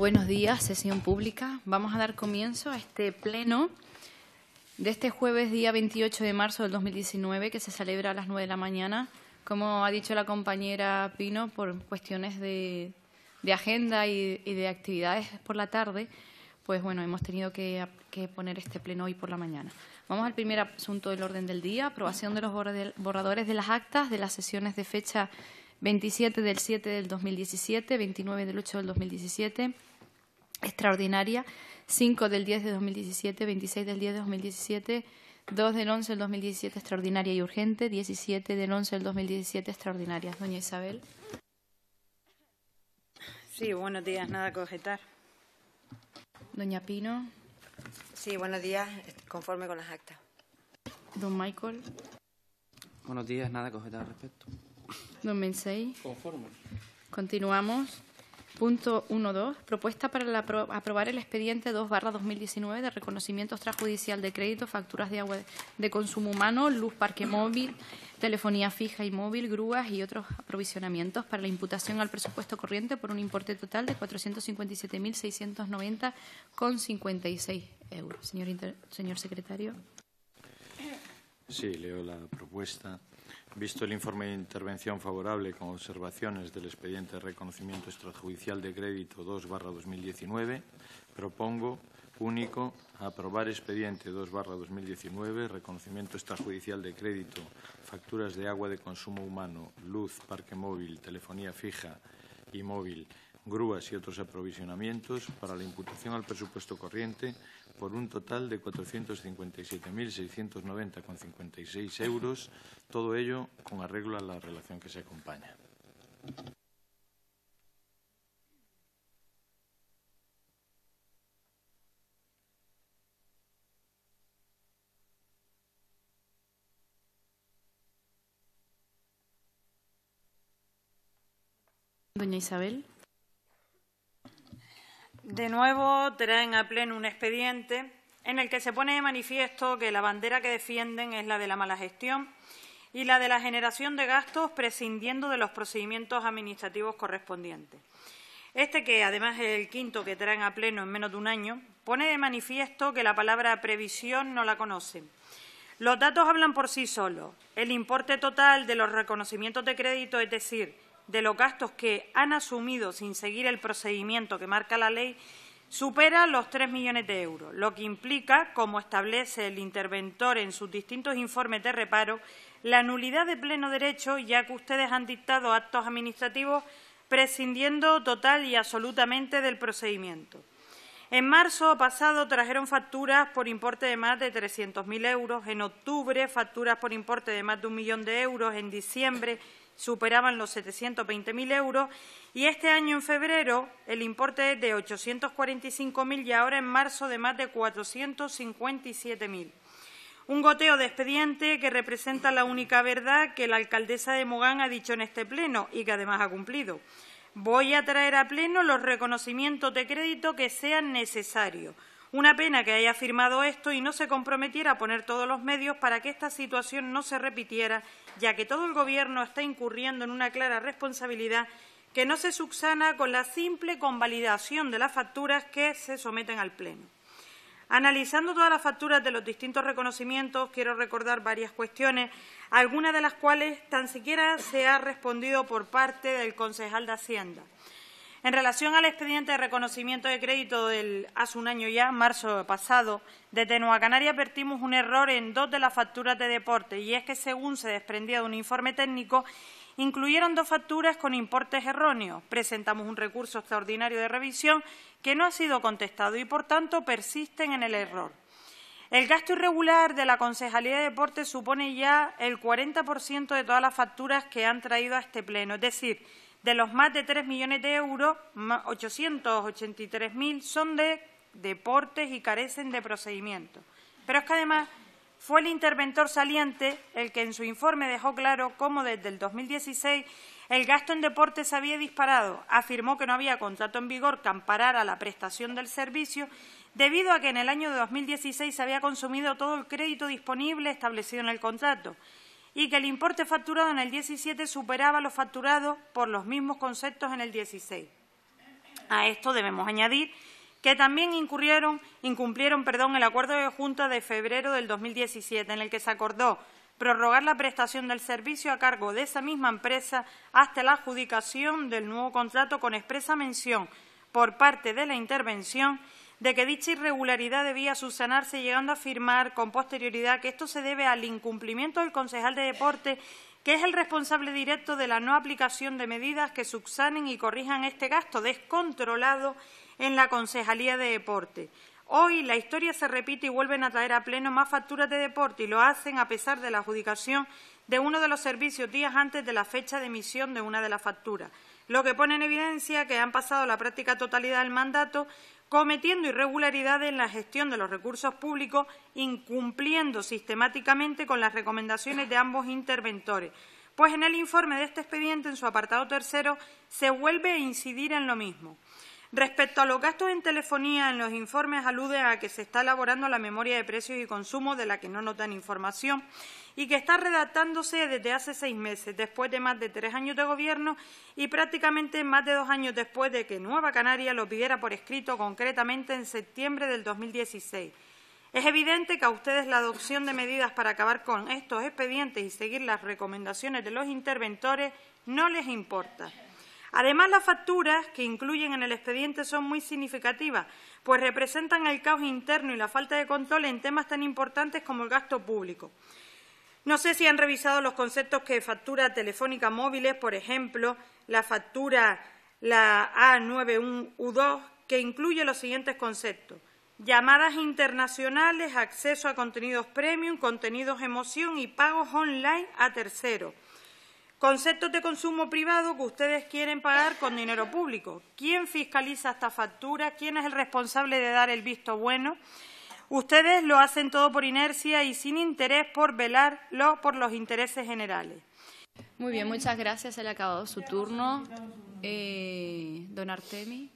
Buenos días, sesión pública. Vamos a dar comienzo a este pleno de este jueves día 28 de marzo del 2019 que se celebra a las 9 de la mañana. Como ha dicho la compañera Pino, por cuestiones de, agenda y, de actividades por la tarde, pues bueno, hemos tenido que, que, poner este pleno hoy por la mañana. Vamos al primer asunto del orden del día, aprobación de los borradores de las actas de las sesiones de fecha 27 del 7 del 2017, 29 del 8 del 2017, extraordinaria, 5 del 10 de 2017, 26 del 10 de 2017, 2 del 11 del 2017 extraordinaria y urgente, 17 del 11 del 2017 extraordinaria. Doña Isabel. Sí, buenos días, nada que objetar. Doña Pino. Sí, buenos días, conforme con las actas. Don Michael. Buenos días, nada que objetar al respecto. Don Mensei. Conforme. Continuamos. Punto 1.2. Propuesta para aprobar el expediente 2-2019 de reconocimiento extrajudicial de crédito, facturas de agua de consumo humano, luz, parque móvil, telefonía fija y móvil, grúas y otros aprovisionamientos para la imputación al presupuesto corriente por un importe total de 457.690,56 euros. Señor, señor secretario. Sí, leo la propuesta. Visto el informe de intervención favorable con observaciones del expediente de reconocimiento extrajudicial de crédito 2-2019, propongo único aprobar expediente 2-2019, reconocimiento extrajudicial de crédito, facturas de agua de consumo humano, luz, parque móvil, telefonía fija y móvil, grúas y otros aprovisionamientos para la imputación al presupuesto corriente por un total de 457.690,56 euros, todo ello con arreglo a la relación que se acompaña. Doña Isabel. De nuevo traen a pleno un expediente en el que se pone de manifiesto que la bandera que defienden es la de la mala gestión y la de la generación de gastos prescindiendo de los procedimientos administrativos correspondientes. Este, que además es el quinto que traen a pleno en menos de un año, pone de manifiesto que la palabra previsión no la conocen. Los datos hablan por sí solos. El importe total de los reconocimientos de crédito, es decir, de los gastos que han asumido sin seguir el procedimiento que marca la ley supera los 3 millones de euros, lo que implica, como establece el interventor en sus distintos informes de reparo, la nulidad de pleno derecho, ya que ustedes han dictado actos administrativos prescindiendo total y absolutamente del procedimiento. En marzo pasado trajeron facturas por importe de más de 300.000 euros, en octubre facturas por importe de más de un millón de euros, en diciembre superaban los 720.000 euros y este año, en febrero, el importe es de 845.000 y ahora en marzo de más de 457.000. Un goteo de expediente que representa la única verdad que la alcaldesa de Mogán ha dicho en este pleno y que además ha cumplido. Voy a traer a pleno los reconocimientos de crédito que sean necesarios una pena que haya firmado esto y no se comprometiera a poner todos los medios para que esta situación no se repitiera, ya que todo el Gobierno está incurriendo en una clara responsabilidad que no se subsana con la simple convalidación de las facturas que se someten al Pleno. Analizando todas las facturas de los distintos reconocimientos, quiero recordar varias cuestiones, algunas de las cuales tan siquiera se ha respondido por parte del concejal de Hacienda. En relación al expediente de reconocimiento de crédito del hace un año ya, marzo pasado, desde Nueva Canaria advertimos un error en dos de las facturas de deporte, y es que, según se desprendía de un informe técnico, incluyeron dos facturas con importes erróneos. Presentamos un recurso extraordinario de revisión que no ha sido contestado y, por tanto, persisten en el error. El gasto irregular de la Concejalía de Deportes supone ya el 40% de todas las facturas que han traído a este pleno, es decir, de los más de 3 millones de euros, 883.000 son de deportes y carecen de procedimiento. Pero es que además fue el interventor saliente el que en su informe dejó claro cómo desde el 2016 el gasto en deportes había disparado. Afirmó que no había contrato en vigor que amparara la prestación del servicio debido a que en el año de 2016 se había consumido todo el crédito disponible establecido en el contrato y que el importe facturado en el 17 superaba lo facturado por los mismos conceptos en el 16. A esto debemos añadir que también incurrieron, incumplieron el acuerdo de Junta de febrero del 2017, en el que se acordó prorrogar la prestación del servicio a cargo de esa misma empresa hasta la adjudicación del nuevo contrato con expresa mención por parte de la intervención de que dicha irregularidad debía subsanarse, llegando a afirmar con posterioridad que esto se debe al incumplimiento del concejal de deporte, que es el responsable directo de la no aplicación de medidas que subsanen y corrijan este gasto descontrolado en la Concejalía de Deporte. Hoy la historia se repite y vuelven a traer a pleno más facturas de deporte y lo hacen a pesar de la adjudicación de uno de los servicios días antes de la fecha de emisión de una de las facturas, lo que pone en evidencia que han pasado la práctica totalidad del mandato cometiendo irregularidades en la gestión de los recursos públicos, incumpliendo sistemáticamente con las recomendaciones de ambos interventores. Pues en el informe de este expediente, en su apartado tercero, se vuelve a incidir en lo mismo. Respecto a los gastos en telefonía, en los informes alude a que se está elaborando la memoria de precios y consumo, de la que no notan información, y que está redactándose desde hace seis meses, después de más de tres años de gobierno y prácticamente más de dos años después de que Nueva Canaria lo pidiera por escrito, concretamente en septiembre del 2016. Es evidente que a ustedes la adopción de medidas para acabar con estos expedientes y seguir las recomendaciones de los interventores no les importa. Además, las facturas que incluyen en el expediente son muy significativas, pues representan el caos interno y la falta de control en temas tan importantes como el gasto público. No sé si han revisado los conceptos que factura telefónica móviles, por ejemplo, la factura la A91U2, que incluye los siguientes conceptos. Llamadas internacionales, acceso a contenidos premium, contenidos emoción y pagos online a terceros. Conceptos de consumo privado que ustedes quieren pagar con dinero público. ¿Quién fiscaliza esta factura? ¿Quién es el responsable de dar el visto bueno? Ustedes lo hacen todo por inercia y sin interés por velar por los intereses generales. Muy bien, muchas gracias. Se le ha acabado su turno. Eh, don Artemi.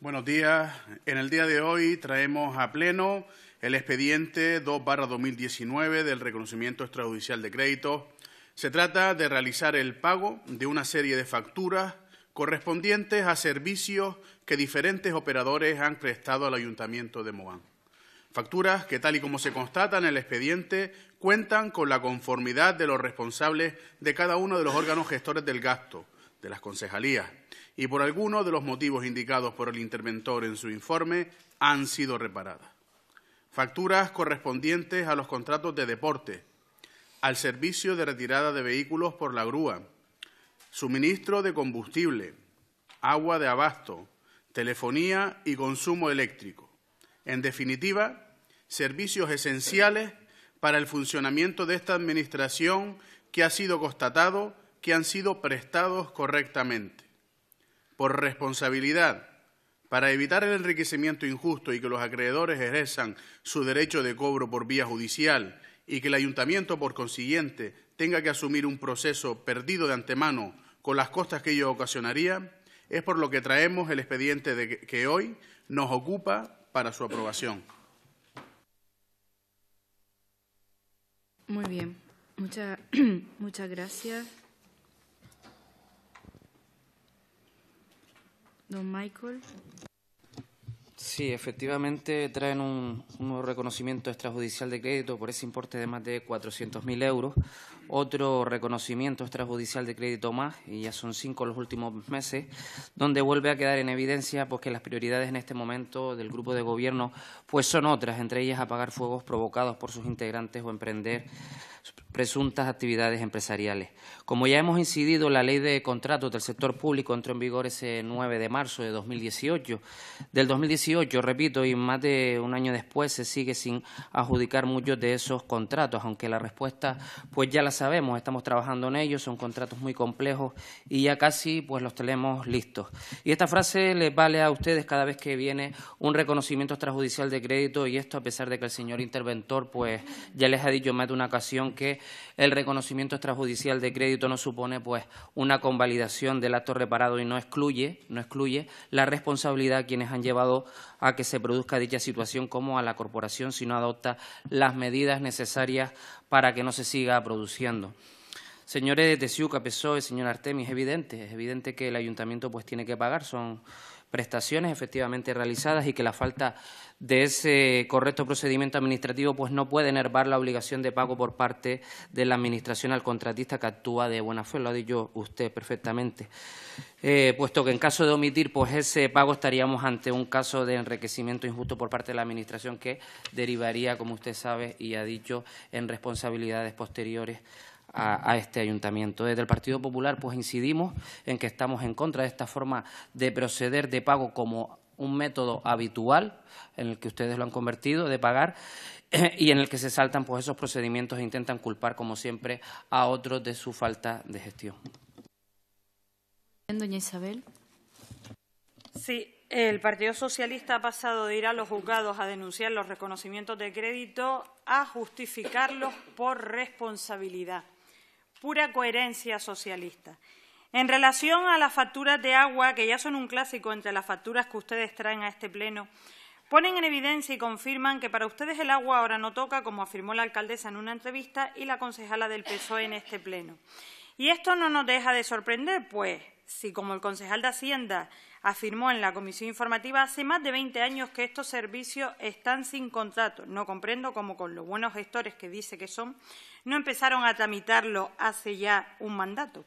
Buenos días. En el día de hoy traemos a pleno el expediente 2-2019 del reconocimiento extrajudicial de crédito se trata de realizar el pago de una serie de facturas correspondientes a servicios que diferentes operadores han prestado al Ayuntamiento de Mogán. Facturas que, tal y como se constata en el expediente, cuentan con la conformidad de los responsables de cada uno de los órganos gestores del gasto, de las concejalías, y por algunos de los motivos indicados por el interventor en su informe han sido reparadas facturas correspondientes a los contratos de deporte, al servicio de retirada de vehículos por la grúa, suministro de combustible, agua de abasto, telefonía y consumo eléctrico. En definitiva, servicios esenciales para el funcionamiento de esta Administración que ha sido constatado que han sido prestados correctamente. Por responsabilidad, para evitar el enriquecimiento injusto y que los acreedores ejerzan su derecho de cobro por vía judicial y que el ayuntamiento, por consiguiente, tenga que asumir un proceso perdido de antemano con las costas que ello ocasionaría, es por lo que traemos el expediente que hoy nos ocupa para su aprobación. Muy bien, muchas gracias. Don Michael. Sí, efectivamente traen un, un, reconocimiento extrajudicial de crédito por ese importe de más de 400.000 euros, otro reconocimiento extrajudicial de crédito más, y ya son cinco los últimos meses, donde vuelve a quedar en evidencia porque pues, las prioridades en este momento del grupo de gobierno pues, son otras, entre ellas apagar fuegos provocados por sus integrantes o emprender presuntas actividades empresariales. Como ya hemos incidido, la ley de contratos del sector público entró en vigor ese 9 de marzo de 2018. Del 2018, repito, y más de un año después se sigue sin adjudicar muchos de esos contratos, aunque la respuesta pues ya la sabemos, estamos trabajando en ellos, son contratos muy complejos y ya casi pues los tenemos listos. Y esta frase les vale a ustedes cada vez que viene un reconocimiento extrajudicial de crédito y esto a pesar de que el señor interventor pues ya les ha dicho más de una ocasión que el reconocimiento extrajudicial de crédito no supone pues una convalidación del acto reparado y no excluye, no excluye la responsabilidad a quienes han llevado a que se produzca dicha situación como a la corporación si no adopta las medidas necesarias para que no se siga produciendo. Señores de Tesiuca, PSOE, señor Artemis, es evidente, es evidente que el ayuntamiento pues tiene que pagar, son prestaciones efectivamente realizadas y que la falta de ese correcto procedimiento administrativo pues no puede enervar la obligación de pago por parte de la Administración al contratista que actúa de buena fe, lo ha dicho usted perfectamente. Eh, puesto que en caso de omitir pues ese pago estaríamos ante un caso de enriquecimiento injusto por parte de la Administración que derivaría, como usted sabe y ha dicho, en responsabilidades posteriores a, este ayuntamiento. Desde el Partido Popular pues incidimos en que estamos en contra de esta forma de proceder de pago como un método habitual en el que ustedes lo han convertido de pagar y en el que se saltan pues esos procedimientos e intentan culpar como siempre a otros de su falta de gestión. Doña Isabel. Sí, el Partido Socialista ha pasado de ir a los juzgados a denunciar los reconocimientos de crédito a justificarlos por responsabilidad pura coherencia socialista. En relación a las facturas de agua, que ya son un clásico entre las facturas que ustedes traen a este pleno, ponen en evidencia y confirman que para ustedes el agua ahora no toca, como afirmó la alcaldesa en una entrevista y la concejala del PSOE en este pleno. Y esto no nos deja de sorprender, pues si, como el concejal de Hacienda afirmó en la comisión informativa, hace más de 20 años que estos servicios están sin contrato. No comprendo cómo con los buenos gestores que dice que son, no empezaron a tramitarlo hace ya un mandato.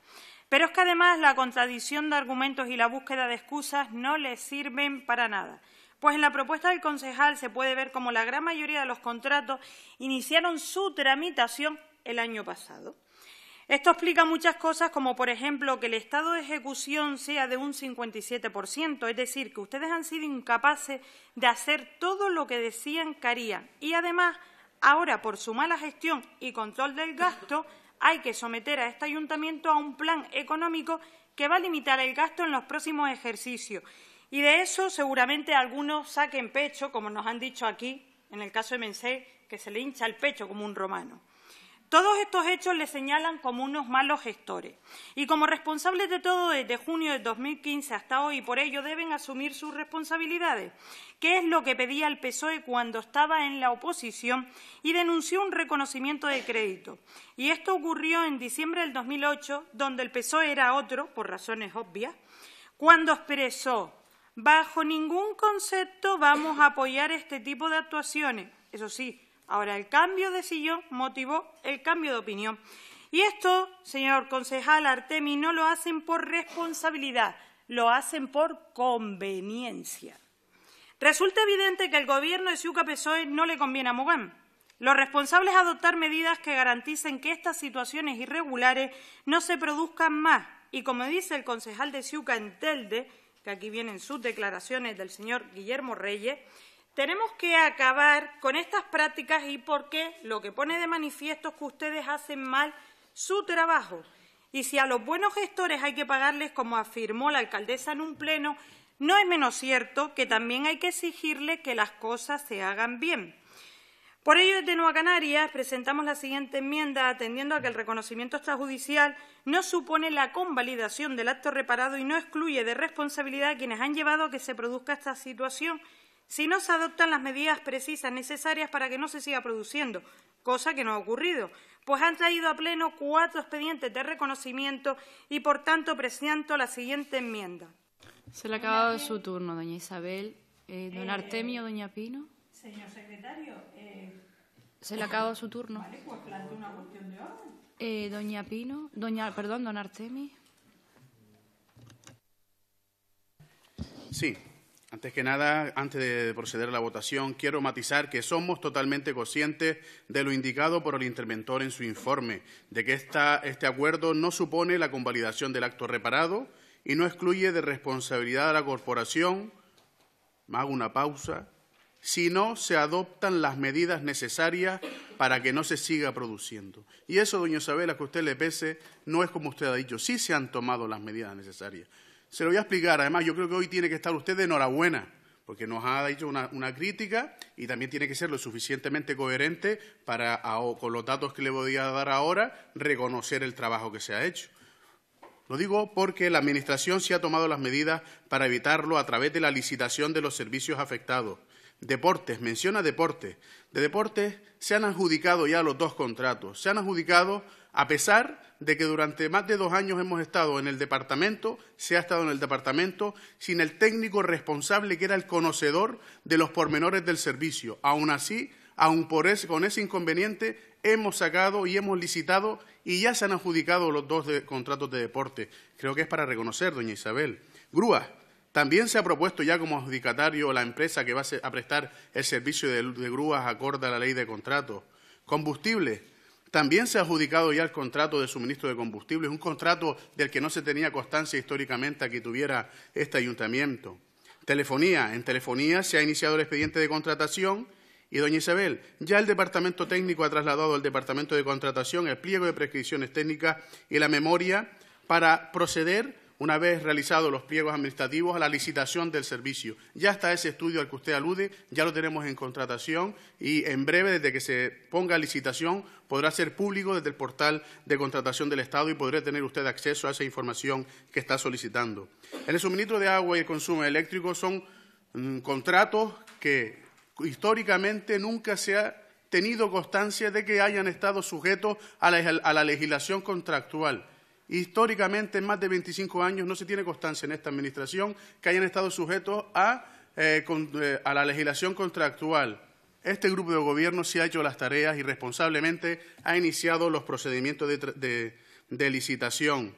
Pero es que además la contradicción de argumentos y la búsqueda de excusas no les sirven para nada. Pues en la propuesta del concejal se puede ver cómo la gran mayoría de los contratos iniciaron su tramitación el año pasado. Esto explica muchas cosas, como por ejemplo que el estado de ejecución sea de un 57%, es decir, que ustedes han sido incapaces de hacer todo lo que decían que harían. Y además, ahora por su mala gestión y control del gasto, hay que someter a este ayuntamiento a un plan económico que va a limitar el gasto en los próximos ejercicios. Y de eso seguramente algunos saquen pecho, como nos han dicho aquí, en el caso de Mencé, que se le hincha el pecho como un romano. Todos estos hechos le señalan como unos malos gestores y como responsables de todo desde junio de 2015 hasta hoy por ello deben asumir sus responsabilidades, ¿Qué es lo que pedía el PSOE cuando estaba en la oposición y denunció un reconocimiento de crédito. Y esto ocurrió en diciembre del 2008, donde el PSOE era otro, por razones obvias, cuando expresó bajo ningún concepto vamos a apoyar este tipo de actuaciones. Eso sí, Ahora, el cambio de sillón motivó el cambio de opinión. Y esto, señor concejal Artemi, no lo hacen por responsabilidad, lo hacen por conveniencia. Resulta evidente que el gobierno de Ciuca PSOE no le conviene a Mogán. Los responsables adoptar medidas que garanticen que estas situaciones irregulares no se produzcan más. Y como dice el concejal de Ciuca en Telde, que aquí vienen sus declaraciones del señor Guillermo Reyes, tenemos que acabar con estas prácticas y porque lo que pone de manifiesto es que ustedes hacen mal su trabajo. Y si a los buenos gestores hay que pagarles, como afirmó la alcaldesa en un pleno, no es menos cierto que también hay que exigirle que las cosas se hagan bien. Por ello, desde Nueva Canarias presentamos la siguiente enmienda, atendiendo a que el reconocimiento extrajudicial no supone la convalidación del acto reparado y no excluye de responsabilidad a quienes han llevado a que se produzca esta situación si no se adoptan las medidas precisas necesarias para que no se siga produciendo, cosa que no ha ocurrido, pues han traído a pleno cuatro expedientes de reconocimiento y, por tanto, presiento la siguiente enmienda. Se le ha acabado su turno, doña Isabel. Eh, don eh, Artemio, doña Pino. Señor secretario. Eh, se le ha acabado su turno. Vale, pues planteo una cuestión de orden. doña Pino, doña, perdón, don Artemio. Sí, antes que nada, antes de proceder a la votación, quiero matizar que somos totalmente conscientes de lo indicado por el interventor en su informe, de que esta, este acuerdo no supone la convalidación del acto reparado y no excluye de responsabilidad a la corporación, hago una pausa, si no se adoptan las medidas necesarias para que no se siga produciendo. Y eso, doña Isabela, que usted le pese, no es como usted ha dicho, sí se han tomado las medidas necesarias. Se lo voy a explicar. Además, yo creo que hoy tiene que estar usted enhorabuena, porque nos ha hecho una, crítica y también tiene que ser lo suficientemente coherente para, con los datos que le voy a dar ahora, reconocer el trabajo que se ha hecho. Lo digo porque la Administración sí ha tomado las medidas para evitarlo a través de la licitación de los servicios afectados. Deportes, menciona deportes. De deportes se han adjudicado ya los dos contratos. Se han adjudicado a pesar de que durante más de dos años hemos estado en el departamento, se ha estado en el departamento, sin el técnico responsable que era el conocedor de los pormenores del servicio. Aún así, aún por con ese inconveniente, hemos sacado y hemos licitado y ya se han adjudicado los dos contratos de deporte. Creo que es para reconocer, doña Isabel. Grúas. También se ha propuesto ya como adjudicatario la empresa que va a prestar el servicio de, de grúas acorde a la ley de contratos. Combustible también se ha adjudicado ya el contrato de suministro de combustibles, un contrato del que no se tenía constancia históricamente a que tuviera este ayuntamiento. Telefonía. En telefonía se ha iniciado el expediente de contratación y, doña Isabel, ya el departamento técnico ha trasladado al departamento de contratación el pliego de prescripciones técnicas y la memoria para proceder una vez realizados los pliegos administrativos, a la licitación del servicio. Ya está ese estudio al que usted alude, ya lo tenemos en contratación y en breve, desde que se ponga licitación, podrá ser público desde el portal de contratación del Estado y podrá tener usted acceso a esa información que está solicitando. En el suministro de agua y el consumo eléctrico son mm, contratos que históricamente nunca se ha tenido constancia de que hayan estado sujetos a la legislación contractual. Históricamente, en más de 25 años, no se tiene constancia en esta Administración que hayan estado sujetos eh, eh, a, la legislación contractual. Este grupo de gobierno sí ha hecho las tareas y responsablemente ha iniciado los procedimientos de, de licitación.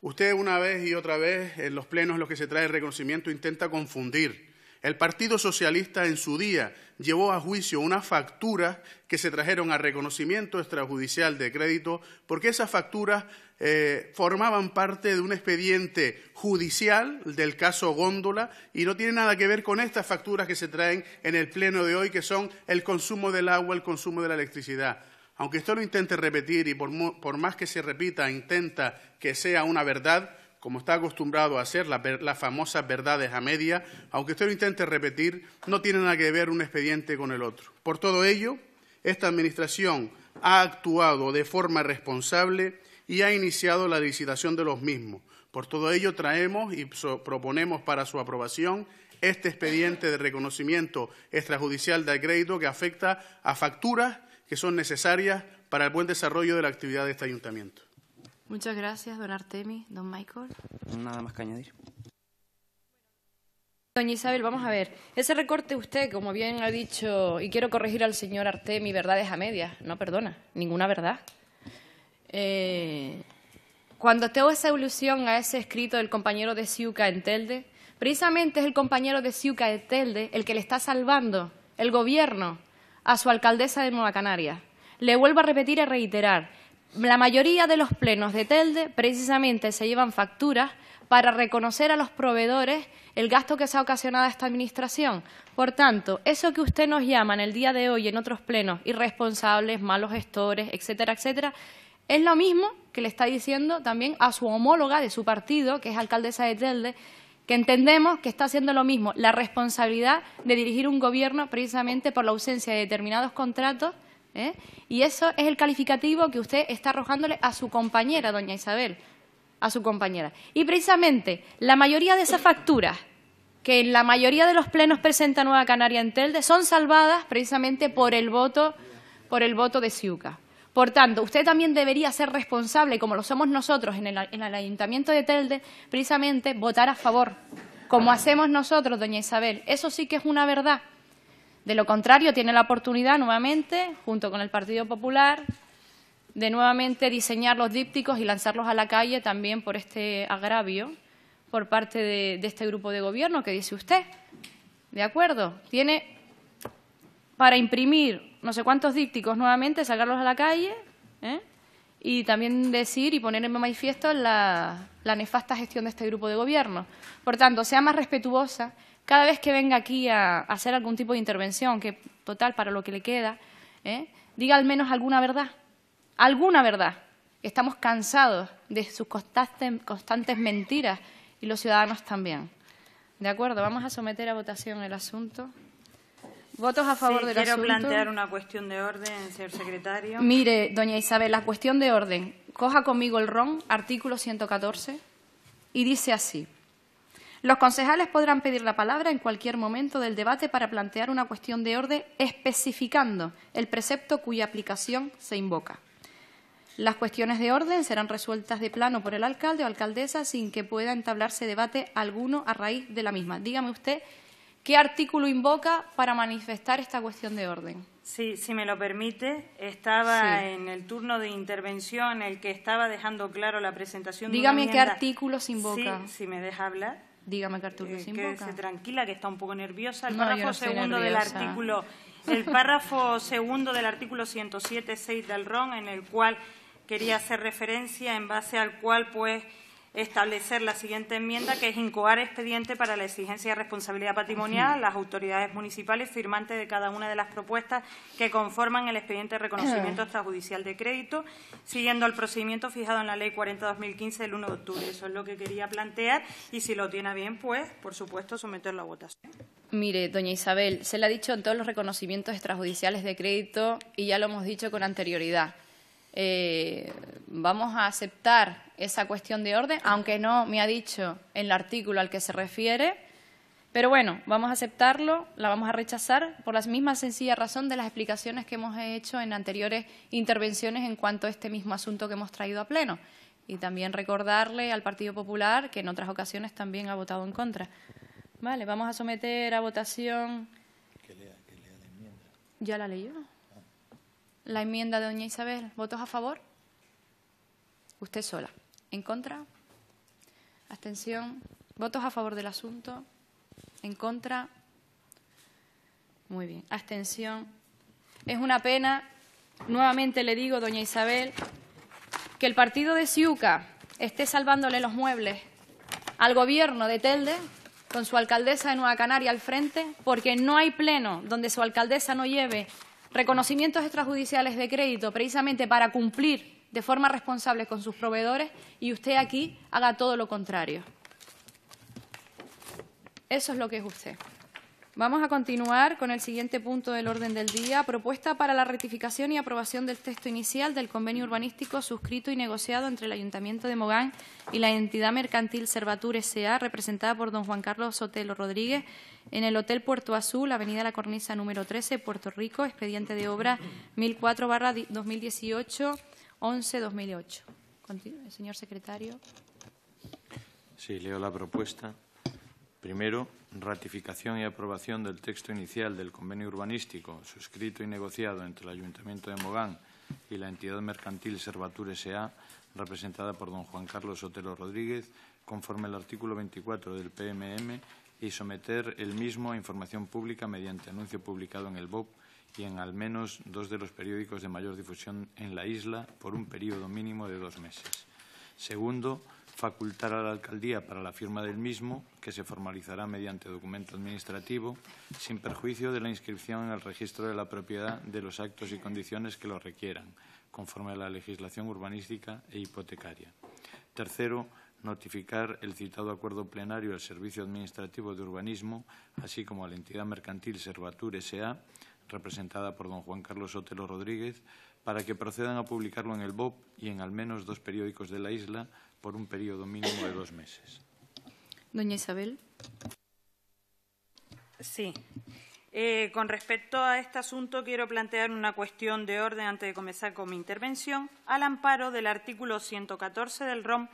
Usted una vez y otra vez en los plenos lo que se trae el reconocimiento intenta confundir el Partido Socialista en su día llevó a juicio unas facturas que se trajeron a reconocimiento extrajudicial de crédito porque esas facturas eh, formaban parte de un expediente judicial del caso Góndola y no tiene nada que ver con estas facturas que se traen en el pleno de hoy, que son el consumo del agua, el consumo de la electricidad. Aunque esto lo intente repetir y por más que se repita, intenta que sea una verdad, como está acostumbrado a hacer, las, famosas verdades a media, aunque usted lo intente repetir, no tienen nada que ver un expediente con el otro. Por todo ello, esta Administración ha actuado de forma responsable y ha iniciado la licitación de los mismos. Por todo ello, traemos y proponemos para su aprobación este expediente de reconocimiento extrajudicial de crédito que afecta a facturas que son necesarias para el buen desarrollo de la actividad de este ayuntamiento. Muchas gracias, don Artemi. don Michael. Nada más que añadir. Doña Isabel, vamos a ver, ese recorte usted, como bien ha dicho, y quiero corregir al señor Artemi, es a medias, no perdona, ninguna verdad. Eh, cuando tengo esa evolución a ese escrito del compañero de SIUCA en Telde, precisamente es el compañero de SIUCA en Telde el que le está salvando el gobierno a su alcaldesa de Nueva Canaria. Le vuelvo a repetir y reiterar, la mayoría de los plenos de TELDE precisamente se llevan facturas para reconocer a los proveedores el gasto que se ha ocasionado a esta Administración. Por tanto, eso que usted nos llama en el día de hoy en otros plenos, irresponsables, malos gestores, etcétera, etcétera, es lo mismo que le está diciendo también a su homóloga de su partido, que es alcaldesa de Telde, que entendemos que está haciendo lo mismo, la responsabilidad de dirigir un gobierno precisamente por la ausencia de determinados contratos ¿eh? Y eso es el calificativo que usted está arrojándole a su compañera, doña Isabel, a su compañera. Y precisamente la mayoría de esas facturas que en la mayoría de los plenos presenta Nueva Canaria en Telde son salvadas precisamente por el voto, por el voto de Ciuca. Por tanto, usted también debería ser responsable, como lo somos nosotros en el, en el, Ayuntamiento de Telde, precisamente votar a favor, como hacemos nosotros, doña Isabel. Eso sí que es una verdad. De lo contrario, tiene la oportunidad nuevamente, junto con el Partido Popular, de nuevamente diseñar los dípticos y lanzarlos a la calle también por este agravio por parte de, este grupo de gobierno que dice usted. ¿De acuerdo? Tiene para imprimir no sé cuántos dípticos nuevamente, sacarlos a la calle ¿eh? y también decir y poner en manifiesto la nefasta gestión de este grupo de gobierno. Por tanto, sea más respetuosa cada vez que venga aquí a, hacer algún tipo de intervención, que total para lo que le queda, ¿eh? diga al menos alguna verdad, alguna verdad. Estamos cansados de sus constantes, mentiras y los ciudadanos también. De acuerdo, vamos a someter a votación el asunto. ¿Votos a favor del quiero Quiero plantear una cuestión de orden, señor secretario. Mire, doña Isabel, la cuestión de orden. Coja conmigo el RON, artículo 114, y dice así. Los concejales podrán pedir la palabra en cualquier momento del debate para plantear una cuestión de orden especificando el precepto cuya aplicación se invoca. Las cuestiones de orden serán resueltas de plano por el alcalde o alcaldesa sin que pueda entablarse debate alguno a raíz de la misma. Dígame usted qué artículo invoca para manifestar esta cuestión de orden. Sí, si me lo permite, estaba en el turno de intervención el que estaba dejando claro la presentación Dígame de Dígame qué artículo se invoca. Sí, si me deja hablar. Dígame eh, que Arturo tranquila, que está un poco nerviosa. El párrafo segundo del artículo, el párrafo segundo del artículo 107.6 del RON, en el cual quería hacer referencia, en base al cual, pues, establecer la siguiente enmienda, que es incoar expediente para la exigencia de responsabilidad patrimonial a las autoridades municipales firmantes de cada una de las propuestas que conforman el expediente de reconocimiento ah. extrajudicial de crédito, siguiendo el procedimiento fijado en la Ley 40-2015 del 1 de octubre. Eso es lo que quería plantear y si lo tiene bien, pues, por supuesto, someterlo a votación. Mire, doña Isabel, se le ha dicho en todos los reconocimientos extrajudiciales de crédito y ya lo hemos dicho con anterioridad. Eh, vamos a aceptar esa cuestión de orden, aunque no me ha dicho el artículo al que se refiere, pero bueno, vamos a aceptarlo, la vamos a rechazar por la misma sencilla razón de las explicaciones que hemos hecho en anteriores intervenciones en cuanto a este mismo asunto que hemos traído a pleno. Y también recordarle al Partido Popular que en otras ocasiones también ha votado en contra. Vale, vamos a someter a votación. ¿Ya la leyó? la enmienda de doña Isabel. ¿Votos a favor? Usted sola. ¿En contra? ¿Abstención? ¿Votos a favor del asunto? ¿En contra? Muy bien. ¿Abstención? Es una pena, nuevamente le digo, doña Isabel, que el partido de CiUca esté salvándole los muebles al gobierno de Telde con su alcaldesa de Nueva Canaria al frente, porque no hay pleno donde su alcaldesa no lleve reconocimientos extrajudiciales de crédito precisamente para cumplir de forma responsable con sus proveedores y usted aquí haga todo lo contrario. Eso es lo que es usted. Vamos a continuar con el siguiente punto del orden del día, propuesta para la rectificación y aprobación del texto inicial del convenio urbanístico suscrito y negociado entre el Ayuntamiento de Mogán y la entidad mercantil Servatur S.A., representada por don Juan Carlos Sotelo Rodríguez, en el Hotel Puerto Azul, Avenida La Cornisa, número 13, Puerto Rico, expediente de obra 1004-2018, 11-2008. Señor secretario. Sí, leo la propuesta. Primero, ratificación y aprobación del texto inicial del convenio urbanístico suscrito y negociado entre el Ayuntamiento de Mogán y la entidad mercantil Servatur S.A., representada por don Juan Carlos Otero Rodríguez, conforme al artículo 24 del PMM, y someter el mismo a información pública mediante anuncio publicado en el BOP y en al menos dos de los periódicos de mayor difusión en la isla por un periodo mínimo de dos meses. Segundo, facultar a la Alcaldía para la firma del mismo, que se formalizará mediante documento administrativo, sin perjuicio de la inscripción en el registro de la propiedad de los actos y condiciones que lo requieran, conforme a la legislación urbanística e hipotecaria. Tercero, notificar el citado acuerdo plenario al Servicio Administrativo de Urbanismo, así como a la entidad mercantil Servatur S.A., representada por don Juan Carlos Otelo Rodríguez, para que procedan a publicarlo en el BOP y en al menos dos periódicos de la isla por un periodo mínimo de dos meses. Doña Isabel. Sí. Eh, con respecto a este asunto, quiero plantear una cuestión de orden antes de comenzar con mi intervención, al amparo del artículo 114 del ROM,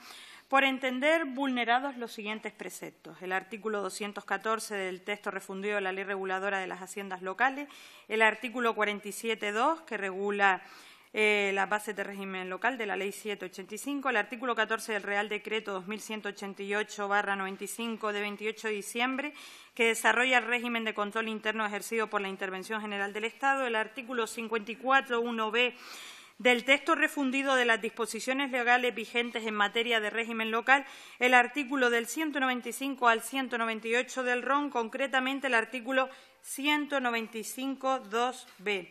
por entender vulnerados los siguientes preceptos. El artículo 214 del texto refundido de la Ley Reguladora de las Haciendas Locales, el artículo 47.2, que regula eh, la base bases de régimen local de la Ley 785, el artículo 14 del Real Decreto 2188-95 de 28 de diciembre, que desarrolla el régimen de control interno ejercido por la Intervención General del Estado, el artículo 54.1b del texto refundido de las disposiciones legales vigentes en materia de régimen local, el artículo del 195 al 198 del RON, concretamente el artículo 195.2b.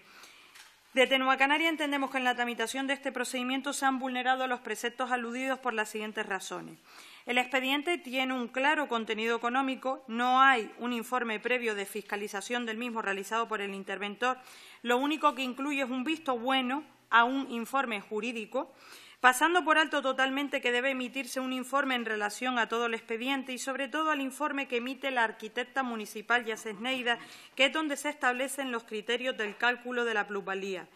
Desde Nueva Canaria entendemos que en la tramitación de este procedimiento se han vulnerado los preceptos aludidos por las siguientes razones. El expediente tiene un claro contenido económico, no hay un informe previo de fiscalización del mismo realizado por el interventor, lo único que incluye es un visto bueno a un informe jurídico pasando por alto totalmente que debe emitirse un informe en relación a todo el expediente y, sobre todo, al informe que emite la arquitecta municipal Yacesneida, que es donde se establecen los criterios del cálculo de la plusvalía.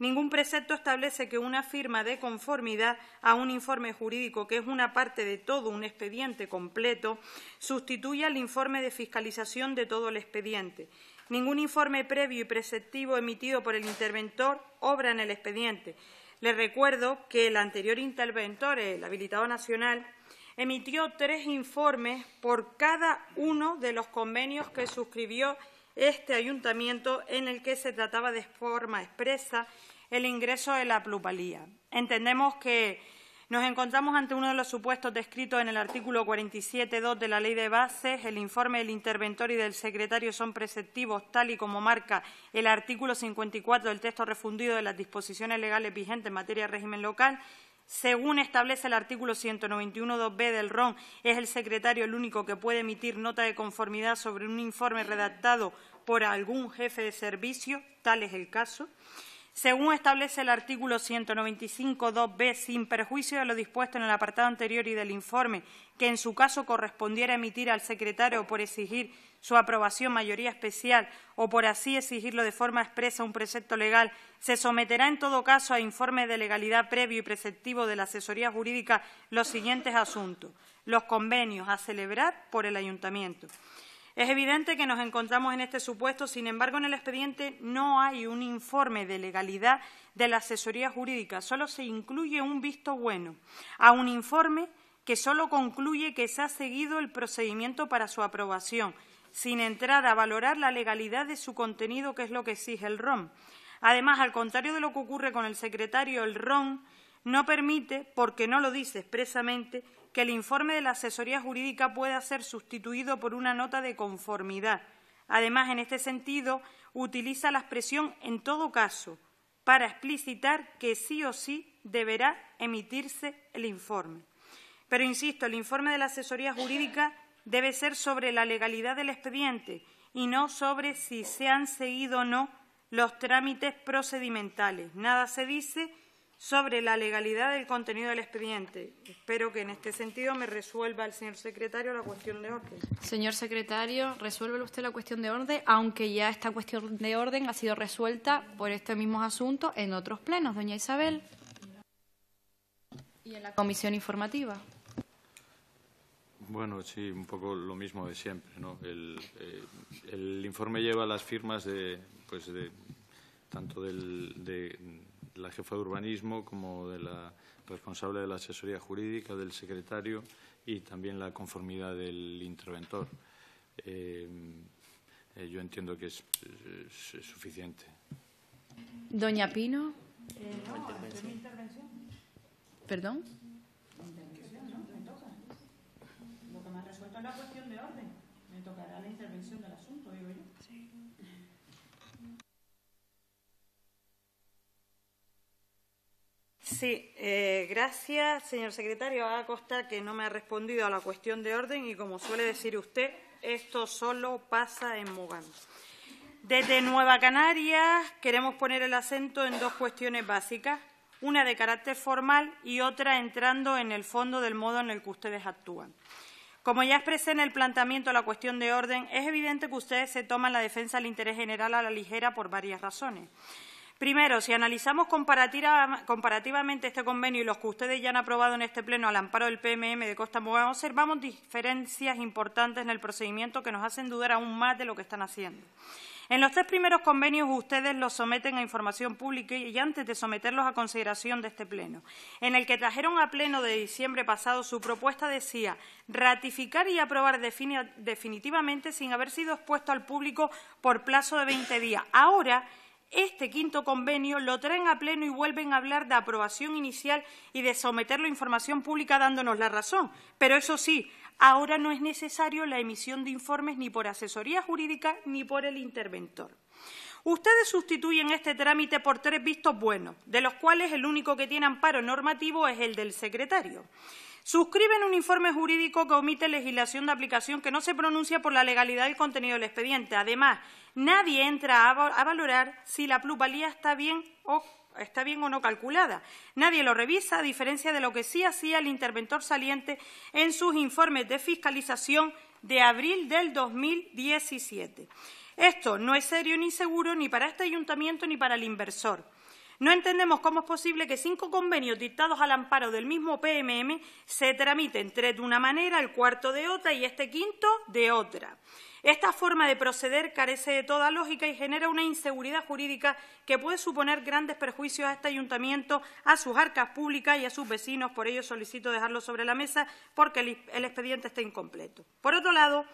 Ningún precepto establece que una firma de conformidad a un informe jurídico, que es una parte de todo un expediente completo, sustituya al informe de fiscalización de todo el expediente. Ningún informe previo y preceptivo emitido por el interventor obra en el expediente, les recuerdo que el anterior interventor, el habilitado nacional, emitió tres informes por cada uno de los convenios que suscribió este ayuntamiento en el que se trataba de forma expresa el ingreso de la Plupalía. Entendemos que nos encontramos ante uno de los supuestos descritos en el artículo 47.2 de la Ley de Bases. El informe del interventor y del secretario son preceptivos, tal y como marca el artículo 54 del texto refundido de las disposiciones legales vigentes en materia de régimen local. Según establece el artículo 191.2b del RON, es el secretario el único que puede emitir nota de conformidad sobre un informe redactado por algún jefe de servicio, tal es el caso. Según establece el artículo 195.2b, sin perjuicio de lo dispuesto en el apartado anterior y del informe, que en su caso correspondiera emitir al secretario por exigir su aprobación mayoría especial o por así exigirlo de forma expresa un precepto legal, se someterá en todo caso a informe de legalidad previo y preceptivo de la asesoría jurídica los siguientes asuntos los convenios a celebrar por el ayuntamiento. Es evidente que nos encontramos en este supuesto, sin embargo, en el expediente no hay un informe de legalidad de la asesoría jurídica, solo se incluye un visto bueno a un informe que solo concluye que se ha seguido el procedimiento para su aprobación, sin entrar a valorar la legalidad de su contenido, que es lo que exige el ROM. Además, al contrario de lo que ocurre con el secretario, el ROM no permite, porque no lo dice expresamente, que el informe de la asesoría jurídica pueda ser sustituido por una nota de conformidad. Además, en este sentido, utiliza la expresión en todo caso para explicitar que sí o sí deberá emitirse el informe. Pero, insisto, el informe de la asesoría jurídica debe ser sobre la legalidad del expediente y no sobre si se han seguido o no los trámites procedimentales. Nada se dice sobre la legalidad del contenido del expediente. Espero que en este sentido me resuelva el señor secretario la cuestión de orden. Señor secretario, resuelve usted la cuestión de orden, aunque ya esta cuestión de orden ha sido resuelta por este mismo asunto en otros plenos, doña Isabel, y en la comisión informativa. Bueno, sí, un poco lo mismo de siempre. Eh, el, informe lleva las firmas de, pues tanto del, de, la jefa de urbanismo, como de la responsable de la asesoría jurídica, del secretario y también la conformidad del interventor. Eh, eh yo entiendo que es, suficiente. Doña Pino. Eh, no, intervención. intervención. ¿Perdón? Intervención, ¿no? Me toca. Lo que me ha resuelto es la cuestión de orden. Me tocará Sí, eh, gracias, señor secretario. a costa que no me ha respondido a la cuestión de orden y, como suele decir usted, esto solo pasa en Mogán. Desde Nueva Canaria queremos poner el acento en dos cuestiones básicas, una de carácter formal y otra entrando en el fondo del modo en el que ustedes actúan. Como ya expresé en el planteamiento a la cuestión de orden, es evidente que ustedes se toman la defensa del interés general a la ligera por varias razones. Primero, si analizamos comparativamente este convenio y los que ustedes ya han aprobado en este Pleno al amparo del PMM de Costa Mogán, observamos diferencias importantes en el procedimiento que nos hacen dudar aún más de lo que están haciendo. En los tres primeros convenios ustedes los someten a información pública y antes de someterlos a consideración de este Pleno, en el que trajeron a Pleno de diciembre pasado su propuesta decía ratificar y aprobar definitivamente sin haber sido expuesto al público por plazo de 20 días. Ahora este quinto convenio lo traen a pleno y vuelven a hablar de aprobación inicial y de someterlo a información pública dándonos la razón. Pero eso sí, ahora no es necesario la emisión de informes ni por asesoría jurídica ni por el interventor. Ustedes sustituyen este trámite por tres vistos buenos, de los cuales el único que tiene amparo normativo es el del secretario. Suscriben un informe jurídico que omite legislación de aplicación que no se pronuncia por la legalidad del contenido del expediente. Además, Nadie entra a, valorar si la plusvalía está bien o está bien o no calculada. Nadie lo revisa, a diferencia de lo que sí hacía el interventor saliente en sus informes de fiscalización de abril del 2017. Esto no es serio ni seguro ni para este ayuntamiento ni para el inversor. No entendemos cómo es posible que cinco convenios dictados al amparo del mismo PMM se tramiten tres de una manera, el cuarto de otra y este quinto de otra. Esta forma de proceder carece de toda lógica y genera una inseguridad jurídica que puede suponer grandes perjuicios a este ayuntamiento, a sus arcas públicas y a sus vecinos. Por ello solicito dejarlo sobre la mesa porque el expediente está incompleto. Por otro lado,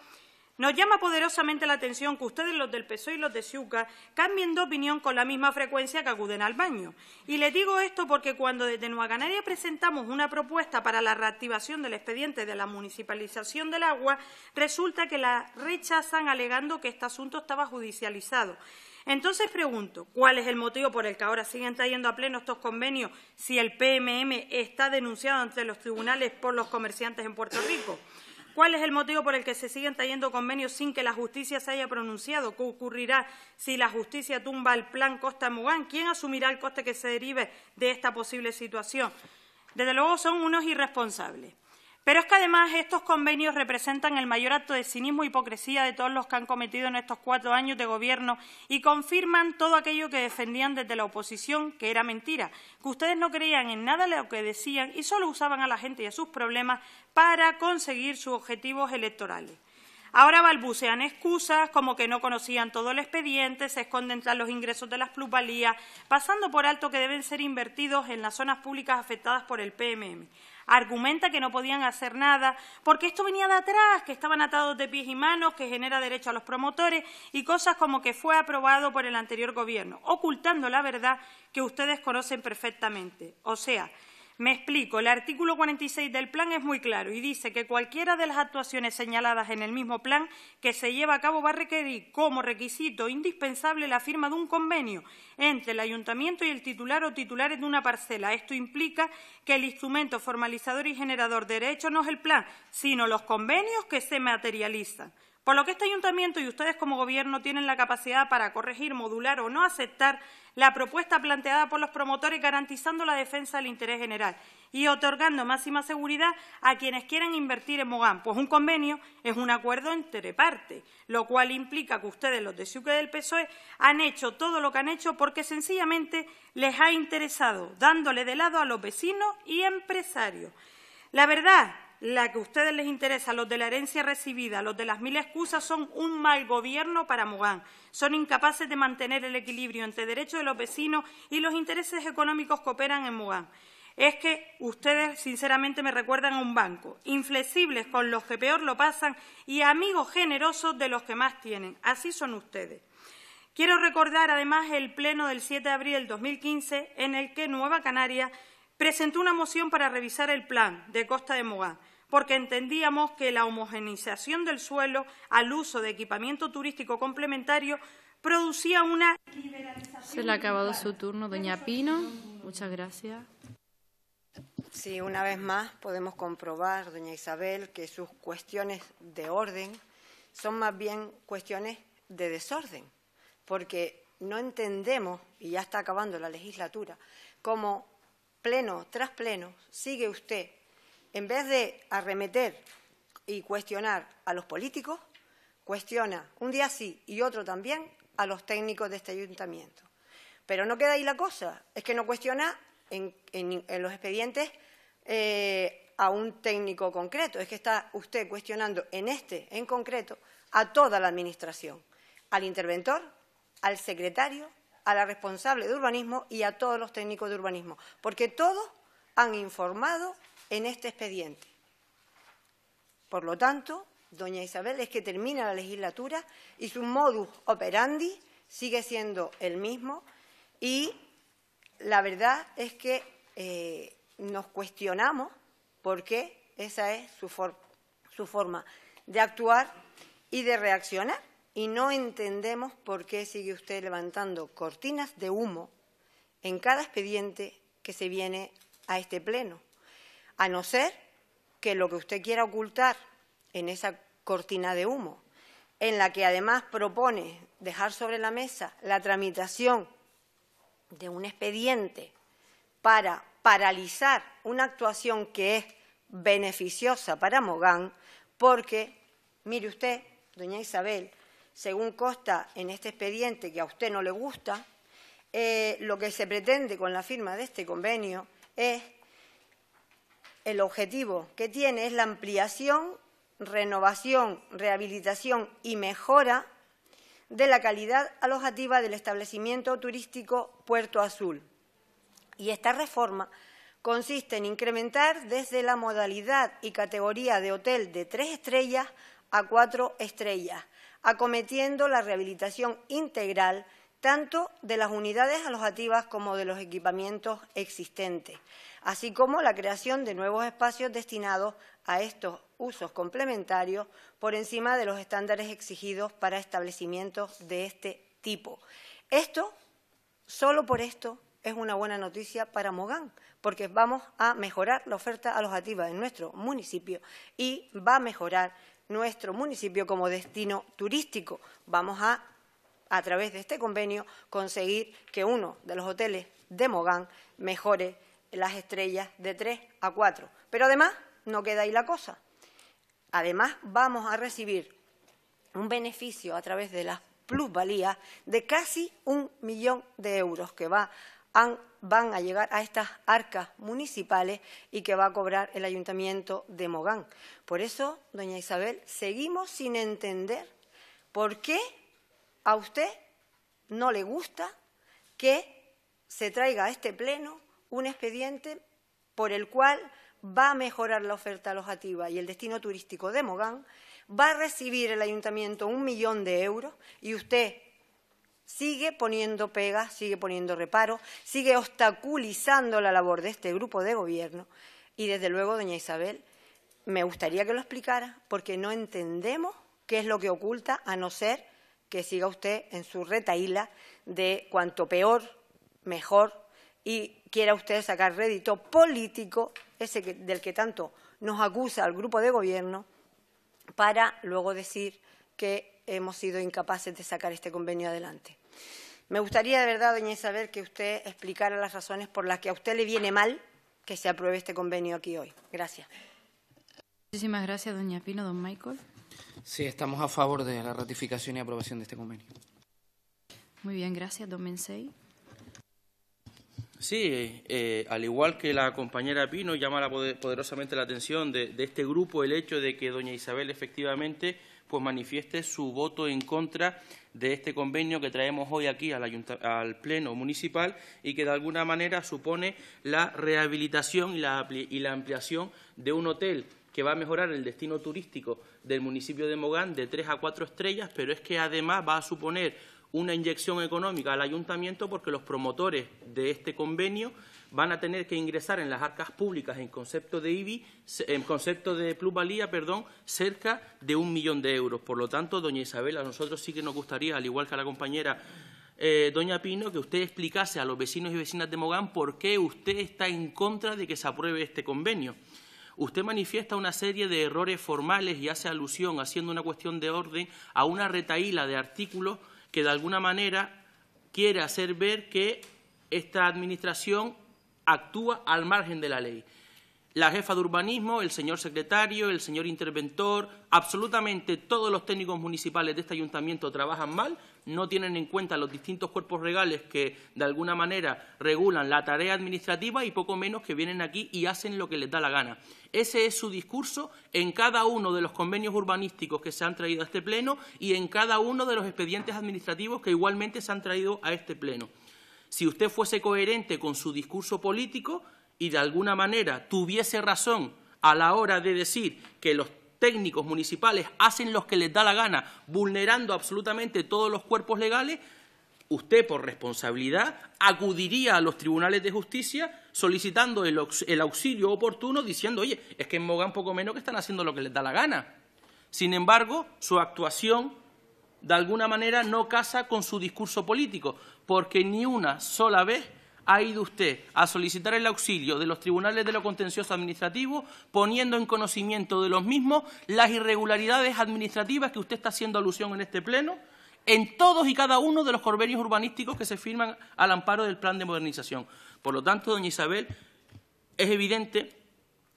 nos llama poderosamente la atención que ustedes, los del PSOE y los de SIUCA, cambien de opinión con la misma frecuencia que acuden al baño. Y les digo esto porque cuando desde Nueva Canaria presentamos una propuesta para la reactivación del expediente de la municipalización del agua, resulta que la rechazan alegando que este asunto estaba judicializado. Entonces pregunto, ¿cuál es el motivo por el que ahora siguen trayendo a pleno estos convenios si el PMM está denunciado ante los tribunales por los comerciantes en Puerto Rico? ¿Cuál es el motivo por el que se siguen trayendo convenios sin que la justicia se haya pronunciado? ¿Qué ocurrirá si la justicia tumba el plan Costa Mugán? ¿Quién asumirá el coste que se derive de esta posible situación? Desde luego son unos irresponsables. Pero es que además estos convenios representan el mayor acto de cinismo e hipocresía de todos los que han cometido en estos cuatro años de gobierno y confirman todo aquello que defendían desde la oposición, que era mentira, que ustedes no creían en nada de lo que decían y solo usaban a la gente y a sus problemas para conseguir sus objetivos electorales. Ahora balbucean excusas como que no conocían todo el expediente, se esconden tras los ingresos de las plusvalías, pasando por alto que deben ser invertidos en las zonas públicas afectadas por el PMM argumenta que no podían hacer nada porque esto venía de atrás, que estaban atados de pies y manos, que genera derecho a los promotores y cosas como que fue aprobado por el anterior gobierno, ocultando la verdad que ustedes conocen perfectamente. O sea, me explico, el artículo 46 del plan es muy claro y dice que cualquiera de las actuaciones señaladas en el mismo plan que se lleva a cabo va a requerir como requisito indispensable la firma de un convenio entre el ayuntamiento y el titular o titulares de una parcela. Esto implica que el instrumento formalizador y generador de derechos no es el plan, sino los convenios que se materializan. Por lo que este ayuntamiento y ustedes como gobierno tienen la capacidad para corregir, modular o no aceptar la propuesta planteada por los promotores garantizando la defensa del interés general y otorgando máxima seguridad a quienes quieran invertir en Mogán, pues un convenio es un acuerdo entre partes, lo cual implica que ustedes, los de Ciudad del PSOE, han hecho todo lo que han hecho porque sencillamente les ha interesado, dándole de lado a los vecinos y empresarios. La verdad la que a ustedes les interesa, los de la herencia recibida, los de las mil excusas, son un mal gobierno para Mugán. Son incapaces de mantener el equilibrio entre derechos de los vecinos y los intereses económicos que operan en Mugán. Es que ustedes, sinceramente, me recuerdan a un banco, inflexibles con los que peor lo pasan y amigos generosos de los que más tienen. Así son ustedes. Quiero recordar, además, el pleno del 7 de abril del 2015, en el que Nueva Canaria presentó una moción para revisar el plan de Costa de Mogán, porque entendíamos que la homogenización del suelo al uso de equipamiento turístico complementario producía una Se le ha acabado su turno, doña Pino. Muchas gracias. Sí, una vez más podemos comprobar, doña Isabel, que sus cuestiones de orden son más bien cuestiones de desorden, porque no entendemos, y ya está acabando la legislatura, cómo pleno tras pleno, sigue usted, en vez de arremeter y cuestionar a los políticos, cuestiona un día sí y otro también a los técnicos de este ayuntamiento. Pero no queda ahí la cosa, es que no cuestiona en, los expedientes eh, a un técnico concreto, es que está usted cuestionando en este en concreto a toda la Administración, al interventor, al secretario, a la responsable de urbanismo y a todos los técnicos de urbanismo, porque todos han informado en este expediente. Por lo tanto, doña Isabel, es que termina la legislatura y su modus operandi sigue siendo el mismo y la verdad es que eh, nos cuestionamos por qué esa es su forma de actuar y de reaccionar y no entendemos por qué sigue usted levantando cortinas de humo en cada expediente que se viene a este Pleno, a no ser que lo que usted quiera ocultar en esa cortina de humo, en la que además propone dejar sobre la mesa la tramitación de un expediente para paralizar una actuación que es beneficiosa para Mogán, porque, mire usted, doña Isabel, según consta en este expediente que a usted no le gusta, eh, lo que se pretende con la firma de este convenio es, el objetivo que tiene es la ampliación, renovación, rehabilitación y mejora de la calidad alojativa del establecimiento turístico Puerto Azul. Y esta reforma consiste en incrementar desde la modalidad y categoría de hotel de tres estrellas a cuatro estrellas, acometiendo la rehabilitación integral tanto de las unidades alojativas como de los equipamientos existentes, así como la creación de nuevos espacios destinados a estos usos complementarios por encima de los estándares exigidos para establecimientos de este tipo. Esto, solo por esto, es una buena noticia para Mogán, porque vamos a mejorar la oferta alojativa en nuestro municipio y va a mejorar nuestro municipio como destino turístico. Vamos a, a través de este convenio, conseguir que uno de los hoteles de Mogán mejore las estrellas de 3 a 4. Pero además, no queda ahí la cosa. Además, vamos a recibir un beneficio a través de las plusvalías de casi un millón de euros que va van a llegar a estas arcas municipales y que va a cobrar el Ayuntamiento de Mogán. Por eso, doña Isabel, seguimos sin entender por qué a usted no le gusta que se traiga a este Pleno un expediente por el cual va a mejorar la oferta alojativa y el destino turístico de Mogán, va a recibir el ayuntamiento un millón de euros y usted sigue poniendo pegas, sigue poniendo reparo, sigue obstaculizando la labor de este grupo de gobierno. Y desde luego, doña Isabel, me gustaría que lo explicara, porque no entendemos qué es lo que oculta, a no ser que siga usted en su retaíla de cuanto peor, mejor, y quiera usted sacar rédito político, ese del que tanto nos acusa al grupo de gobierno, para luego decir que hemos sido incapaces de sacar este convenio adelante. Me gustaría de verdad, doña Isabel, que usted explicara las razones por las que a usted le viene mal que se apruebe este convenio aquí hoy. Gracias. Muchísimas gracias, doña Pino. Don Michael. Sí, estamos a favor de la ratificación y aprobación de este convenio. Muy bien, gracias, don Mensei. Sí, eh, al igual que la compañera Pino, llama poderosamente la atención de este grupo el hecho de que doña Isabel efectivamente pues manifieste su voto en contra de este convenio que traemos hoy aquí al, Pleno Municipal y que de alguna manera supone la rehabilitación y la, y la ampliación de un hotel que va a mejorar el destino turístico del municipio de Mogán de tres a cuatro estrellas, pero es que además va a suponer una inyección económica al ayuntamiento porque los promotores de este convenio van a tener que ingresar en las arcas públicas en concepto de IBI, en concepto de plusvalía, perdón, cerca de un millón de euros. Por lo tanto, doña Isabel, a nosotros sí que nos gustaría, al igual que a la compañera eh, doña Pino, que usted explicase a los vecinos y vecinas de Mogán por qué usted está en contra de que se apruebe este convenio. Usted manifiesta una serie de errores formales y hace alusión, haciendo una cuestión de orden, a una retaíla de artículos que de alguna manera quiere hacer ver que esta Administración actúa al margen de la ley. La jefa de urbanismo, el señor secretario, el señor interventor, absolutamente todos los técnicos municipales de este ayuntamiento trabajan mal, no tienen en cuenta los distintos cuerpos regales que, de alguna manera, regulan la tarea administrativa y poco menos que vienen aquí y hacen lo que les da la gana. Ese es su discurso en cada uno de los convenios urbanísticos que se han traído a este Pleno y en cada uno de los expedientes administrativos que igualmente se han traído a este Pleno si usted fuese coherente con su discurso político y de alguna manera tuviese razón a la hora de decir que los técnicos municipales hacen lo que les da la gana, vulnerando absolutamente todos los cuerpos legales, usted por responsabilidad acudiría a los tribunales de justicia solicitando el, el, auxilio oportuno diciendo, oye, es que en Mogán poco menos que están haciendo lo que les da la gana. Sin embargo, su actuación de alguna manera no casa con su discurso político porque ni una sola vez ha ido usted a solicitar el auxilio de los tribunales de lo contencioso administrativo, poniendo en conocimiento de los mismos las irregularidades administrativas que usted está haciendo alusión en este Pleno, en todos y cada uno de los convenios urbanísticos que se firman al amparo del plan de modernización. Por lo tanto, doña Isabel, es evidente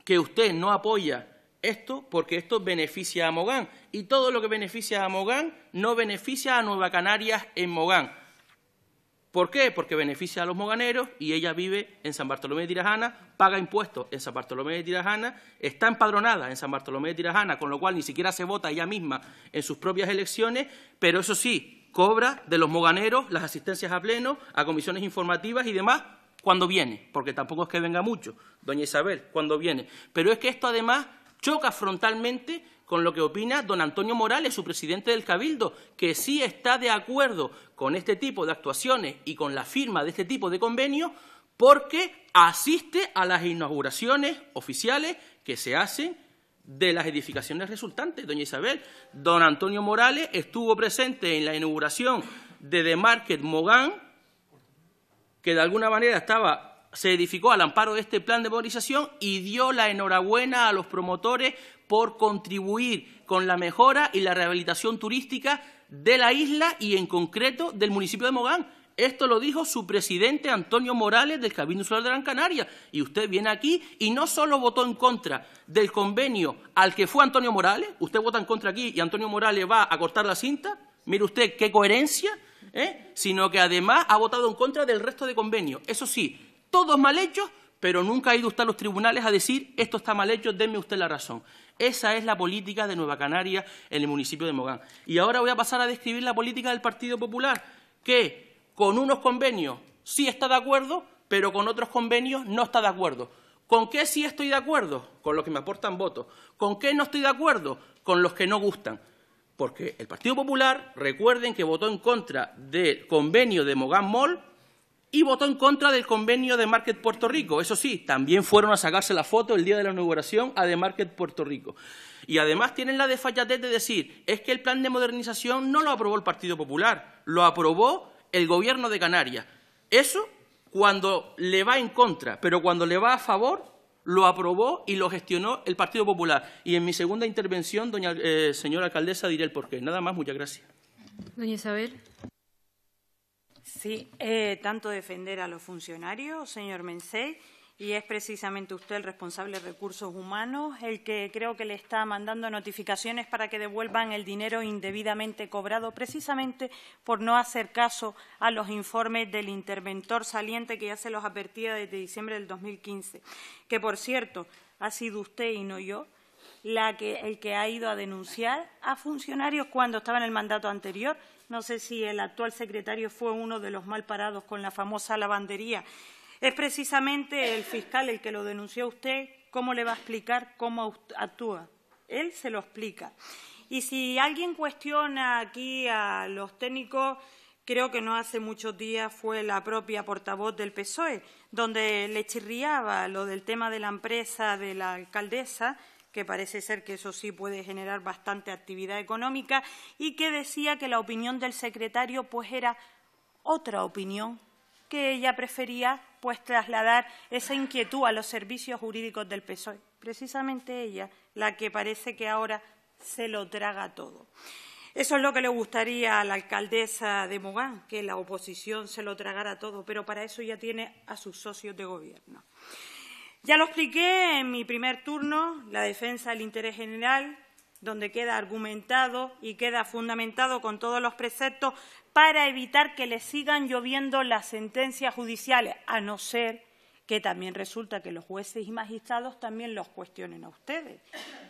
que usted no apoya esto porque esto beneficia a Mogán y todo lo que beneficia a Mogán no beneficia a Nueva Canarias en Mogán. ¿Por qué? Porque beneficia a los moganeros y ella vive en San Bartolomé de Tirajana, paga impuestos en San Bartolomé de Tirajana, está empadronada en San Bartolomé de Tirajana, con lo cual ni siquiera se vota ella misma en sus propias elecciones, pero eso sí, cobra de los moganeros las asistencias a pleno, a comisiones informativas y demás cuando viene, porque tampoco es que venga mucho, doña Isabel, cuando viene. Pero es que esto además choca frontalmente con lo que opina don Antonio Morales, su presidente del Cabildo, que sí está de acuerdo con este tipo de actuaciones y con la firma de este tipo de convenios porque asiste a las inauguraciones oficiales que se hacen de las edificaciones resultantes. Doña Isabel, don Antonio Morales estuvo presente en la inauguración de The Market Mogán, que de alguna manera estaba, se edificó al amparo de este plan de movilización y dio la enhorabuena a los promotores por contribuir con la mejora y la rehabilitación turística de la isla y en concreto del municipio de Mogán. Esto lo dijo su presidente Antonio Morales del Cabildo Insular de Gran Canaria. Y usted viene aquí y no solo votó en contra del convenio al que fue Antonio Morales, usted vota en contra aquí y Antonio Morales va a cortar la cinta. Mire usted qué coherencia, ¿eh? sino que además ha votado en contra del resto de convenios. Eso sí, todos mal hechos, pero nunca ha ido usted a los tribunales a decir esto está mal hecho, denme usted la razón. Esa es la política de Nueva Canaria en el municipio de Mogán. Y ahora voy a pasar a describir la política del Partido Popular, que con unos convenios sí está de acuerdo, pero con otros convenios no está de acuerdo. ¿Con qué sí estoy de acuerdo? Con los que me aportan votos. ¿Con qué no estoy de acuerdo? Con los que no gustan. Porque el Partido Popular, recuerden que votó en contra del convenio de Mogán Mall y votó en contra del convenio de Market Puerto Rico. Eso sí, también fueron a sacarse la foto el día de la inauguración a de Market Puerto Rico. Y además tienen la desfachatez de decir, es que el plan de modernización no lo aprobó el Partido Popular, lo aprobó el gobierno de Canarias. Eso cuando le va en contra, pero cuando le va a favor, lo aprobó y lo gestionó el Partido Popular. Y en mi segunda intervención, doña eh, señora alcaldesa, diré el porqué. Nada más, muchas gracias. Doña Sí, eh, tanto defender a los funcionarios, señor Mencé, y es precisamente usted el responsable de recursos humanos el que creo que le está mandando notificaciones para que devuelvan el dinero indebidamente cobrado precisamente por no hacer caso a los informes del interventor saliente que ya se los advertía desde diciembre del 2015, que por cierto ha sido usted y no yo la el que ha ido a denunciar a funcionarios cuando estaba en el mandato anterior no sé si el actual secretario fue uno de los mal parados con la famosa lavandería. Es precisamente el fiscal el que lo denunció a usted. ¿Cómo le va a explicar cómo actúa? Él se lo explica. Y si alguien cuestiona aquí a los técnicos, creo que no hace muchos días fue la propia portavoz del PSOE, donde le chirriaba lo del tema de la empresa de la alcaldesa, que parece ser que eso sí puede generar bastante actividad económica, y que decía que la opinión del secretario pues era otra opinión que ella prefería pues trasladar esa inquietud a los servicios jurídicos del PSOE. Precisamente ella, la que parece que ahora se lo traga todo. Eso es lo que le gustaría a la alcaldesa de Mogán, que la oposición se lo tragara todo, pero para eso ya tiene a sus socios de gobierno. Ya lo expliqué en mi primer turno, la defensa del interés general, donde queda argumentado y queda fundamentado con todos los preceptos para evitar que le sigan lloviendo las sentencias judiciales, a no ser que también resulta que los jueces y magistrados también los cuestionen a ustedes.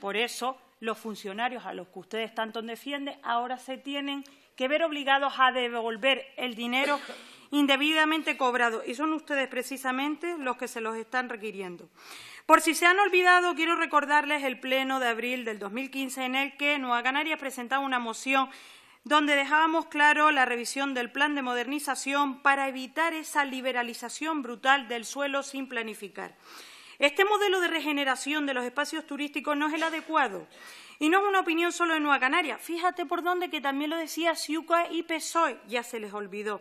Por eso, los funcionarios a los que ustedes tanto defienden ahora se tienen que ver obligados a devolver el dinero indebidamente cobrado y son ustedes precisamente los que se los están requiriendo. Por si se han olvidado, quiero recordarles el pleno de abril del 2015 en el que Nueva canaria presentaba una moción donde dejábamos claro la revisión del plan de modernización para evitar esa liberalización brutal del suelo sin planificar. Este modelo de regeneración de los espacios turísticos no es el adecuado. Y no es una opinión solo de Nueva Canaria. Fíjate por dónde que también lo decía siuca y Pesoy ya se les olvidó.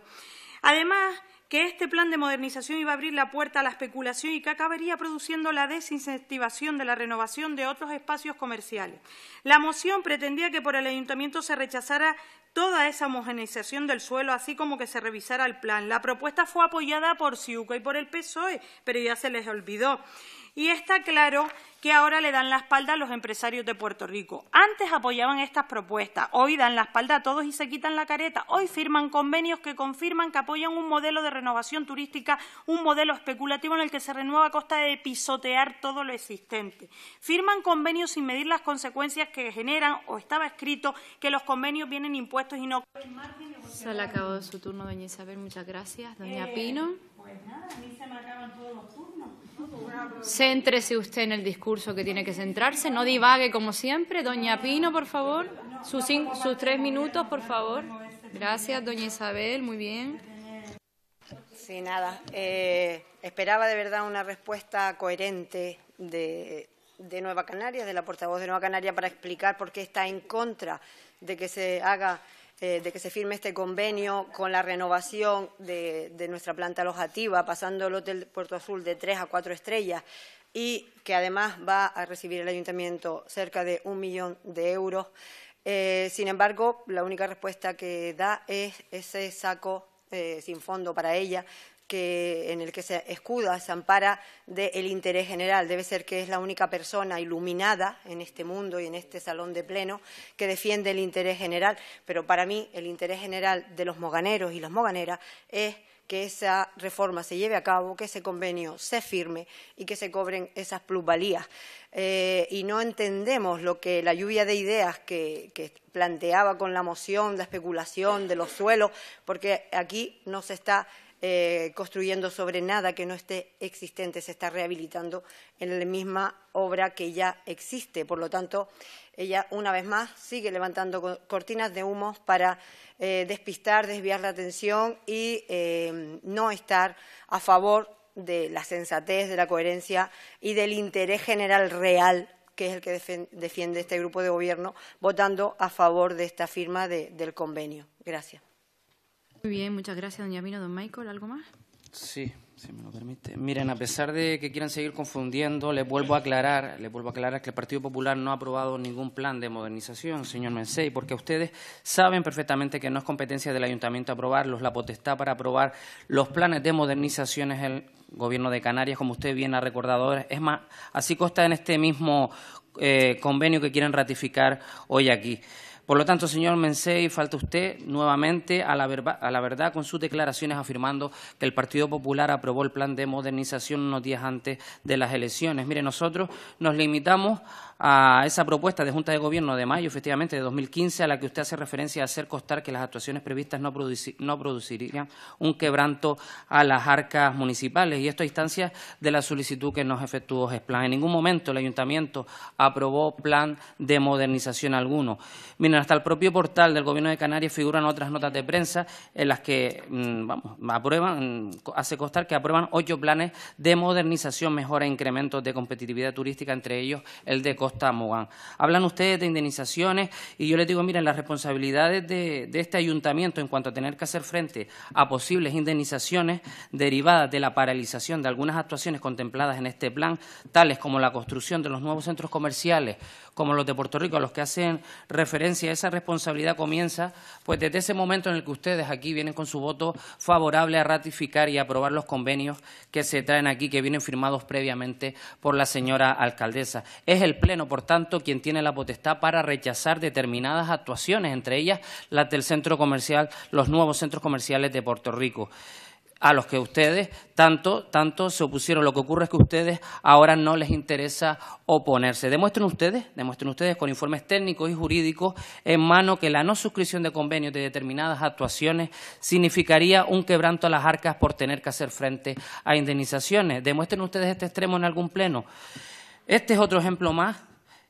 Además, que este plan de modernización iba a abrir la puerta a la especulación y que acabaría produciendo la desincentivación de la renovación de otros espacios comerciales. La moción pretendía que por el ayuntamiento se rechazara toda esa homogeneización del suelo, así como que se revisara el plan. La propuesta fue apoyada por Ciuca y por el PSOE, pero ya se les olvidó y está claro que ahora le dan la espalda a los empresarios de Puerto Rico. Antes apoyaban estas propuestas, hoy dan la espalda a todos y se quitan la careta, hoy firman convenios que confirman que apoyan un modelo de renovación turística, un modelo especulativo en el que se renueva a costa de pisotear todo lo existente. Firman convenios sin medir las consecuencias que generan, o estaba escrito que los convenios vienen impuestos y no... Se le acabó su turno, doña Muchas gracias. Doña eh, Pino. Pues Céntrese usted en el discurso que tiene que centrarse, no divague como siempre. Doña Pino, por favor, sus, tres minutos, por favor. Gracias, doña Isabel, muy bien. Sí, nada. Eh, esperaba de verdad una respuesta coherente de, Nueva Canarias, de la portavoz de Nueva Canaria, para explicar por qué está en contra de que se haga eh, de que se firme este convenio con la renovación de, nuestra planta alojativa, pasando el Hotel Puerto Azul de tres a cuatro estrellas y que además va a recibir el ayuntamiento cerca de un millón de euros. Eh, sin embargo, la única respuesta que da es ese saco eh, sin fondo para ella que, en el que se escuda, se ampara del interés general. Debe ser que es la única persona iluminada en este mundo y en este salón de pleno que defiende el interés general. Pero para mí el interés general de los moganeros y las moganeras es que esa reforma se lleve a cabo, que ese convenio se firme y que se cobren esas plusvalías. Eh, y no entendemos lo que la lluvia de ideas que, planteaba con la moción, la especulación de los suelos, porque aquí no se está eh, construyendo sobre nada que no esté existente, se está rehabilitando en la misma obra que ya existe. Por lo tanto, ella una vez más sigue levantando cortinas de humo para eh, despistar, desviar la atención y eh, no estar a favor de la sensatez, de la coherencia y del interés general real que es el que defiende este grupo de gobierno, votando a favor de esta firma del convenio. Gracias. Muy bien, muchas gracias, doña Pino. Don Michael, ¿algo más? Sí, si me lo permite. Miren, a pesar de que quieran seguir confundiendo, les vuelvo a aclarar, les vuelvo a aclarar que el Partido Popular no ha aprobado ningún plan de modernización, señor Mensei, porque ustedes saben perfectamente que no es competencia del ayuntamiento aprobarlos, la potestad para aprobar los planes de modernización es el gobierno de Canarias, como usted bien ha recordado. Es más, así consta en este mismo eh, convenio que quieren ratificar hoy aquí. Por lo tanto, señor Mensei, falta usted nuevamente a la, a la, verdad con sus declaraciones afirmando que el Partido Popular aprobó el plan de modernización unos días antes de las elecciones. Mire, nosotros nos limitamos a esa propuesta de Junta de Gobierno de mayo, efectivamente, de 2015, a la que usted hace referencia a hacer costar que las actuaciones previstas no, producirían un quebranto a las arcas municipales. Y esto a instancia de la solicitud que nos efectuó GESPLAN. En ningún momento el Ayuntamiento aprobó plan de modernización alguno. Miren, hasta el propio portal del Gobierno de Canarias figuran otras notas de prensa en las que, mm, vamos, aprueban, mm, hace costar que aprueban ocho planes de modernización, mejora e incremento de competitividad turística, entre ellos el de Hablan ustedes de indemnizaciones y yo les digo, miren, las responsabilidades de este ayuntamiento en cuanto a tener que hacer frente a posibles indemnizaciones derivadas de la paralización de algunas actuaciones contempladas en este plan, tales como la construcción de los nuevos centros comerciales como los de Puerto Rico, a los que hacen referencia, esa responsabilidad comienza pues desde ese momento en el que ustedes aquí vienen con su voto favorable a ratificar y aprobar los convenios que se traen aquí, que vienen firmados previamente por la señora alcaldesa. Es el Pleno, por tanto, quien tiene la potestad para rechazar determinadas actuaciones, entre ellas las del centro comercial, los nuevos centros comerciales de Puerto Rico a los que ustedes tanto, tanto se opusieron. Lo que ocurre es que ustedes ahora no les interesa oponerse. Demuestren ustedes, demuestren ustedes con informes técnicos y jurídicos en mano que la no suscripción de convenios de determinadas actuaciones significaría un quebranto a las arcas por tener que hacer frente a indemnizaciones. Demuestren ustedes este extremo en algún pleno. Este es otro ejemplo más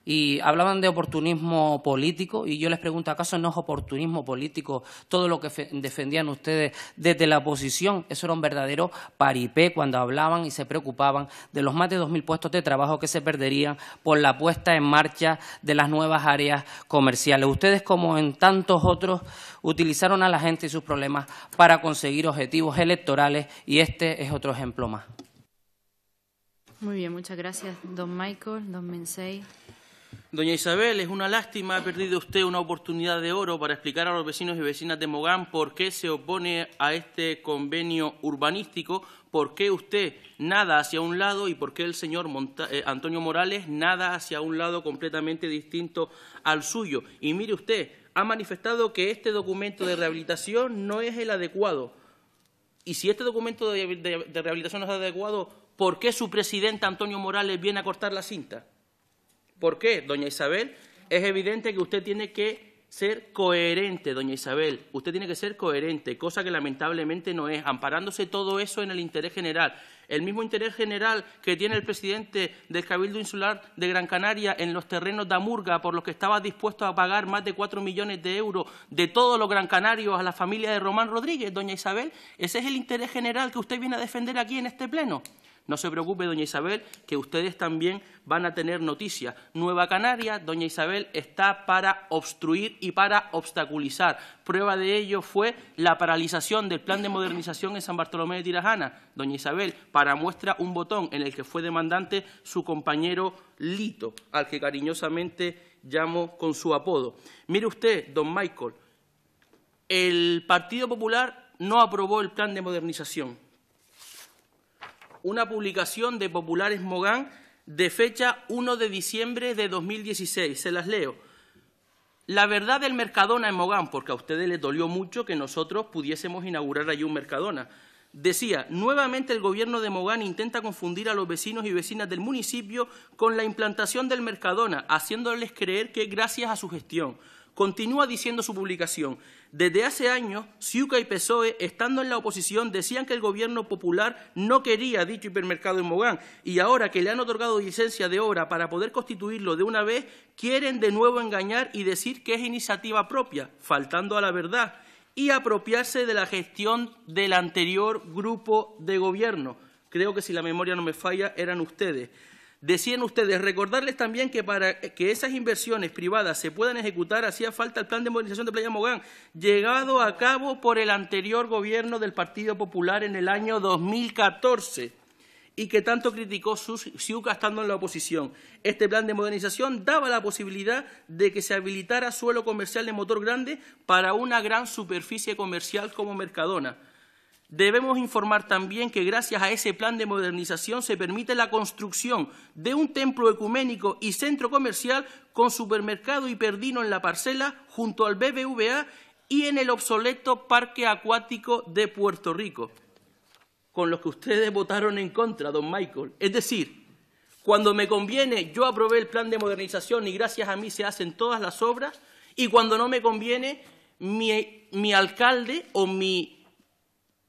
y hablaban de oportunismo político y yo les pregunto, ¿acaso no es oportunismo político todo lo que defendían ustedes desde la oposición? Eso era un verdadero paripé cuando hablaban y se preocupaban de los más de 2.000 puestos de trabajo que se perderían por la puesta en marcha de las nuevas áreas comerciales. Ustedes, como en tantos otros, utilizaron a la gente y sus problemas para conseguir objetivos electorales y este es otro ejemplo más. Muy bien, muchas gracias, don Michael, don Mensei. Doña Isabel, es una lástima, ha perdido usted una oportunidad de oro para explicar a los vecinos y vecinas de Mogán por qué se opone a este convenio urbanístico, por qué usted nada hacia un lado y por qué el señor eh, Antonio Morales nada hacia un lado completamente distinto al suyo. Y mire usted, ha manifestado que este documento de rehabilitación no es el adecuado. Y si este documento de, de rehabilitación no es adecuado, ¿por qué su presidente Antonio Morales viene a cortar la cinta? ¿Por qué, doña Isabel? Es evidente que usted tiene que ser coherente, doña Isabel. Usted tiene que ser coherente, cosa que lamentablemente no es, amparándose todo eso en el interés general. El mismo interés general que tiene el presidente del Cabildo Insular de Gran Canaria en los terrenos de Amurga, por los que estaba dispuesto a pagar más de cuatro millones de euros de todos los gran canarios a la familia de Román Rodríguez, doña Isabel. Ese es el interés general que usted viene a defender aquí en este Pleno. No se preocupe, doña Isabel, que ustedes también van a tener noticias. Nueva Canaria, doña Isabel, está para obstruir y para obstaculizar. Prueba de ello fue la paralización del plan de modernización en San Bartolomé de Tirajana. Doña Isabel, para muestra un botón en el que fue demandante su compañero Lito, al que cariñosamente llamo con su apodo. Mire usted, don Michael, el Partido Popular no aprobó el plan de modernización una publicación de Populares Mogán de fecha 1 de diciembre de 2016. Se las leo. La verdad del Mercadona en Mogán, porque a ustedes les dolió mucho que nosotros pudiésemos inaugurar allí un Mercadona. Decía, nuevamente el gobierno de Mogán intenta confundir a los vecinos y vecinas del municipio con la implantación del Mercadona, haciéndoles creer que gracias a su gestión Continúa diciendo su publicación, desde hace años, Ciuca y PSOE, estando en la oposición, decían que el gobierno popular no quería dicho hipermercado en Mogán y ahora que le han otorgado licencia de obra para poder constituirlo de una vez, quieren de nuevo engañar y decir que es iniciativa propia, faltando a la verdad, y apropiarse de la gestión del anterior grupo de gobierno. Creo que si la memoria no me falla, eran ustedes. Decían ustedes, recordarles también que para que esas inversiones privadas se puedan ejecutar hacía falta el plan de modernización de Playa Mogán, llegado a cabo por el anterior gobierno del Partido Popular en el año 2014 y que tanto criticó Siuca estando en la oposición. Este plan de modernización daba la posibilidad de que se habilitara suelo comercial de motor grande para una gran superficie comercial como Mercadona Debemos informar también que gracias a ese plan de modernización se permite la construcción de un templo ecuménico y centro comercial con supermercado y perdino en la parcela junto al BBVA y en el obsoleto Parque Acuático de Puerto Rico, con los que ustedes votaron en contra, don Michael. Es decir, cuando me conviene yo aprobé el plan de modernización y gracias a mí se hacen todas las obras y cuando no me conviene mi, mi alcalde o mi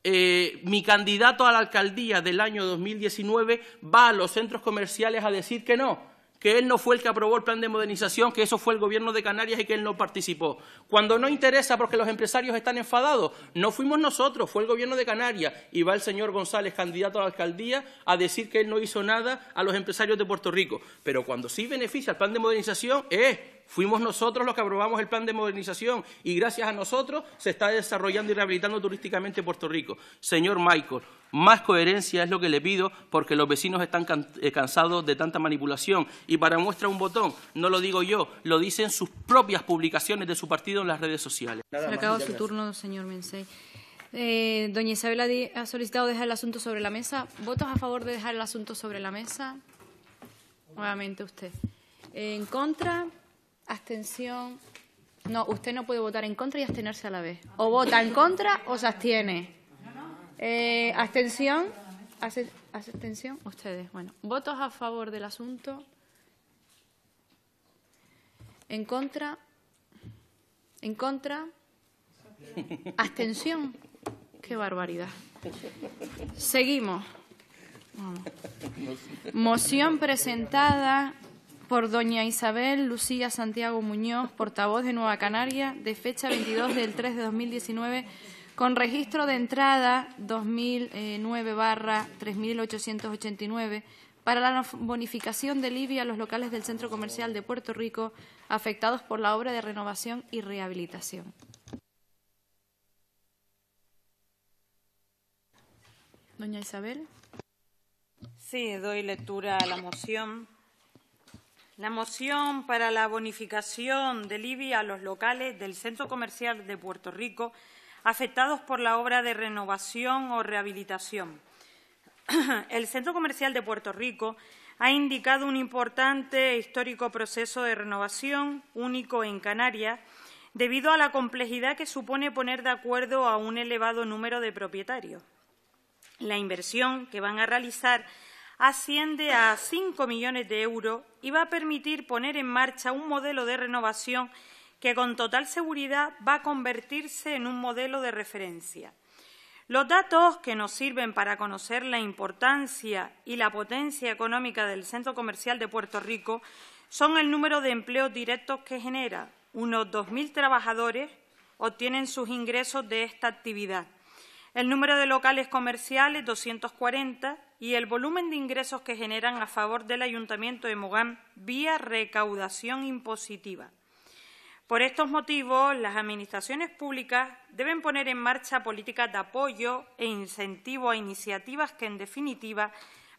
eh, mi candidato a la alcaldía del año 2019 va a los centros comerciales a decir que no, que él no fue el que aprobó el plan de modernización, que eso fue el gobierno de Canarias y que él no participó. Cuando no interesa porque los empresarios están enfadados, no fuimos nosotros, fue el gobierno de Canarias y va el señor González, candidato a la alcaldía, a decir que él no hizo nada a los empresarios de Puerto Rico. Pero cuando sí beneficia el plan de modernización, eh, fuimos nosotros los que aprobamos el plan de modernización y gracias a nosotros se está desarrollando y rehabilitando turísticamente Puerto Rico. Señor Michael, más coherencia es lo que le pido porque los vecinos están eh, cansados de tanta manipulación. Y para muestra un botón, no lo digo yo, lo dicen sus propias publicaciones de su partido en las redes sociales. Se acaba su turno, señor Mensei. Eh, doña Isabel ha solicitado dejar el asunto sobre la mesa. ¿Votos a favor de dejar el asunto sobre la mesa? Nuevamente usted. ¿En contra? ¿Abstención? No, usted no puede votar en contra y abstenerse a la vez. O vota en contra o se abstiene. Eh, ¿Abstención? Ustedes, bueno. ¿Votos a favor del asunto? ¿En contra? ¿En contra? ¿Abstención? ¡Qué barbaridad! Seguimos. Moción presentada por doña Isabel Lucía Santiago Muñoz, portavoz de Nueva Canaria, de fecha 22 del 3 de 2019 con registro de entrada 2009-3889 para la bonificación de libia a los locales del Centro Comercial de Puerto Rico afectados por la obra de renovación y rehabilitación. Doña Isabel. Sí, doy lectura a la moción. La moción para la bonificación de libia a los locales del Centro Comercial de Puerto Rico afectados por la obra de renovación o rehabilitación. El Centro Comercial de Puerto Rico ha indicado un importante e histórico proceso de renovación único en Canarias debido a la complejidad que supone poner de acuerdo a un elevado número de propietarios. La inversión que van a realizar asciende a 5 millones de euros y va a permitir poner en marcha un modelo de renovación que con total seguridad va a convertirse en un modelo de referencia. Los datos que nos sirven para conocer la importancia y la potencia económica del Centro Comercial de Puerto Rico son el número de empleos directos que genera. Unos 2.000 trabajadores obtienen sus ingresos de esta actividad. El número de locales comerciales, 240, y el volumen de ingresos que generan a favor del Ayuntamiento de Mogán vía recaudación impositiva. Por estos motivos, las administraciones públicas deben poner en marcha políticas de apoyo e incentivo a iniciativas que, en definitiva,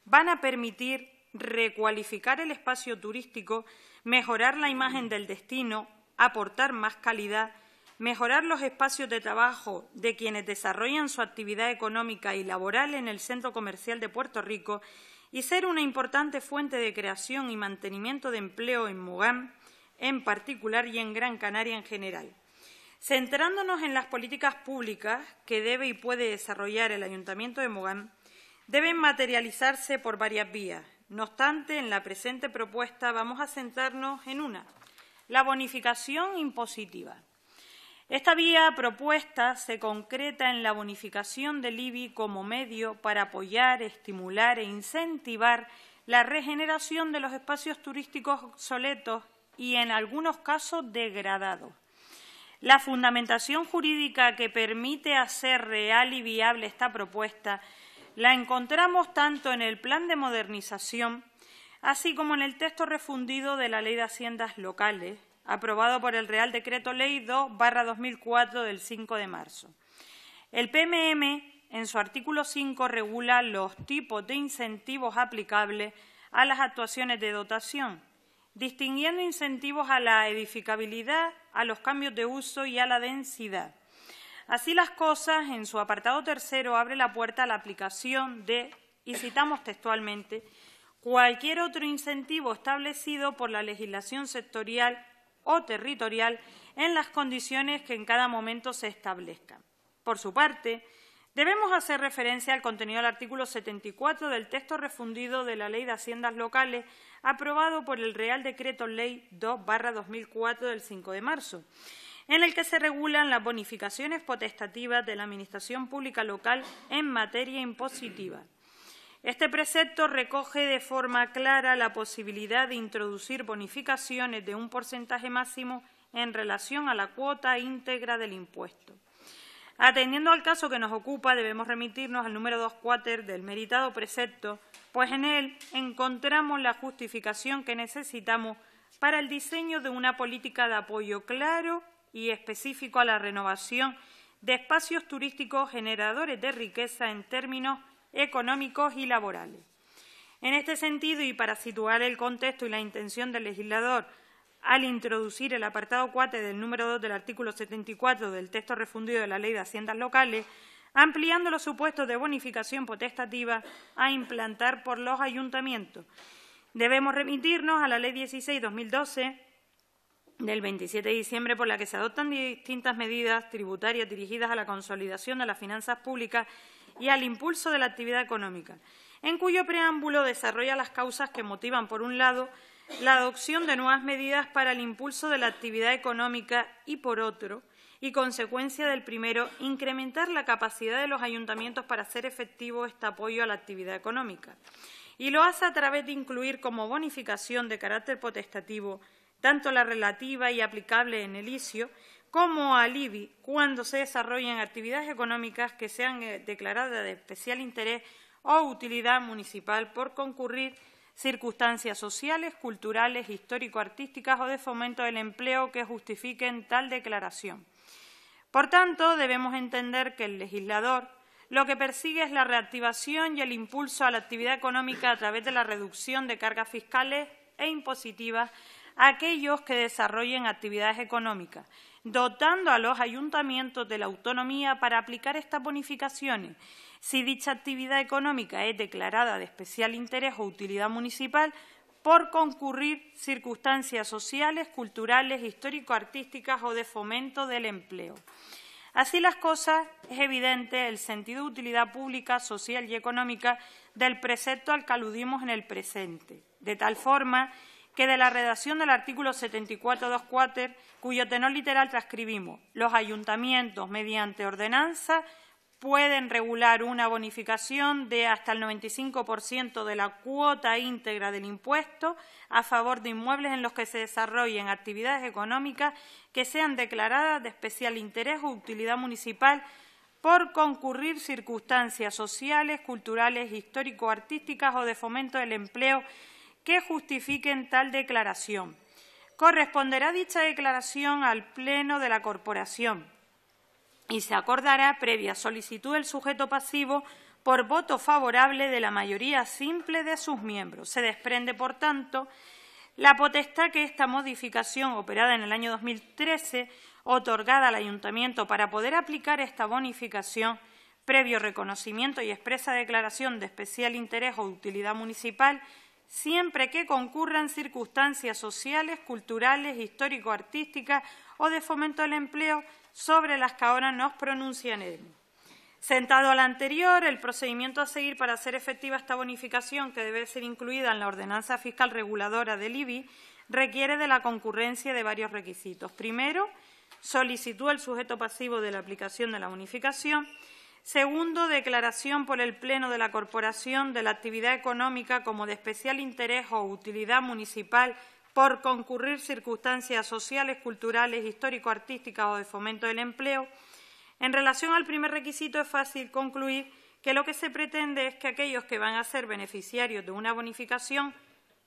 van a permitir recualificar el espacio turístico, mejorar la imagen del destino, aportar más calidad, mejorar los espacios de trabajo de quienes desarrollan su actividad económica y laboral en el centro comercial de Puerto Rico y ser una importante fuente de creación y mantenimiento de empleo en Mogán en particular y en Gran Canaria en general. Centrándonos en las políticas públicas que debe y puede desarrollar el Ayuntamiento de Mogán, deben materializarse por varias vías. No obstante, en la presente propuesta vamos a centrarnos en una, la bonificación impositiva. Esta vía propuesta se concreta en la bonificación del IBI como medio para apoyar, estimular e incentivar la regeneración de los espacios turísticos obsoletos y en algunos casos degradado. La fundamentación jurídica que permite hacer real y viable esta propuesta la encontramos tanto en el plan de modernización, así como en el texto refundido de la Ley de Haciendas Locales, aprobado por el Real Decreto Ley 2-2004 del 5 de marzo. El PMM, en su artículo 5, regula los tipos de incentivos aplicables a las actuaciones de dotación, distinguiendo incentivos a la edificabilidad, a los cambios de uso y a la densidad. Así las cosas, en su apartado tercero abre la puerta a la aplicación de, y citamos textualmente, cualquier otro incentivo establecido por la legislación sectorial o territorial en las condiciones que en cada momento se establezcan. Por su parte, Debemos hacer referencia al contenido del artículo 74 del texto refundido de la Ley de Haciendas Locales, aprobado por el Real Decreto Ley 2-2004 del 5 de marzo, en el que se regulan las bonificaciones potestativas de la Administración Pública Local en materia impositiva. Este precepto recoge de forma clara la posibilidad de introducir bonificaciones de un porcentaje máximo en relación a la cuota íntegra del impuesto. Atendiendo al caso que nos ocupa, debemos remitirnos al número dos cuáter del meritado precepto, pues en él encontramos la justificación que necesitamos para el diseño de una política de apoyo claro y específico a la renovación de espacios turísticos generadores de riqueza en términos económicos y laborales. En este sentido, y para situar el contexto y la intención del legislador al introducir el apartado 4 del número 2 del artículo 74 del texto refundido de la Ley de Haciendas Locales, ampliando los supuestos de bonificación potestativa a implantar por los ayuntamientos. Debemos remitirnos a la Ley 16-2012 del 27 de diciembre, por la que se adoptan distintas medidas tributarias dirigidas a la consolidación de las finanzas públicas y al impulso de la actividad económica, en cuyo preámbulo desarrolla las causas que motivan, por un lado, la adopción de nuevas medidas para el impulso de la actividad económica y, por otro, y consecuencia del primero, incrementar la capacidad de los ayuntamientos para hacer efectivo este apoyo a la actividad económica. Y lo hace a través de incluir como bonificación de carácter potestativo tanto la relativa y aplicable en el ICIO como al IBI cuando se desarrollen actividades económicas que sean eh, declaradas de especial interés o utilidad municipal por concurrir circunstancias sociales, culturales, histórico-artísticas o de fomento del empleo que justifiquen tal declaración. Por tanto, debemos entender que el legislador lo que persigue es la reactivación y el impulso a la actividad económica a través de la reducción de cargas fiscales e impositivas a aquellos que desarrollen actividades económicas, dotando a los ayuntamientos de la autonomía para aplicar estas bonificaciones si dicha actividad económica es declarada de especial interés o utilidad municipal por concurrir circunstancias sociales, culturales, histórico-artísticas o de fomento del empleo. Así las cosas, es evidente el sentido de utilidad pública, social y económica del precepto al que aludimos en el presente, de tal forma que de la redacción del artículo 74.2.4, cuyo tenor literal transcribimos, los ayuntamientos, mediante ordenanza, pueden regular una bonificación de hasta el 95% de la cuota íntegra del impuesto a favor de inmuebles en los que se desarrollen actividades económicas que sean declaradas de especial interés o utilidad municipal por concurrir circunstancias sociales, culturales, histórico-artísticas o de fomento del empleo que justifiquen tal declaración. Corresponderá dicha declaración al Pleno de la Corporación y se acordará previa solicitud del sujeto pasivo por voto favorable de la mayoría simple de sus miembros. Se desprende, por tanto, la potestad que esta modificación operada en el año 2013 otorgada al ayuntamiento para poder aplicar esta bonificación previo reconocimiento y expresa declaración de especial interés o utilidad municipal siempre que concurran circunstancias sociales, culturales, histórico-artísticas o de fomento del empleo sobre las que ahora nos pronunciaremos. Sentado al anterior, el procedimiento a seguir para hacer efectiva esta bonificación, que debe ser incluida en la ordenanza fiscal reguladora del IBI, requiere de la concurrencia de varios requisitos. Primero, solicitud el sujeto pasivo de la aplicación de la bonificación. Segundo, declaración por el Pleno de la Corporación de la actividad económica como de especial interés o utilidad municipal por concurrir circunstancias sociales, culturales, histórico-artísticas o de fomento del empleo, en relación al primer requisito es fácil concluir que lo que se pretende es que aquellos que van a ser beneficiarios de una bonificación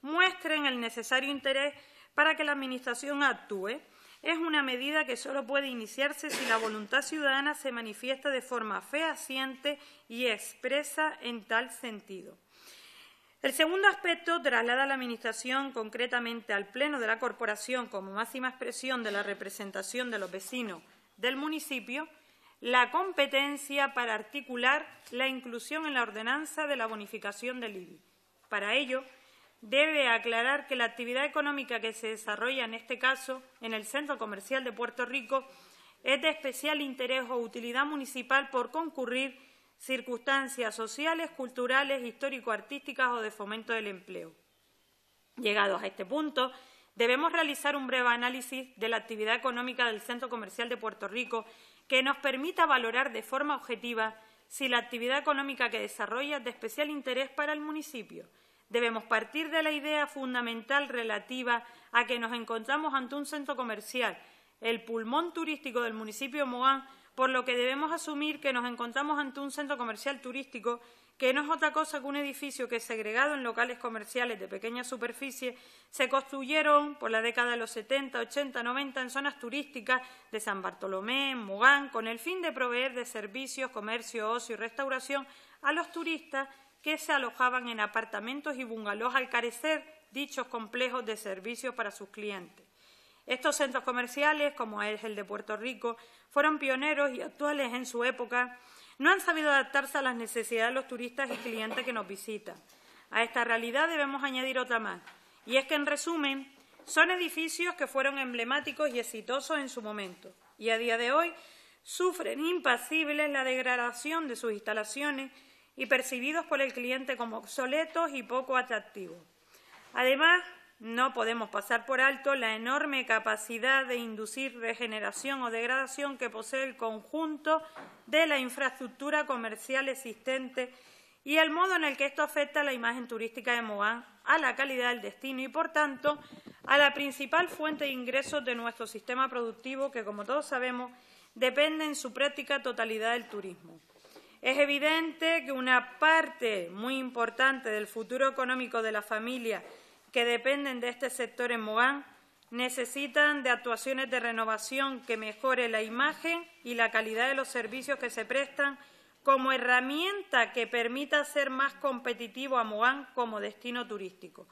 muestren el necesario interés para que la Administración actúe. Es una medida que solo puede iniciarse si la voluntad ciudadana se manifiesta de forma fehaciente y expresa en tal sentido. El segundo aspecto traslada a la Administración, concretamente al Pleno de la Corporación, como máxima expresión de la representación de los vecinos del municipio, la competencia para articular la inclusión en la ordenanza de la bonificación del IBI. Para ello, debe aclarar que la actividad económica que se desarrolla en este caso en el Centro Comercial de Puerto Rico es de especial interés o utilidad municipal por concurrir circunstancias sociales, culturales, histórico-artísticas o de fomento del empleo. Llegados a este punto, debemos realizar un breve análisis de la actividad económica del Centro Comercial de Puerto Rico que nos permita valorar de forma objetiva si la actividad económica que desarrolla es de especial interés para el municipio. Debemos partir de la idea fundamental relativa a que nos encontramos ante un centro comercial, el pulmón turístico del municipio de por lo que debemos asumir que nos encontramos ante un centro comercial turístico que no es otra cosa que un edificio que, segregado en locales comerciales de pequeña superficie, se construyeron por la década de los 70, 80, 90 en zonas turísticas de San Bartolomé, Mugán, con el fin de proveer de servicios, comercio, ocio y restauración a los turistas que se alojaban en apartamentos y bungalows al carecer dichos complejos de servicios para sus clientes. Estos centros comerciales, como es el de Puerto Rico, fueron pioneros y actuales en su época, no han sabido adaptarse a las necesidades de los turistas y clientes que nos visitan. A esta realidad debemos añadir otra más, y es que, en resumen, son edificios que fueron emblemáticos y exitosos en su momento, y a día de hoy sufren impasibles la degradación de sus instalaciones y percibidos por el cliente como obsoletos y poco atractivos. Además, no podemos pasar por alto la enorme capacidad de inducir regeneración o degradación que posee el conjunto de la infraestructura comercial existente y el modo en el que esto afecta a la imagen turística de Mogán, a la calidad del destino y, por tanto, a la principal fuente de ingresos de nuestro sistema productivo que, como todos sabemos, depende en su práctica totalidad del turismo. Es evidente que una parte muy importante del futuro económico de la familia que dependen de este sector en Mogán necesitan de actuaciones de renovación que mejore la imagen y la calidad de los servicios que se prestan como herramienta que permita ser más competitivo a Mogán como destino turístico.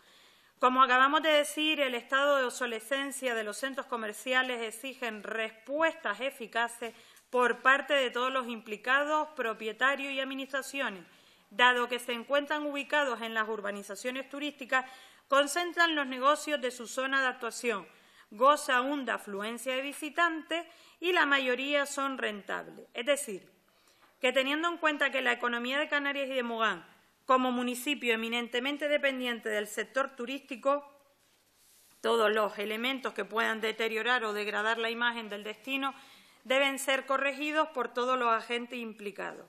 Como acabamos de decir, el estado de obsolescencia de los centros comerciales exigen respuestas eficaces por parte de todos los implicados, propietarios y administraciones, dado que se encuentran ubicados en las urbanizaciones turísticas concentran los negocios de su zona de actuación, goza aún de afluencia de visitantes y la mayoría son rentables. Es decir, que teniendo en cuenta que la economía de Canarias y de Mogán, como municipio eminentemente dependiente del sector turístico, todos los elementos que puedan deteriorar o degradar la imagen del destino deben ser corregidos por todos los agentes implicados.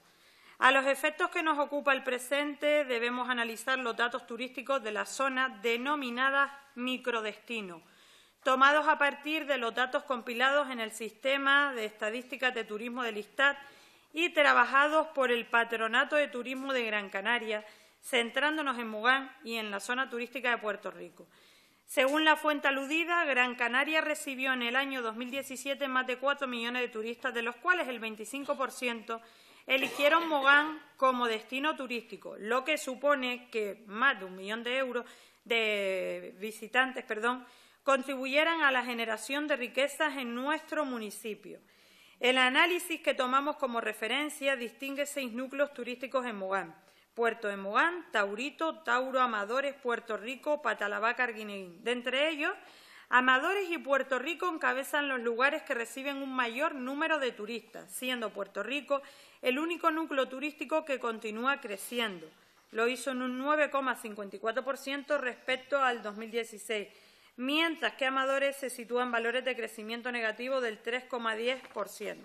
A los efectos que nos ocupa el presente, debemos analizar los datos turísticos de la zona denominada microdestino, tomados a partir de los datos compilados en el Sistema de Estadísticas de Turismo del ISTAT y trabajados por el Patronato de Turismo de Gran Canaria, centrándonos en Mugán y en la zona turística de Puerto Rico. Según la fuente aludida, Gran Canaria recibió en el año 2017 más de 4 millones de turistas, de los cuales el 25% eligieron Mogán como destino turístico, lo que supone que más de un millón de euros de visitantes, perdón, contribuyeran a la generación de riquezas en nuestro municipio. El análisis que tomamos como referencia distingue seis núcleos turísticos en Mogán. Puerto de Mogán, Taurito, Tauro, Amadores, Puerto Rico, Patalabaca, Arguineguín. De entre ellos, Amadores y Puerto Rico encabezan los lugares que reciben un mayor número de turistas, siendo Puerto Rico el único núcleo turístico que continúa creciendo. Lo hizo en un 9,54% respecto al 2016, mientras que Amadores se sitúa en valores de crecimiento negativo del 3,10%.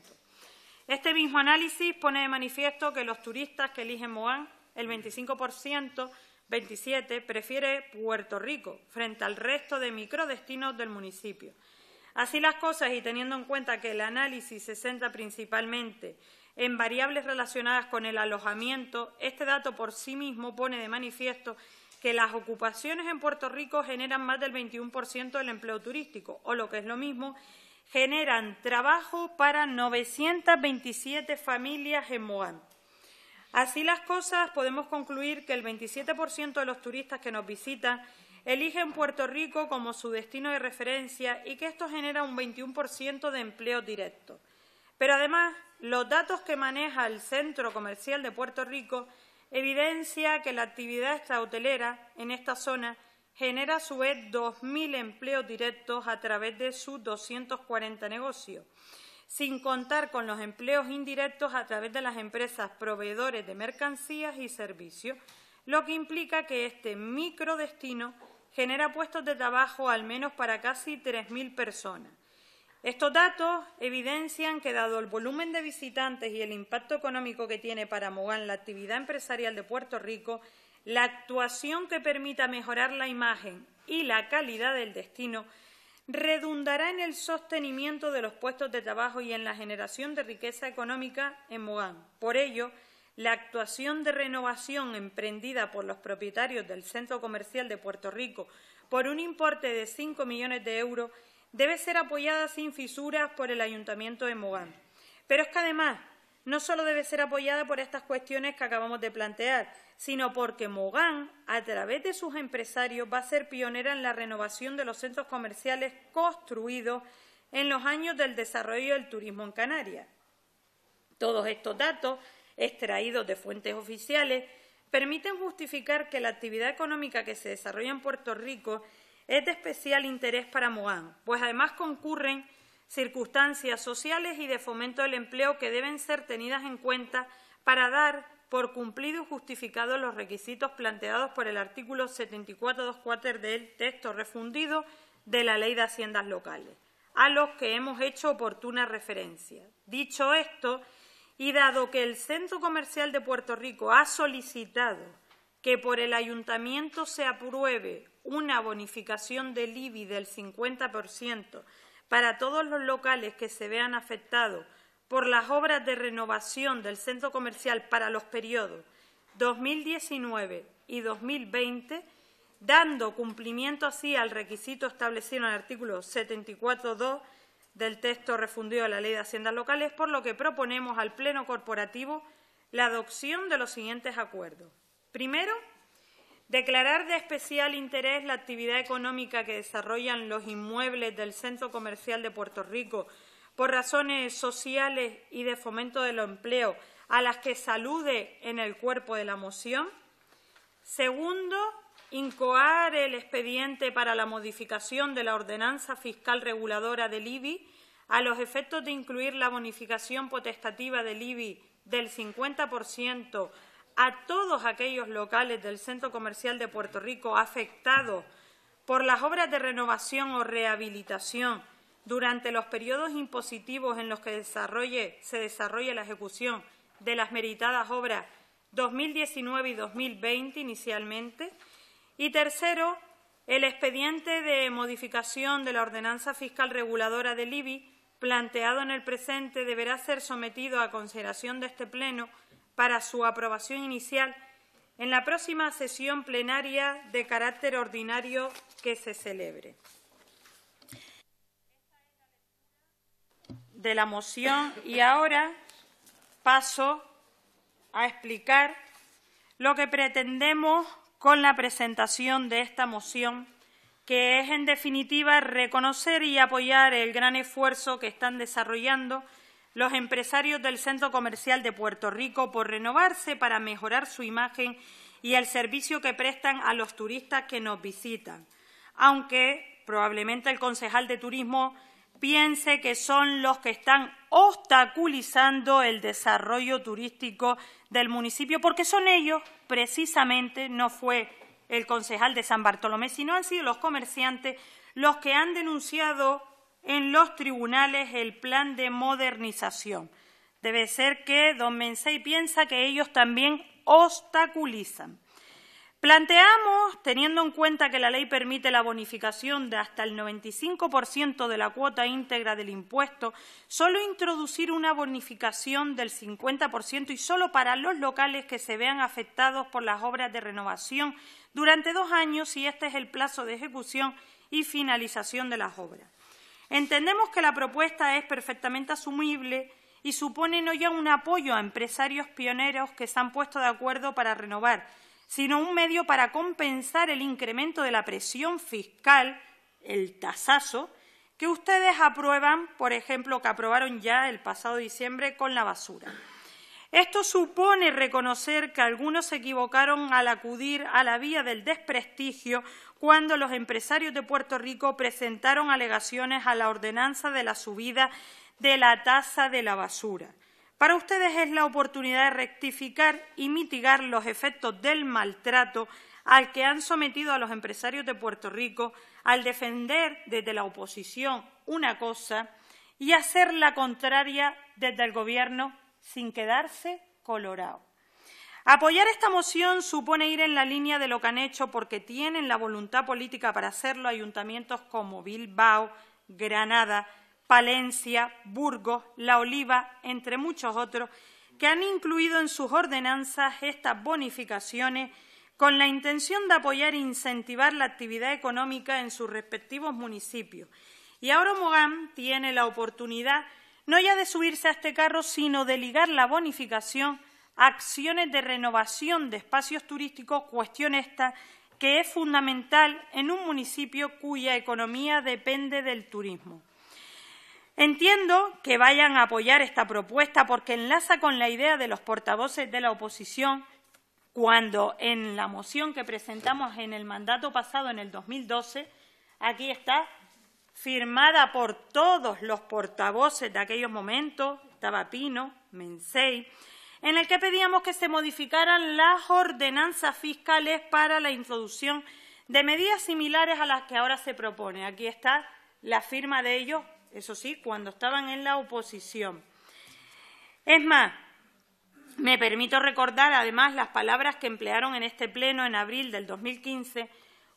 Este mismo análisis pone de manifiesto que los turistas que eligen Moán, el 25%, 27, prefiere Puerto Rico frente al resto de microdestinos del municipio. Así las cosas, y teniendo en cuenta que el análisis se centra principalmente en variables relacionadas con el alojamiento, este dato por sí mismo pone de manifiesto que las ocupaciones en Puerto Rico generan más del 21% del empleo turístico, o lo que es lo mismo, generan trabajo para 927 familias en Moán. Así las cosas, podemos concluir que el 27% de los turistas que nos visitan eligen Puerto Rico como su destino de referencia y que esto genera un 21% de empleo directo. Pero además, los datos que maneja el Centro Comercial de Puerto Rico evidencia que la actividad extrahotelera en esta zona genera a su vez 2.000 empleos directos a través de sus 240 negocios, sin contar con los empleos indirectos a través de las empresas proveedores de mercancías y servicios, lo que implica que este microdestino genera puestos de trabajo al menos para casi 3.000 personas. Estos datos evidencian que, dado el volumen de visitantes y el impacto económico que tiene para Mogán la actividad empresarial de Puerto Rico, la actuación que permita mejorar la imagen y la calidad del destino redundará en el sostenimiento de los puestos de trabajo y en la generación de riqueza económica en Mogán. Por ello, la actuación de renovación emprendida por los propietarios del Centro Comercial de Puerto Rico por un importe de 5 millones de euros debe ser apoyada sin fisuras por el Ayuntamiento de Mogán. Pero es que además no solo debe ser apoyada por estas cuestiones que acabamos de plantear, sino porque Mogán, a través de sus empresarios, va a ser pionera en la renovación de los centros comerciales construidos en los años del desarrollo del turismo en Canarias. Todos estos datos, extraídos de fuentes oficiales, permiten justificar que la actividad económica que se desarrolla en Puerto Rico es de especial interés para Mogán, pues además concurren circunstancias sociales y de fomento del empleo que deben ser tenidas en cuenta para dar por cumplido y justificado los requisitos planteados por el artículo 7424 del texto refundido de la Ley de Haciendas Locales, a los que hemos hecho oportuna referencia. Dicho esto, y dado que el Centro Comercial de Puerto Rico ha solicitado que por el Ayuntamiento se apruebe una bonificación del IBI del 50% para todos los locales que se vean afectados por las obras de renovación del centro comercial para los periodos 2019 y 2020, dando cumplimiento así al requisito establecido en el artículo 74.2 del texto refundido de la Ley de Haciendas Locales, por lo que proponemos al Pleno Corporativo la adopción de los siguientes acuerdos. Primero, Declarar de especial interés la actividad económica que desarrollan los inmuebles del Centro Comercial de Puerto Rico por razones sociales y de fomento del empleo, a las que salude en el cuerpo de la moción. Segundo, incoar el expediente para la modificación de la ordenanza fiscal reguladora del IBI a los efectos de incluir la bonificación potestativa del IBI del 50% a todos aquellos locales del Centro Comercial de Puerto Rico afectados por las obras de renovación o rehabilitación durante los periodos impositivos en los que se desarrolla la ejecución de las meritadas obras 2019 y 2020 inicialmente. Y tercero, el expediente de modificación de la ordenanza fiscal reguladora del IBI planteado en el presente deberá ser sometido a consideración de este Pleno para su aprobación inicial en la próxima sesión plenaria de carácter ordinario que se celebre. De la moción y ahora paso a explicar lo que pretendemos con la presentación de esta moción, que es en definitiva reconocer y apoyar el gran esfuerzo que están desarrollando los empresarios del Centro Comercial de Puerto Rico por renovarse para mejorar su imagen y el servicio que prestan a los turistas que nos visitan, aunque probablemente el concejal de Turismo piense que son los que están obstaculizando el desarrollo turístico del municipio, porque son ellos, precisamente, no fue el concejal de San Bartolomé, sino han sido los comerciantes los que han denunciado en los tribunales el plan de modernización. Debe ser que don Mensei piensa que ellos también obstaculizan. Planteamos, teniendo en cuenta que la ley permite la bonificación de hasta el 95% de la cuota íntegra del impuesto, solo introducir una bonificación del 50% y solo para los locales que se vean afectados por las obras de renovación durante dos años, si este es el plazo de ejecución y finalización de las obras. Entendemos que la propuesta es perfectamente asumible y supone no ya un apoyo a empresarios pioneros que se han puesto de acuerdo para renovar, sino un medio para compensar el incremento de la presión fiscal, el tasazo, que ustedes aprueban, por ejemplo, que aprobaron ya el pasado diciembre con la basura. Esto supone reconocer que algunos se equivocaron al acudir a la vía del desprestigio cuando los empresarios de Puerto Rico presentaron alegaciones a la ordenanza de la subida de la tasa de la basura. Para ustedes es la oportunidad de rectificar y mitigar los efectos del maltrato al que han sometido a los empresarios de Puerto Rico al defender desde la oposición una cosa y hacer la contraria desde el Gobierno sin quedarse colorado. Apoyar esta moción supone ir en la línea de lo que han hecho porque tienen la voluntad política para hacerlo ayuntamientos como Bilbao, Granada, Palencia, Burgos, La Oliva, entre muchos otros, que han incluido en sus ordenanzas estas bonificaciones con la intención de apoyar e incentivar la actividad económica en sus respectivos municipios. Y ahora Mogán tiene la oportunidad no ya de subirse a este carro, sino de ligar la bonificación acciones de renovación de espacios turísticos, cuestión esta que es fundamental en un municipio cuya economía depende del turismo. Entiendo que vayan a apoyar esta propuesta porque enlaza con la idea de los portavoces de la oposición cuando en la moción que presentamos en el mandato pasado, en el 2012, aquí está, firmada por todos los portavoces de aquellos momentos, estaba Pino, Mensei, en el que pedíamos que se modificaran las ordenanzas fiscales para la introducción de medidas similares a las que ahora se propone. Aquí está la firma de ellos, eso sí, cuando estaban en la oposición. Es más, me permito recordar además las palabras que emplearon en este pleno en abril del 2015,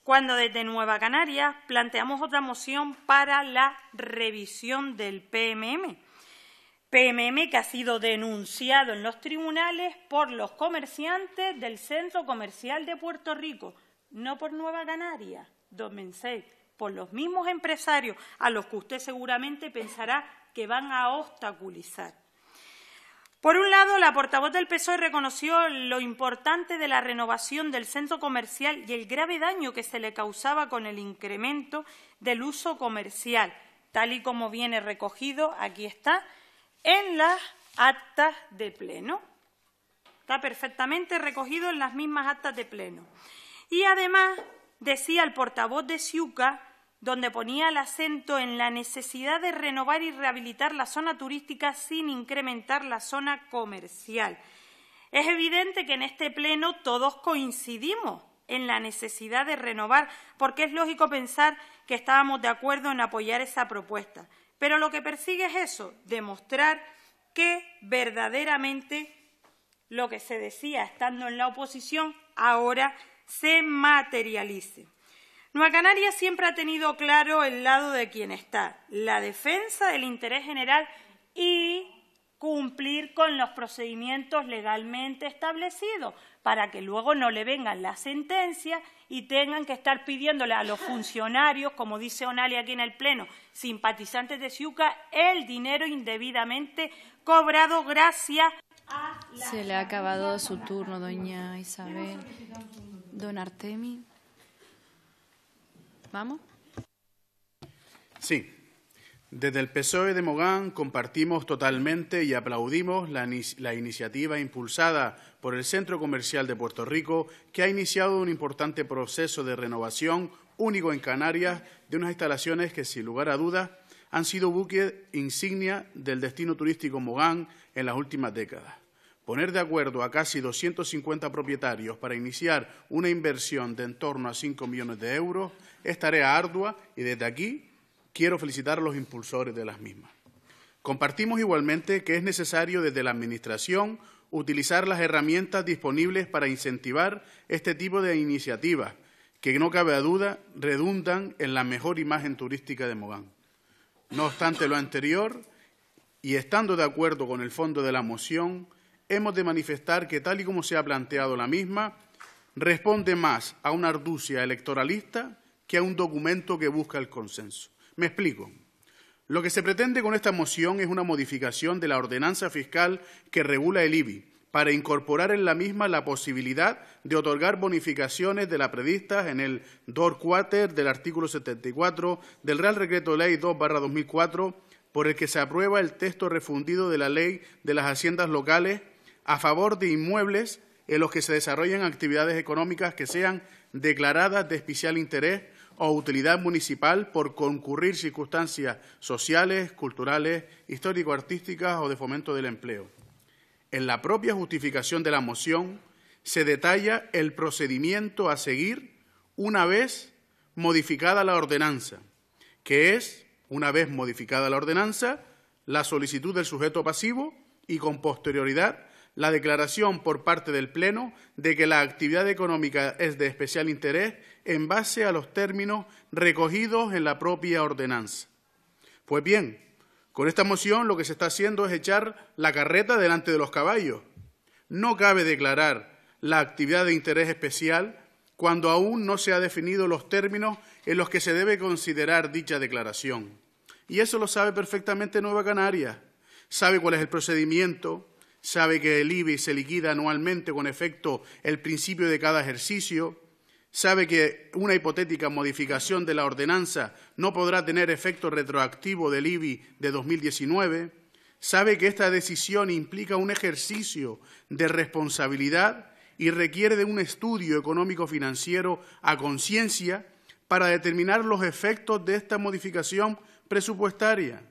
cuando desde Nueva Canaria planteamos otra moción para la revisión del PMM PMM que ha sido denunciado en los tribunales por los comerciantes del Centro Comercial de Puerto Rico, no por Nueva Canaria, 2006, por los mismos empresarios a los que usted seguramente pensará que van a obstaculizar. Por un lado, la portavoz del PSOE reconoció lo importante de la renovación del centro comercial y el grave daño que se le causaba con el incremento del uso comercial, tal y como viene recogido, aquí está, en las actas de pleno. Está perfectamente recogido en las mismas actas de pleno. Y además decía el portavoz de SIUCA, donde ponía el acento en la necesidad de renovar y rehabilitar la zona turística sin incrementar la zona comercial. Es evidente que en este pleno todos coincidimos en la necesidad de renovar, porque es lógico pensar que estábamos de acuerdo en apoyar esa propuesta. Pero lo que persigue es eso, demostrar que verdaderamente lo que se decía estando en la oposición ahora se materialice. Nueva Canarias siempre ha tenido claro el lado de quien está, la defensa del interés general y cumplir con los procedimientos legalmente establecidos para que luego no le vengan las sentencias y tengan que estar pidiéndole a los funcionarios, como dice Onalia aquí en el Pleno, simpatizantes de Ciuca, el dinero indebidamente cobrado gracias a... La Se le ha acabado su turno, doña Isabel. Don Artemi. ¿Vamos? Sí, desde el PSOE de Mogán compartimos totalmente y aplaudimos la, iniciativa impulsada por el Centro Comercial de Puerto Rico, que ha iniciado un importante proceso de renovación único en Canarias de unas instalaciones que, sin lugar a dudas, han sido buques insignia del destino turístico Mogán en las últimas décadas. Poner de acuerdo a casi 250 propietarios para iniciar una inversión de en torno a 5 millones de euros es tarea ardua y desde aquí quiero felicitar a los impulsores de las mismas. Compartimos igualmente que es necesario desde la Administración utilizar las herramientas disponibles para incentivar este tipo de iniciativas que no cabe duda redundan en la mejor imagen turística de Mogán. No obstante lo anterior, y estando de acuerdo con el fondo de la moción, hemos de manifestar que tal y como se ha planteado la misma, responde más a una arducia electoralista que a un documento que busca el consenso. Me explico. Lo que se pretende con esta moción es una modificación de la ordenanza fiscal que regula el IBI para incorporar en la misma la posibilidad de otorgar bonificaciones de las previstas en el DOR Quater del artículo 74 del Real Decreto Ley 2-2004, por el que se aprueba el texto refundido de la Ley de las Haciendas Locales a favor de inmuebles en los que se desarrollen actividades económicas que sean declaradas de especial interés o utilidad municipal por concurrir circunstancias sociales, culturales, histórico-artísticas o de fomento del empleo. En la propia justificación de la moción se detalla el procedimiento a seguir una vez modificada la ordenanza, que es, una vez modificada la ordenanza, la solicitud del sujeto pasivo y con posterioridad la declaración por parte del Pleno de que la actividad económica es de especial interés en base a los términos recogidos en la propia ordenanza. Pues bien, con esta moción lo que se está haciendo es echar la carreta delante de los caballos. No cabe declarar la actividad de interés especial cuando aún no se han definido los términos en los que se debe considerar dicha declaración. Y eso lo sabe perfectamente Nueva Canaria. Sabe cuál es el procedimiento, sabe que el IBI se liquida anualmente con efecto el principio de cada ejercicio, sabe que una hipotética modificación de la ordenanza no podrá tener efecto retroactivo del IBI de 2019, sabe que esta decisión implica un ejercicio de responsabilidad y requiere de un estudio económico financiero a conciencia para determinar los efectos de esta modificación presupuestaria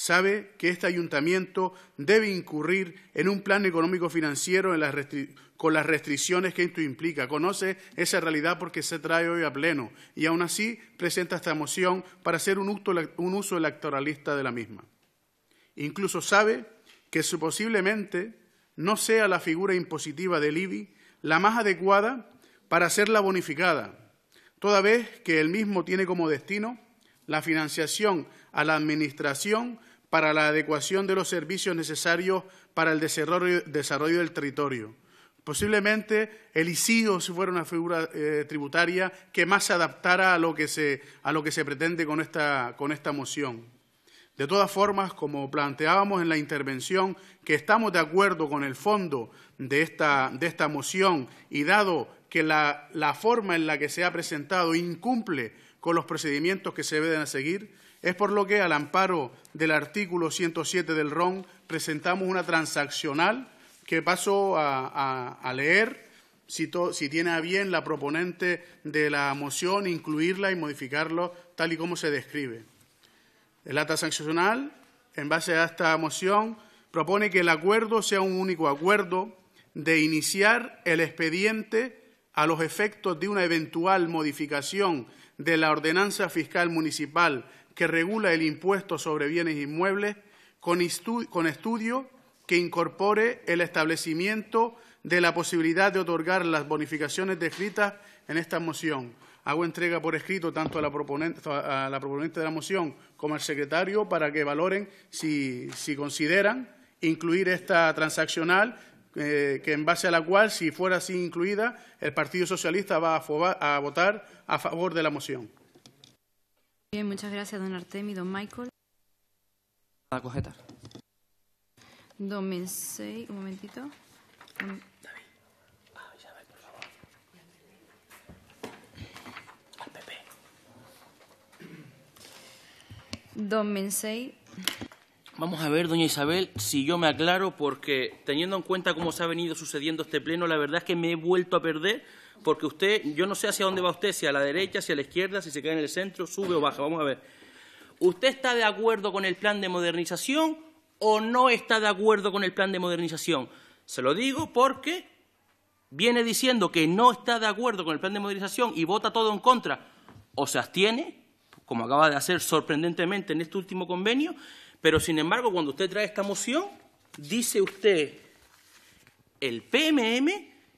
sabe que este ayuntamiento debe incurrir en un plan económico financiero con las restricciones que esto implica. Conoce esa realidad porque se trae hoy a pleno y aún así presenta esta moción para hacer un uso electoralista de la misma. Incluso sabe que su posiblemente no sea la figura impositiva del IBI la más adecuada para hacerla bonificada, toda vez que el mismo tiene como destino la financiación a la administración para la adecuación de los servicios necesarios para el desarrollo, del territorio. Posiblemente el ICIO si fuera una figura eh, tributaria que más se adaptara a lo que se, pretende con esta, moción. De todas formas, como planteábamos en la intervención, que estamos de acuerdo con el fondo de esta, moción y dado que la, la forma en la que se ha presentado incumple con los procedimientos que se deben a seguir, es por lo que, al amparo del artículo 107 del RON, presentamos una transaccional que paso a, leer, si, si tiene a bien la proponente de la moción, incluirla y modificarlo tal y como se describe. La transaccional, en base a esta moción, propone que el acuerdo sea un único acuerdo de iniciar el expediente a los efectos de una eventual modificación de la ordenanza fiscal municipal que regula el impuesto sobre bienes inmuebles con, estudio que incorpore el establecimiento de la posibilidad de otorgar las bonificaciones descritas en esta moción. Hago entrega por escrito tanto a la proponente, de la moción como al secretario para que valoren si, consideran incluir esta transaccional eh, que en base a la cual, si fuera así incluida, el Partido Socialista va a votar a favor de la moción. Bien, muchas gracias, don Artem y don Michael. A cojetar. Don Mensei, un momentito. David, Isabel, por favor. Al PP. Don Mensei. Vamos a ver, doña Isabel, si yo me aclaro, porque teniendo en cuenta cómo se ha venido sucediendo este pleno, la verdad es que me he vuelto a perder porque usted, yo no sé hacia dónde va usted, si a la derecha, si a la izquierda, si se queda en el centro, sube o baja. Vamos a ver. ¿Usted está de acuerdo con el plan de modernización o no está de acuerdo con el plan de modernización? Se lo digo porque viene diciendo que no está de acuerdo con el plan de modernización y vota todo en contra o se abstiene, como acaba de hacer sorprendentemente en este último convenio, pero sin embargo cuando usted trae esta moción, dice usted el PMM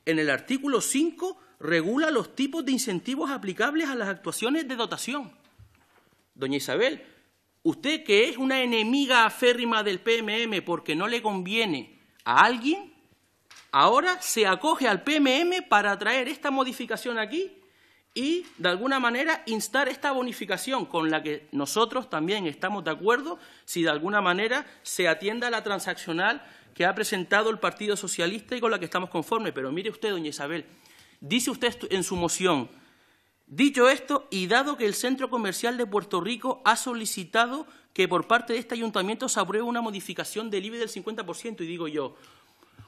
en el artículo 5 regula los tipos de incentivos aplicables a las actuaciones de dotación. Doña Isabel, usted que es una enemiga aférrima del PMM porque no le conviene a alguien, ahora se acoge al PMM para traer esta modificación aquí y, de alguna manera, instar esta bonificación con la que nosotros también estamos de acuerdo si, de alguna manera, se atienda la transaccional que ha presentado el Partido Socialista y con la que estamos conformes. Pero mire usted, doña Isabel, Dice usted en su moción, dicho esto y dado que el Centro Comercial de Puerto Rico ha solicitado que por parte de este ayuntamiento se apruebe una modificación del IBI del 50%, y digo yo,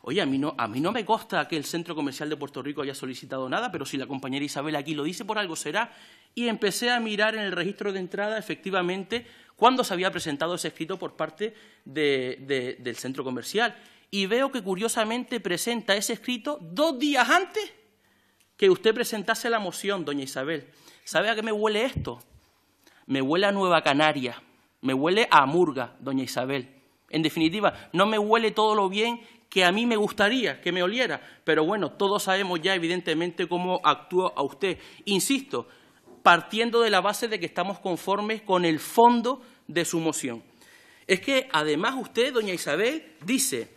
oye, a mí, no, a no me consta que el Centro Comercial de Puerto Rico haya solicitado nada, pero si la compañera Isabel aquí lo dice, por algo será. Y empecé a mirar en el registro de entrada, efectivamente, cuándo se había presentado ese escrito por parte del centro comercial. Y veo que curiosamente presenta ese escrito dos días antes que usted presentase la moción, doña Isabel. ¿Sabe a qué me huele esto? Me huele a Nueva Canaria, me huele a Murga, doña Isabel. En definitiva, no me huele todo lo bien que a mí me gustaría que me oliera, pero bueno, todos sabemos ya evidentemente cómo actúa a usted. Insisto, partiendo de la base de que estamos conformes con el fondo de su moción. Es que además usted, doña Isabel, dice,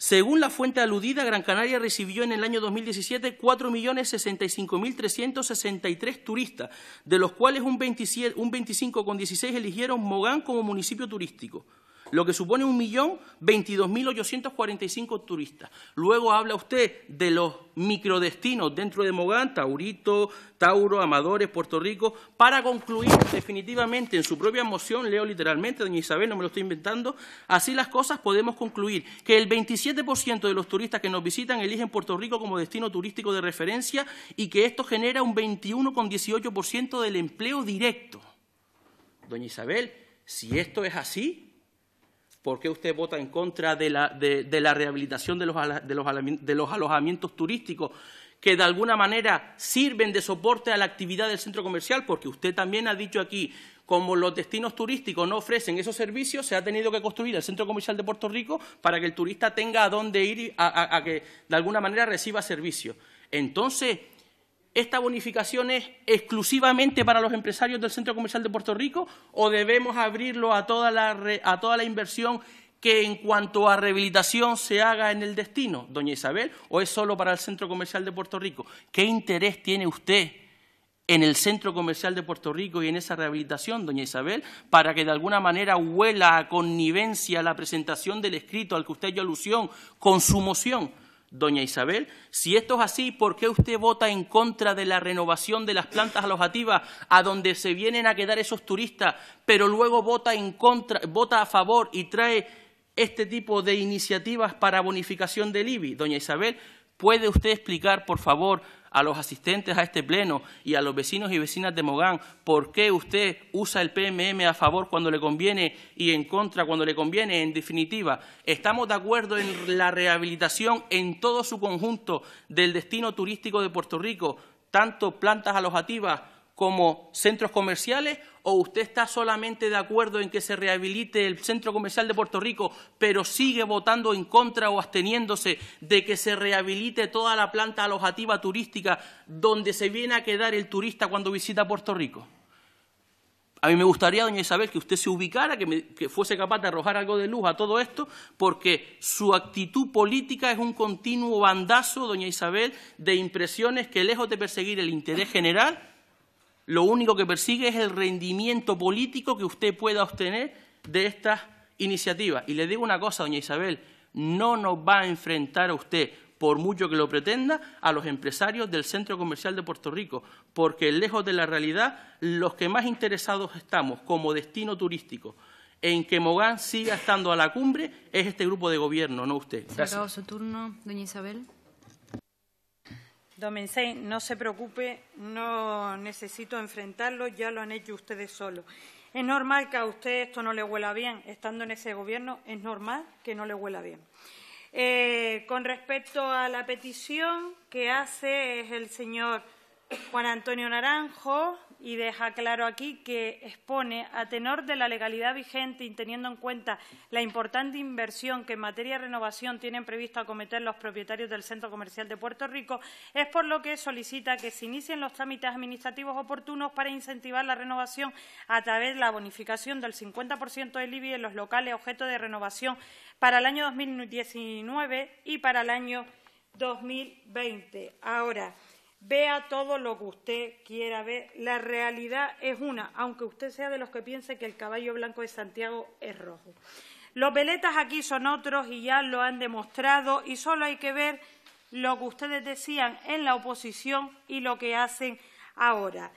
según la fuente aludida, Gran Canaria recibió en el año 2017 4.065.363 turistas, de los cuales un, un 25,16 eligieron Mogán como municipio turístico lo que supone 1.022.845 turistas. Luego habla usted de los microdestinos dentro de Mogán, Taurito, Tauro, Amadores, Puerto Rico. Para concluir definitivamente en su propia moción, leo literalmente, doña Isabel, no me lo estoy inventando, así las cosas podemos concluir que el 27% de los turistas que nos visitan eligen Puerto Rico como destino turístico de referencia y que esto genera un 21,18% del empleo directo. Doña Isabel, si esto es así, ¿Por qué usted vota en contra de la, rehabilitación de los, alojamientos turísticos que de alguna manera sirven de soporte a la actividad del centro comercial? Porque usted también ha dicho aquí, como los destinos turísticos no ofrecen esos servicios, se ha tenido que construir el centro comercial de Puerto Rico para que el turista tenga a dónde ir a, a que de alguna manera reciba servicios. Entonces, esta bonificación es exclusivamente para los empresarios del Centro Comercial de Puerto Rico o debemos abrirlo a toda la, a toda la inversión que en cuanto a rehabilitación se haga en el destino, doña Isabel, o es solo para el Centro Comercial de Puerto Rico? ¿Qué interés tiene usted en el Centro Comercial de Puerto Rico y en esa rehabilitación, doña Isabel, para que de alguna manera huela a connivencia la presentación del escrito al que usted dio alusión con su moción? doña Isabel, si esto es así, ¿por qué usted vota en contra de la renovación de las plantas alojativas a donde se vienen a quedar esos turistas, pero luego vota a favor y trae este tipo de iniciativas para bonificación del IBI? Doña Isabel, ¿puede usted explicar, por favor, a los asistentes a este pleno y a los vecinos y vecinas de Mogán por qué usted usa el PMM a favor cuando le conviene y en contra cuando le conviene. En definitiva, estamos de acuerdo en la rehabilitación en todo su conjunto del destino turístico de Puerto Rico, tanto plantas alojativas como centros comerciales o usted está solamente de acuerdo en que se rehabilite el centro comercial de Puerto Rico, pero sigue votando en contra o absteniéndose de que se rehabilite toda la planta alojativa turística donde se viene a quedar el turista cuando visita Puerto Rico? A mí me gustaría, doña Isabel, que usted se ubicara, que, fuese capaz de arrojar algo de luz a todo esto, porque su actitud política es un continuo bandazo, doña Isabel, de impresiones que lejos de perseguir el interés general, lo único que persigue es el rendimiento político que usted pueda obtener de estas iniciativas. Y le digo una cosa, doña Isabel, no nos va a enfrentar a usted, por mucho que lo pretenda, a los empresarios del Centro Comercial de Puerto Rico, porque lejos de la realidad, los que más interesados estamos como destino turístico en que Mogán siga estando a la cumbre es este grupo de gobierno, no usted. Gracias. su turno, doña Isabel no se preocupe, no necesito enfrentarlo, ya lo han hecho ustedes solos. Es normal que a usted esto no le huela bien, estando en ese gobierno es normal que no le huela bien. Eh, con respecto a la petición que hace el señor Juan Antonio Naranjo, y deja claro aquí que expone, a tenor de la legalidad vigente y teniendo en cuenta la importante inversión que en materia de renovación tienen previsto acometer los propietarios del Centro Comercial de Puerto Rico, es por lo que solicita que se inicien los trámites administrativos oportunos para incentivar la renovación a través de la bonificación del 50% del IBI en los locales objeto de renovación para el año 2019 y para el año 2020. Ahora, Vea todo lo que usted quiera ver. La realidad es una, aunque usted sea de los que piense que el caballo blanco de Santiago es rojo. Los veletas aquí son otros y ya lo han demostrado y solo hay que ver lo que ustedes decían en la oposición y lo que hacen ahora.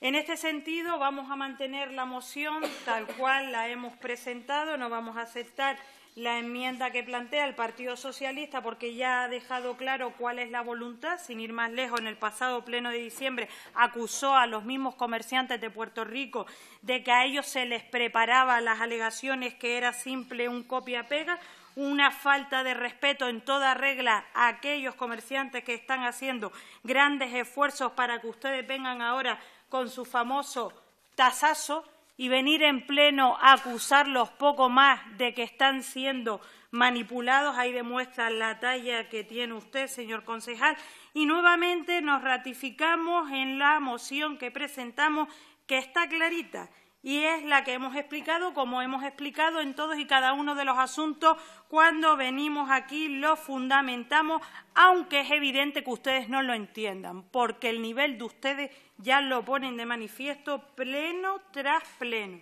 En este sentido, vamos a mantener la moción tal cual la hemos presentado, no vamos a aceptar la enmienda que plantea el Partido Socialista porque ya ha dejado claro cuál es la voluntad. Sin ir más lejos, en el pasado pleno de diciembre acusó a los mismos comerciantes de Puerto Rico de que a ellos se les preparaba las alegaciones que era simple un copia-pega una falta de respeto en toda regla a aquellos comerciantes que están haciendo grandes esfuerzos para que ustedes vengan ahora con su famoso tasazo y venir en pleno a acusarlos poco más de que están siendo manipulados, ahí demuestra la talla que tiene usted, señor concejal. Y nuevamente nos ratificamos en la moción que presentamos, que está clarita y es la que hemos explicado, como hemos explicado en todos y cada uno de los asuntos cuando venimos aquí, lo fundamentamos, aunque es evidente que ustedes no lo entiendan, porque el nivel de ustedes ya lo ponen de manifiesto pleno tras pleno.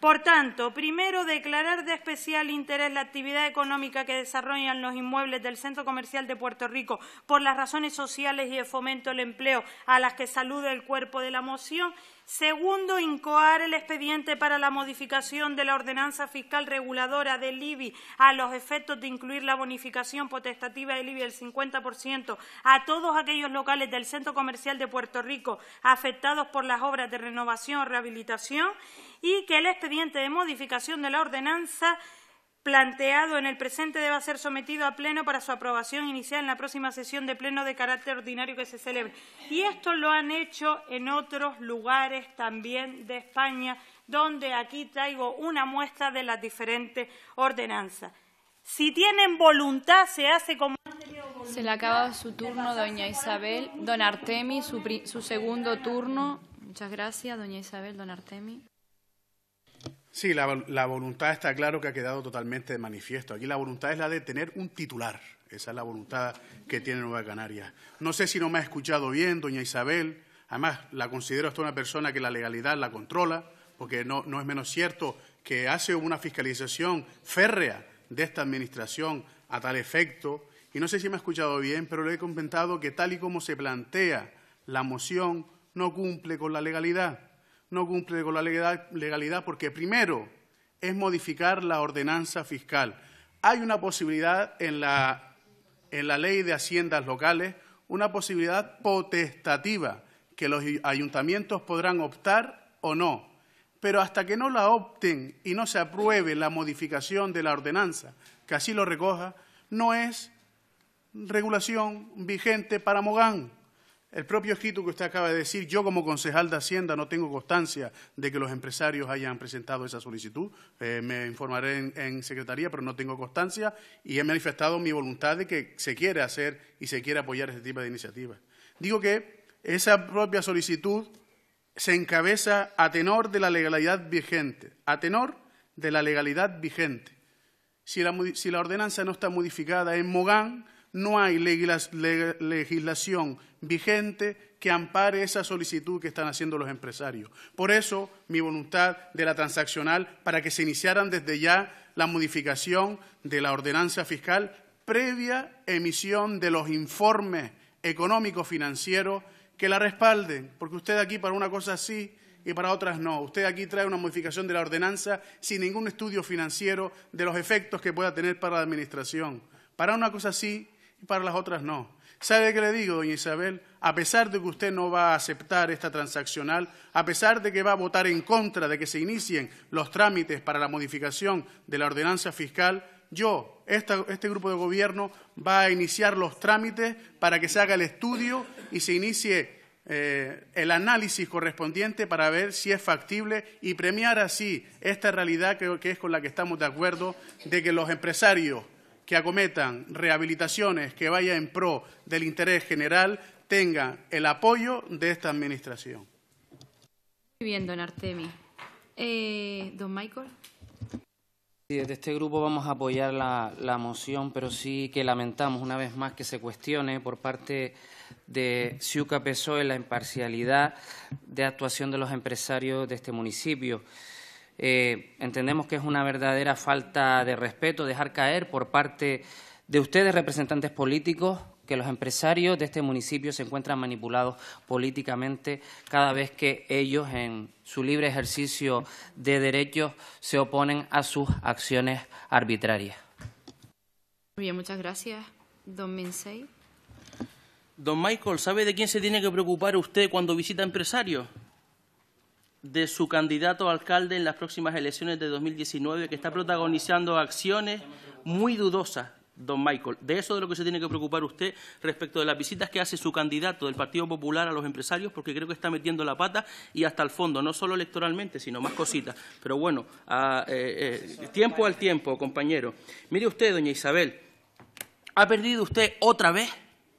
Por tanto, primero, declarar de especial interés la actividad económica que desarrollan los inmuebles del Centro Comercial de Puerto Rico por las razones sociales y de fomento del empleo a las que saluda el cuerpo de la moción Segundo, incoar el expediente para la modificación de la ordenanza fiscal reguladora del IBI a los efectos de incluir la bonificación potestativa del IBI del 50% a todos aquellos locales del Centro Comercial de Puerto Rico afectados por las obras de renovación o rehabilitación y que el expediente de modificación de la ordenanza planteado en el presente debe ser sometido a pleno para su aprobación inicial en la próxima sesión de pleno de carácter ordinario que se celebre. Y esto lo han hecho en otros lugares también de España, donde aquí traigo una muestra de las diferentes ordenanzas. Si tienen voluntad, se hace como... Se le acaba su turno, doña Isabel. Don Artemi, su, su segundo turno. Muchas gracias, doña Isabel, don Artemi. Sí, la, voluntad está claro que ha quedado totalmente de manifiesto. Aquí la voluntad es la de tener un titular. Esa es la voluntad que tiene Nueva Canaria. No sé si no me ha escuchado bien, doña Isabel. Además, la considero hasta una persona que la legalidad la controla, porque no, no es menos cierto que hace una fiscalización férrea de esta Administración a tal efecto. Y no sé si me ha escuchado bien, pero le he comentado que tal y como se plantea la moción, no cumple con la legalidad no cumple con la legalidad porque primero es modificar la ordenanza fiscal. Hay una posibilidad en la, en la ley de haciendas locales, una posibilidad potestativa, que los ayuntamientos podrán optar o no. Pero hasta que no la opten y no se apruebe la modificación de la ordenanza, que así lo recoja, no es regulación vigente para Mogán. El propio escrito que usted acaba de decir, yo como concejal de Hacienda no tengo constancia de que los empresarios hayan presentado esa solicitud. Eh, me informaré en, secretaría, pero no tengo constancia y he manifestado mi voluntad de que se quiere hacer y se quiere apoyar este tipo de iniciativas. Digo que esa propia solicitud se encabeza a tenor de la legalidad vigente, a tenor de la legalidad vigente. Si la, si la ordenanza no está modificada en Mogán, no hay legislación vigente que ampare esa solicitud que están haciendo los empresarios. Por eso, mi voluntad de la transaccional para que se iniciaran desde ya la modificación de la ordenanza fiscal previa emisión de los informes económicos financieros que la respalden, porque usted aquí para una cosa sí y para otras no. Usted aquí trae una modificación de la ordenanza sin ningún estudio financiero de los efectos que pueda tener para la Administración. Para una cosa sí para las otras no. ¿Sabe qué le digo, doña Isabel? A pesar de que usted no va a aceptar esta transaccional, a pesar de que va a votar en contra de que se inicien los trámites para la modificación de la ordenanza fiscal, yo, este grupo de gobierno, va a iniciar los trámites para que se haga el estudio y se inicie eh, el análisis correspondiente para ver si es factible y premiar así esta realidad que es con la que estamos de acuerdo de que los empresarios que acometan rehabilitaciones que vayan en pro del interés general tengan el apoyo de esta Administración. Muy bien, don Artemi. Eh, don Michael. Sí, desde este grupo vamos a apoyar la, la, moción, pero sí que lamentamos una vez más que se cuestione por parte de Ciuca en la imparcialidad de actuación de los empresarios de este municipio. Eh, entendemos que es una verdadera falta de respeto dejar caer por parte de ustedes, representantes políticos, que los empresarios de este municipio se encuentran manipulados políticamente cada vez que ellos, en su libre ejercicio de derechos, se oponen a sus acciones arbitrarias. bien, muchas gracias. Don Minsei. Don Michael, ¿sabe de quién se tiene que preocupar usted cuando visita empresarios? de su candidato a alcalde en las próximas elecciones de 2019, que está protagonizando acciones muy dudosas, don Michael. De eso de lo que se tiene que preocupar usted respecto de las visitas que hace su candidato del Partido Popular a los empresarios, porque creo que está metiendo la pata y hasta el fondo, no solo electoralmente, sino más cositas. Pero bueno, eh, eh, tiempo al tiempo, compañero. Mire usted, doña Isabel, ha perdido usted otra vez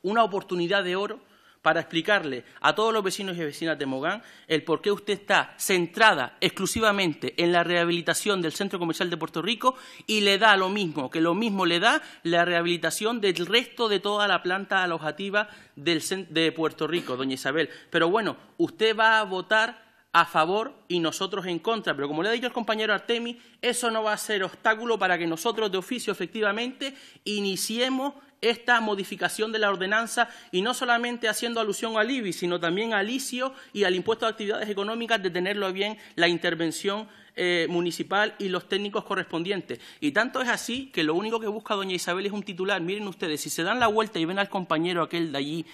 una oportunidad de oro para explicarle a todos los vecinos y vecinas de Mogán el por qué usted está centrada exclusivamente en la rehabilitación del Centro Comercial de Puerto Rico y le da lo mismo, que lo mismo le da la rehabilitación del resto de toda la planta alojativa del, de Puerto Rico, doña Isabel. Pero bueno, usted va a votar a favor y nosotros en contra. Pero como le ha dicho el compañero Artemi, eso no va a ser obstáculo para que nosotros de oficio efectivamente iniciemos esta modificación de la ordenanza y no solamente haciendo alusión al IBI, sino también al ICIO y al impuesto de actividades económicas, de tenerlo bien la intervención eh, municipal y los técnicos correspondientes. Y tanto es así que lo único que busca doña Isabel es un titular. Miren ustedes, si se dan la vuelta y ven al compañero aquel de allí,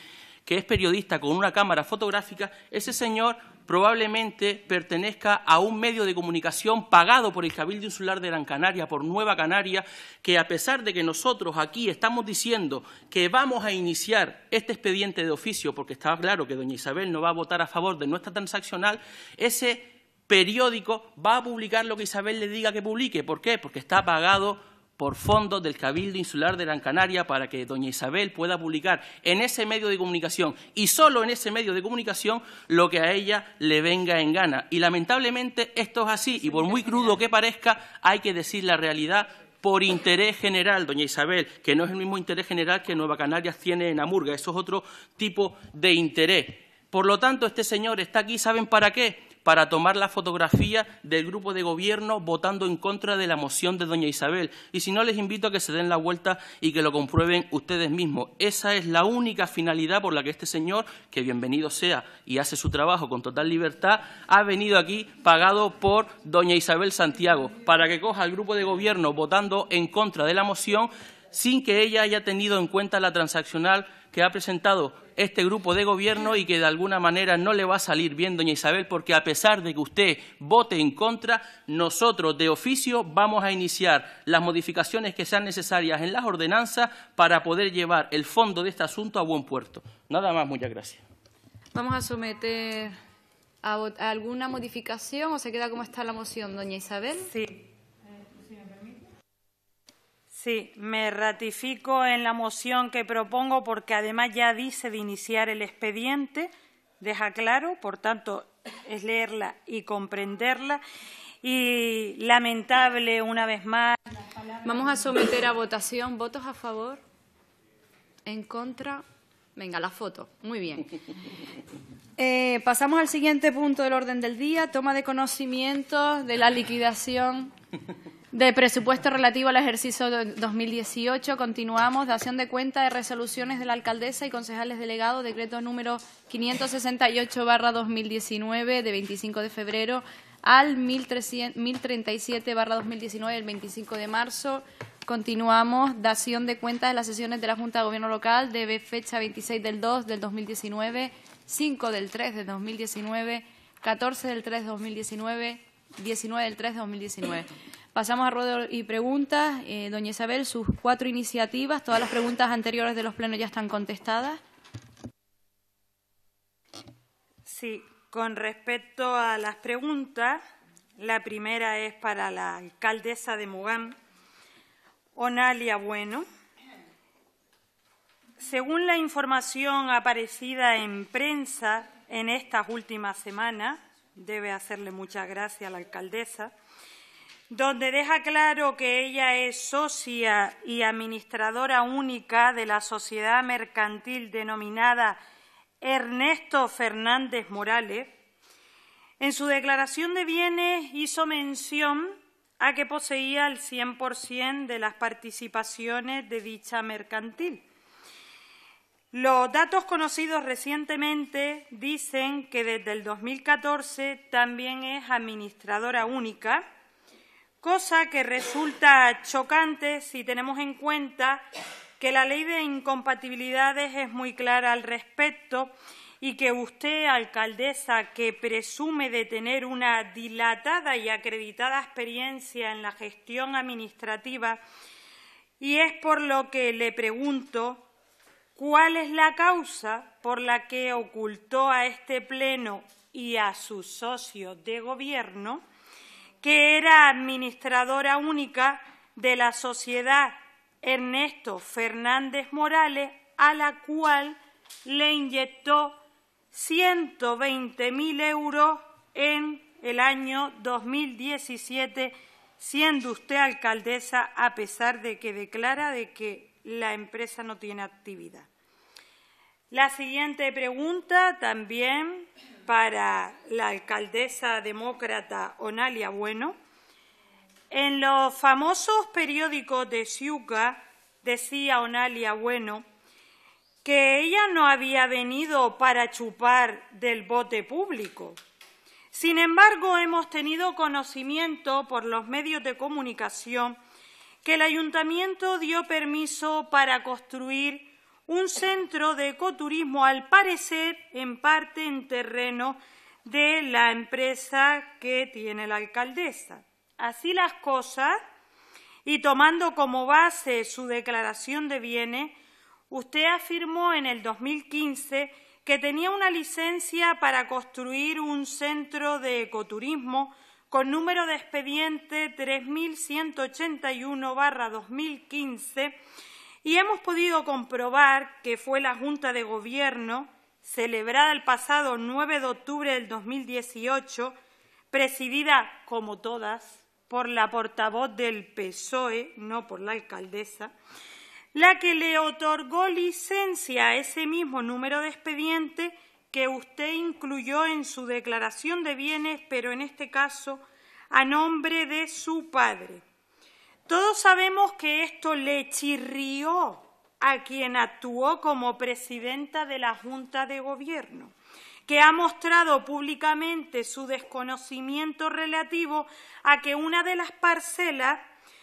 que es periodista con una cámara fotográfica, ese señor probablemente pertenezca a un medio de comunicación pagado por el Cabildo Insular de Gran Canaria, por Nueva Canaria, que a pesar de que nosotros aquí estamos diciendo que vamos a iniciar este expediente de oficio, porque está claro que doña Isabel no va a votar a favor de nuestra transaccional, ese periódico va a publicar lo que Isabel le diga que publique. ¿Por qué? Porque está pagado por fondos del Cabildo Insular de Gran Canaria para que doña Isabel pueda publicar en ese medio de comunicación y solo en ese medio de comunicación lo que a ella le venga en gana. Y lamentablemente esto es así y por muy crudo que parezca hay que decir la realidad por interés general, doña Isabel, que no es el mismo interés general que Nueva Canarias tiene en Amurga, eso es otro tipo de interés. Por lo tanto, este señor está aquí, ¿saben para qué? para tomar la fotografía del grupo de gobierno votando en contra de la moción de doña Isabel. Y si no, les invito a que se den la vuelta y que lo comprueben ustedes mismos. Esa es la única finalidad por la que este señor, que bienvenido sea y hace su trabajo con total libertad, ha venido aquí pagado por doña Isabel Santiago, para que coja al grupo de gobierno votando en contra de la moción sin que ella haya tenido en cuenta la transaccional que ha presentado este grupo de gobierno y que de alguna manera no le va a salir bien, doña Isabel, porque a pesar de que usted vote en contra, nosotros de oficio vamos a iniciar las modificaciones que sean necesarias en las ordenanzas para poder llevar el fondo de este asunto a buen puerto. Nada más, muchas gracias. Vamos a someter a, alguna modificación o se queda como está la moción, doña Isabel. Sí. Sí, me ratifico en la moción que propongo porque además ya dice de iniciar el expediente, deja claro, por tanto, es leerla y comprenderla. Y lamentable, una vez más. Vamos a someter a votación votos a favor, en contra. Venga, la foto. Muy bien. Eh, pasamos al siguiente punto del orden del día, toma de conocimiento de la liquidación de presupuesto relativo al ejercicio 2018. Continuamos. Dación de cuenta de resoluciones de la alcaldesa y concejales delegados. Decreto número 568-2019 de 25 de febrero al 1037-2019 del 25 de marzo. Continuamos. Dación de cuenta de las sesiones de la Junta de Gobierno Local de fecha 26 del 2 del 2019, 5 del 3 del 2019, 14 del 3 del 2019, 19 del 3 del 2019. Pasamos a ruedas y preguntas. Eh, doña Isabel, sus cuatro iniciativas, todas las preguntas anteriores de los plenos ya están contestadas. Sí, con respecto a las preguntas, la primera es para la alcaldesa de Mugán, Onalia Bueno. Según la información aparecida en prensa en estas últimas semanas, debe hacerle muchas gracias a la alcaldesa, donde deja claro que ella es socia y administradora única de la sociedad mercantil denominada Ernesto Fernández Morales, en su declaración de bienes hizo mención a que poseía el 100% de las participaciones de dicha mercantil. Los datos conocidos recientemente dicen que desde el 2014 también es administradora única cosa que resulta chocante si tenemos en cuenta que la ley de incompatibilidades es muy clara al respecto y que usted, alcaldesa, que presume de tener una dilatada y acreditada experiencia en la gestión administrativa, y es por lo que le pregunto cuál es la causa por la que ocultó a este Pleno y a sus socios de Gobierno que era administradora única de la sociedad Ernesto Fernández Morales, a la cual le inyectó 120.000 euros en el año 2017, siendo usted alcaldesa a pesar de que declara de que la empresa no tiene actividad. La siguiente pregunta también para la alcaldesa demócrata Onalia Bueno, en los famosos periódicos de Ciuca decía Onalia Bueno que ella no había venido para chupar del bote público. Sin embargo, hemos tenido conocimiento por los medios de comunicación que el ayuntamiento dio permiso para construir un centro de ecoturismo, al parecer, en parte en terreno de la empresa que tiene la alcaldesa. Así las cosas, y tomando como base su declaración de bienes, usted afirmó en el 2015 que tenía una licencia para construir un centro de ecoturismo con número de expediente 3181-2015 y hemos podido comprobar que fue la Junta de Gobierno, celebrada el pasado 9 de octubre del 2018, presidida, como todas, por la portavoz del PSOE, no por la alcaldesa, la que le otorgó licencia a ese mismo número de expediente que usted incluyó en su declaración de bienes, pero en este caso a nombre de su padre. Todos sabemos que esto le chirrió a quien actuó como presidenta de la Junta de Gobierno, que ha mostrado públicamente su desconocimiento relativo a que una de las parcelas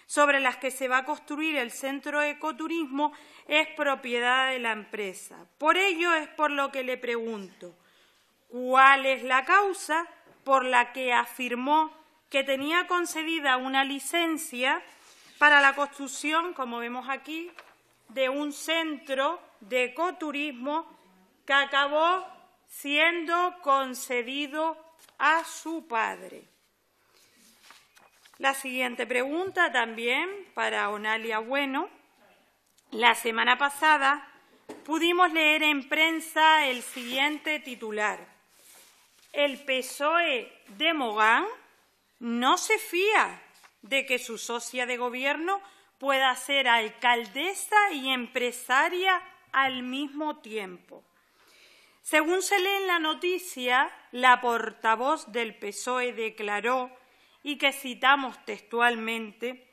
sobre las que se va a construir el centro de ecoturismo es propiedad de la empresa. Por ello es por lo que le pregunto, ¿cuál es la causa por la que afirmó que tenía concedida una licencia para la construcción, como vemos aquí, de un centro de ecoturismo que acabó siendo concedido a su padre. La siguiente pregunta también para Onalia Bueno. La semana pasada pudimos leer en prensa el siguiente titular. El PSOE de Mogán no se fía de que su socia de gobierno pueda ser alcaldesa y empresaria al mismo tiempo. Según se lee en la noticia, la portavoz del PSOE declaró, y que citamos textualmente,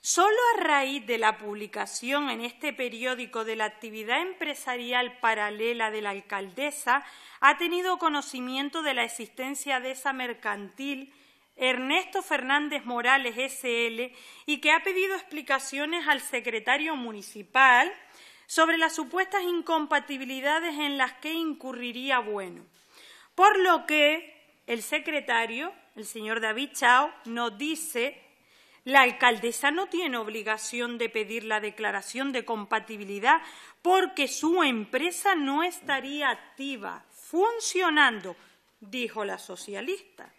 solo a raíz de la publicación en este periódico de la actividad empresarial paralela de la alcaldesa, ha tenido conocimiento de la existencia de esa mercantil Ernesto Fernández Morales SL y que ha pedido explicaciones al secretario municipal sobre las supuestas incompatibilidades en las que incurriría Bueno. Por lo que el secretario, el señor David Chao, nos dice la alcaldesa no tiene obligación de pedir la declaración de compatibilidad porque su empresa no estaría activa, funcionando, dijo la socialista.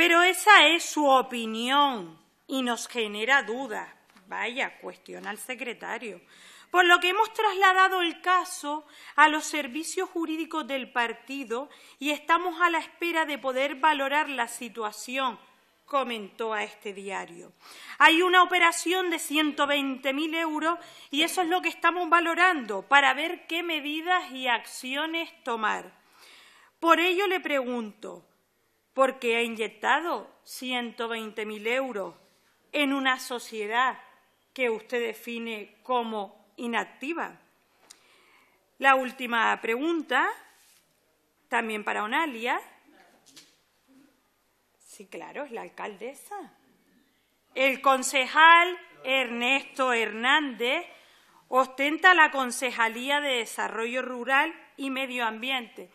Pero esa es su opinión y nos genera dudas. Vaya, cuestiona al secretario. Por lo que hemos trasladado el caso a los servicios jurídicos del partido y estamos a la espera de poder valorar la situación, comentó a este diario. Hay una operación de 120.000 euros y eso es lo que estamos valorando para ver qué medidas y acciones tomar. Por ello le pregunto, porque ha inyectado 120.000 euros en una sociedad que usted define como inactiva. La última pregunta, también para Onalia. Sí, claro, es la alcaldesa. El concejal Ernesto Hernández ostenta la Concejalía de Desarrollo Rural y Medio Ambiente.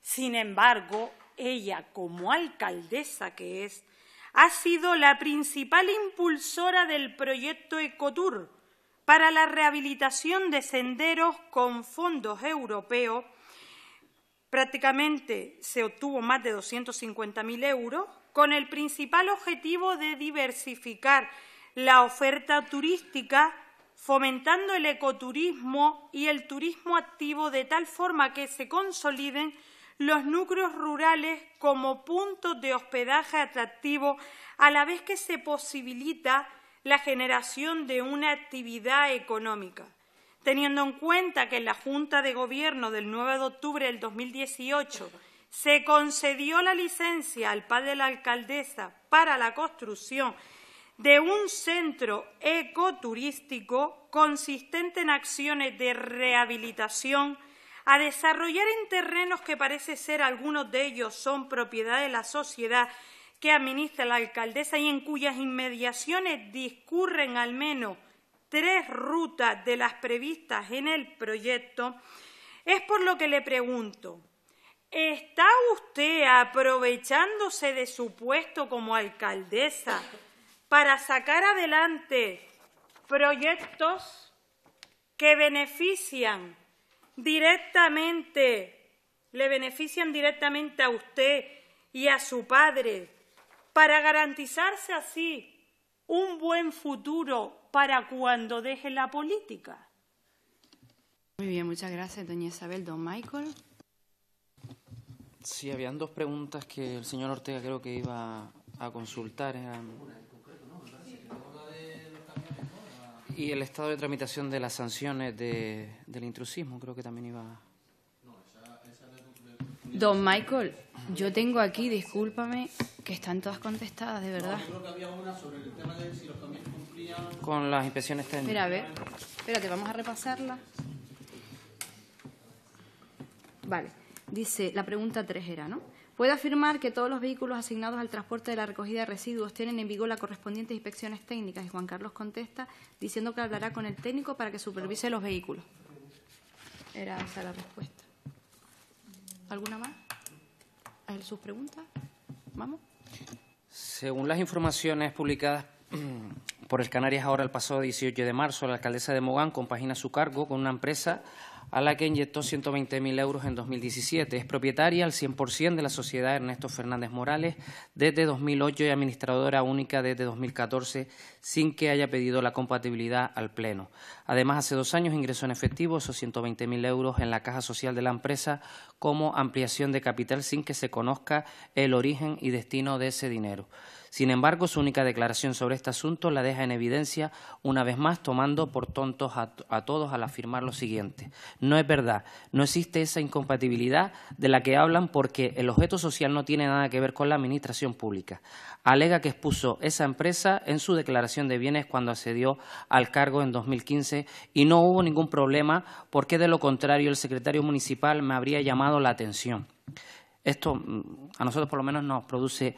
Sin embargo, ella como alcaldesa que es, ha sido la principal impulsora del proyecto Ecotour para la rehabilitación de senderos con fondos europeos. Prácticamente se obtuvo más de 250.000 euros con el principal objetivo de diversificar la oferta turística, fomentando el ecoturismo y el turismo activo de tal forma que se consoliden los núcleos rurales como puntos de hospedaje atractivo, a la vez que se posibilita la generación de una actividad económica. Teniendo en cuenta que en la Junta de Gobierno del 9 de octubre del 2018 se concedió la licencia al padre de la alcaldesa para la construcción de un centro ecoturístico consistente en acciones de rehabilitación, a desarrollar en terrenos que parece ser algunos de ellos son propiedad de la sociedad que administra la alcaldesa y en cuyas inmediaciones discurren al menos tres rutas de las previstas en el proyecto, es por lo que le pregunto, ¿está usted aprovechándose de su puesto como alcaldesa para sacar adelante proyectos que benefician directamente, le benefician directamente a usted y a su padre para garantizarse así un buen futuro para cuando deje la política. Muy bien, muchas gracias, doña Isabel. Don Michael. Sí, habían dos preguntas que el señor Ortega creo que iba a consultar. Y el estado de tramitación de las sanciones de, del intrusismo, creo que también iba. Don Michael, yo tengo aquí, discúlpame, que están todas contestadas, de verdad. yo creo que había una sobre el tema de si los cumplían. Con las inspecciones técnicas. Espera, a ver. Espérate, vamos a repasarla. Vale. Dice, la pregunta 3 era, ¿no? ¿Puede afirmar que todos los vehículos asignados al transporte de la recogida de residuos tienen en vigor las correspondientes inspecciones técnicas y Juan Carlos contesta diciendo que hablará con el técnico para que supervise los vehículos. Era esa la respuesta. ¿Alguna más? ¿Sus preguntas? Vamos. Según las informaciones publicadas por el Canarias ahora el pasado 18 de marzo, la alcaldesa de Mogán compagina su cargo con una empresa a la que inyectó 120.000 euros en 2017. Es propietaria al 100% de la sociedad Ernesto Fernández Morales desde 2008 y administradora única desde 2014 sin que haya pedido la compatibilidad al Pleno. Además, hace dos años ingresó en efectivo esos 120.000 euros en la caja social de la empresa como ampliación de capital sin que se conozca el origen y destino de ese dinero. Sin embargo, su única declaración sobre este asunto la deja en evidencia una vez más tomando por tontos a, todos al afirmar lo siguiente. No es verdad, no existe esa incompatibilidad de la que hablan porque el objeto social no tiene nada que ver con la administración pública. Alega que expuso esa empresa en su declaración de bienes cuando accedió al cargo en 2015 y no hubo ningún problema porque de lo contrario el secretario municipal me habría llamado la atención. Esto mm, a nosotros por lo menos nos produce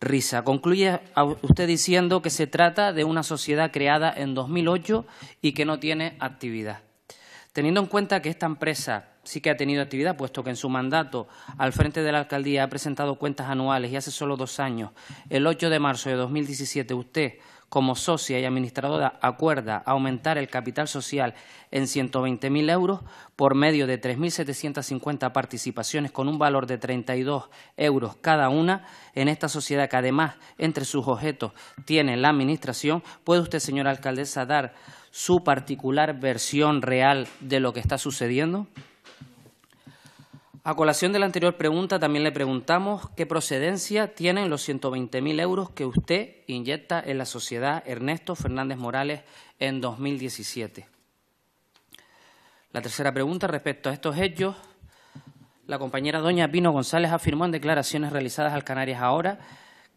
risa. Concluye usted diciendo que se trata de una sociedad creada en 2008 y que no tiene actividad. Teniendo en cuenta que esta empresa sí que ha tenido actividad, puesto que en su mandato al frente de la alcaldía ha presentado cuentas anuales y hace solo dos años, el 8 de marzo de 2017, usted como socia y administradora acuerda aumentar el capital social en 120.000 euros por medio de 3.750 participaciones con un valor de 32 euros cada una en esta sociedad que además entre sus objetos tiene la Administración, ¿puede usted, señora alcaldesa, dar su particular versión real de lo que está sucediendo? A colación de la anterior pregunta, también le preguntamos qué procedencia tienen los 120.000 euros que usted inyecta en la sociedad Ernesto Fernández Morales en 2017. La tercera pregunta, respecto a estos hechos, la compañera doña Pino González afirmó en declaraciones realizadas al Canarias Ahora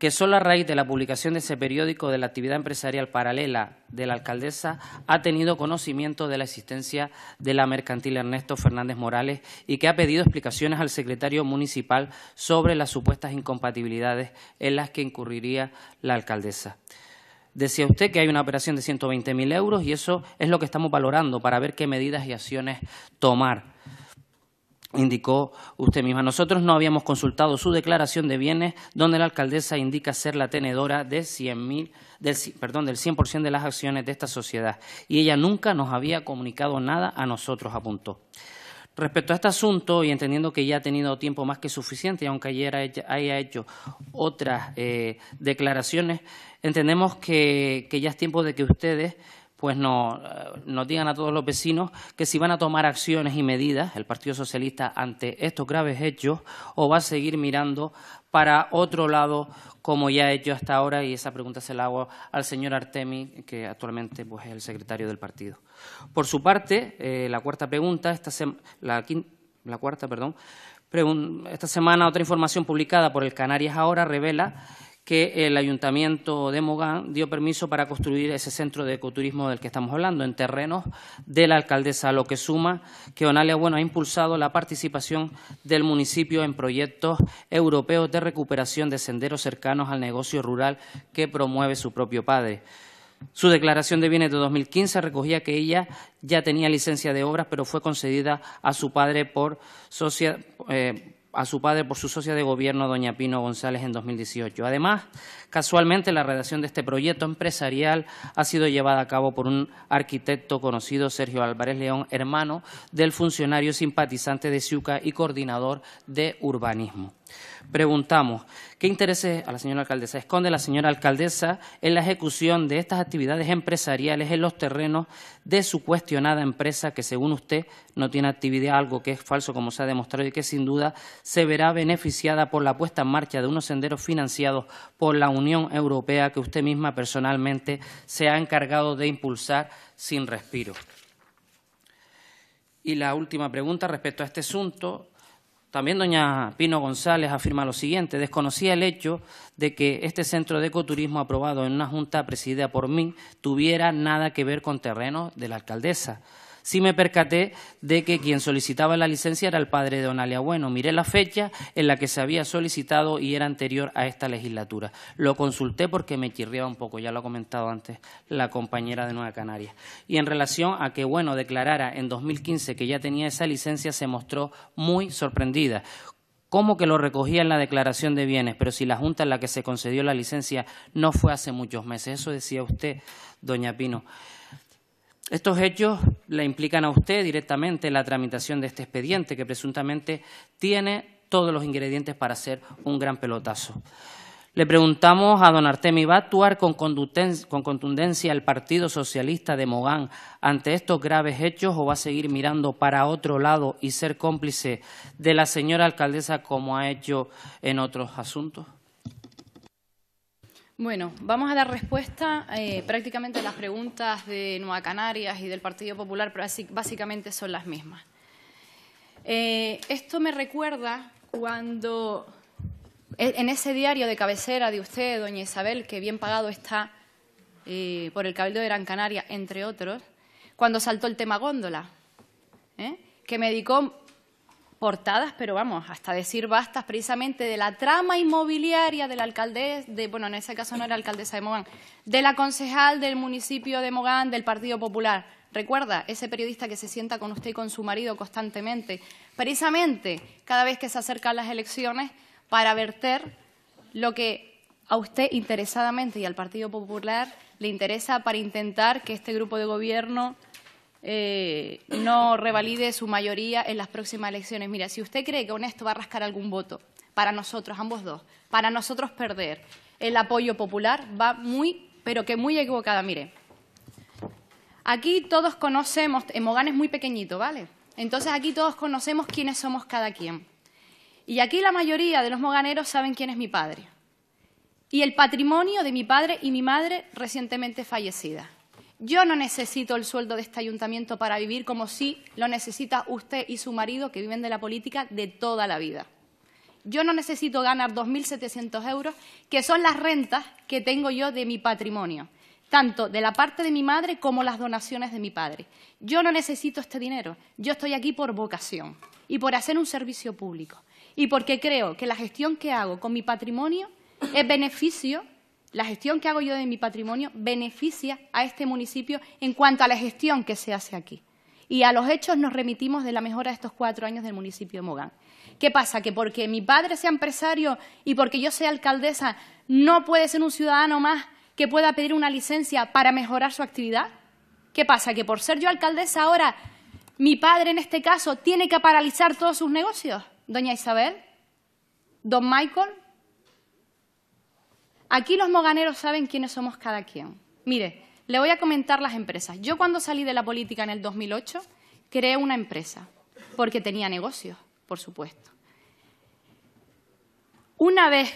que solo a raíz de la publicación de ese periódico de la actividad empresarial paralela de la alcaldesa ha tenido conocimiento de la existencia de la mercantil Ernesto Fernández Morales y que ha pedido explicaciones al secretario municipal sobre las supuestas incompatibilidades en las que incurriría la alcaldesa. Decía usted que hay una operación de mil euros y eso es lo que estamos valorando para ver qué medidas y acciones tomar indicó usted misma. Nosotros no habíamos consultado su declaración de bienes, donde la alcaldesa indica ser la tenedora de del, perdón, del 100% de las acciones de esta sociedad. Y ella nunca nos había comunicado nada a nosotros, apuntó. Respecto a este asunto, y entendiendo que ya ha tenido tiempo más que suficiente, y aunque ayer haya hecho otras eh, declaraciones, entendemos que ya es tiempo de que ustedes pues eh, nos, digan a todos los vecinos que si van a tomar acciones y medidas el Partido Socialista ante estos graves hechos o va a seguir mirando para otro lado como ya ha hecho hasta ahora y esa pregunta se la hago al señor Artemi, que actualmente pues, es el secretario del partido. Por su parte, eh, la cuarta pregunta, esta la, cuarta, esta semana otra información publicada por el Canarias Ahora revela que el Ayuntamiento de Mogán dio permiso para construir ese centro de ecoturismo del que estamos hablando, en terrenos de la alcaldesa, lo que suma que Onalia Bueno ha impulsado la participación del municipio en proyectos europeos de recuperación de senderos cercanos al negocio rural que promueve su propio padre. Su declaración de bienes de 2015 recogía que ella ya tenía licencia de obras, pero fue concedida a su padre por, eh, a su padre por su socia de gobierno, doña Pino González, en 2018. Además, casualmente, la redacción de este proyecto empresarial ha sido llevada a cabo por un arquitecto conocido, Sergio Álvarez León, hermano del funcionario simpatizante de Ciuca y coordinador de urbanismo preguntamos, ¿qué intereses a la señora alcaldesa esconde la señora alcaldesa en la ejecución de estas actividades empresariales en los terrenos de su cuestionada empresa que, según usted, no tiene actividad, algo que es falso como se ha demostrado y que, sin duda, se verá beneficiada por la puesta en marcha de unos senderos financiados por la Unión Europea que usted misma personalmente se ha encargado de impulsar sin respiro? Y la última pregunta respecto a este asunto, también doña Pino González afirma lo siguiente, desconocía el hecho de que este centro de ecoturismo aprobado en una junta presidida por mí tuviera nada que ver con terreno de la alcaldesa sí me percaté de que quien solicitaba la licencia era el padre de Donalia. Bueno. Miré la fecha en la que se había solicitado y era anterior a esta legislatura. Lo consulté porque me chirriaba un poco, ya lo ha comentado antes la compañera de Nueva Canarias. Y en relación a que Bueno declarara en 2015 que ya tenía esa licencia, se mostró muy sorprendida. ¿Cómo que lo recogía en la declaración de bienes? Pero si la Junta en la que se concedió la licencia no fue hace muchos meses. Eso decía usted, doña Pino. Estos hechos le implican a usted directamente la tramitación de este expediente, que presuntamente tiene todos los ingredientes para hacer un gran pelotazo. Le preguntamos a don Artemi, ¿va a actuar con, con contundencia el Partido Socialista de Mogán ante estos graves hechos o va a seguir mirando para otro lado y ser cómplice de la señora alcaldesa como ha hecho en otros asuntos? Bueno, vamos a dar respuesta eh, prácticamente a las preguntas de Nueva Canarias y del Partido Popular, pero básicamente son las mismas. Eh, esto me recuerda cuando e-, en ese diario de cabecera de usted, doña Isabel, que bien pagado está eh, por el Cabildo de Gran Canaria, entre otros, cuando saltó el tema góndola, que me dedicó portadas, pero vamos, hasta decir bastas precisamente de la trama inmobiliaria de la alcaldesa, de, bueno, en ese caso no era alcaldesa de Mogán, de la concejal del municipio de Mogán del Partido Popular. Recuerda, ese periodista que se sienta con usted y con su marido constantemente, precisamente cada vez que se acercan las elecciones, para verter lo que a usted interesadamente y al Partido Popular le interesa para intentar que este grupo de gobierno eh, no revalide su mayoría en las próximas elecciones. Mira, si usted cree que honesto va a rascar algún voto, para nosotros, ambos dos, para nosotros perder el apoyo popular va muy, pero que muy equivocada. Mire, aquí todos conocemos, en eh, Mogán es muy pequeñito, ¿vale? Entonces aquí todos conocemos quiénes somos cada quien. Y aquí la mayoría de los moganeros saben quién es mi padre. Y el patrimonio de mi padre y mi madre recientemente fallecida. Yo no necesito el sueldo de este ayuntamiento para vivir como sí lo necesita usted y su marido, que viven de la política de toda la vida. Yo no necesito ganar 2.700 euros, que son las rentas que tengo yo de mi patrimonio, tanto de la parte de mi madre como las donaciones de mi padre. Yo no necesito este dinero. Yo estoy aquí por vocación y por hacer un servicio público y porque creo que la gestión que hago con mi patrimonio es beneficio la gestión que hago yo de mi patrimonio beneficia a este municipio en cuanto a la gestión que se hace aquí. Y a los hechos nos remitimos de la mejora de estos cuatro años del municipio de Mogán. ¿Qué pasa? ¿Que porque mi padre sea empresario y porque yo sea alcaldesa no puede ser un ciudadano más que pueda pedir una licencia para mejorar su actividad? ¿Qué pasa? ¿Que por ser yo alcaldesa ahora mi padre en este caso tiene que paralizar todos sus negocios? Doña Isabel, don Michael, Aquí los moganeros saben quiénes somos cada quien. Mire, le voy a comentar las empresas. Yo cuando salí de la política en el 2008 creé una empresa, porque tenía negocios, por supuesto. Una vez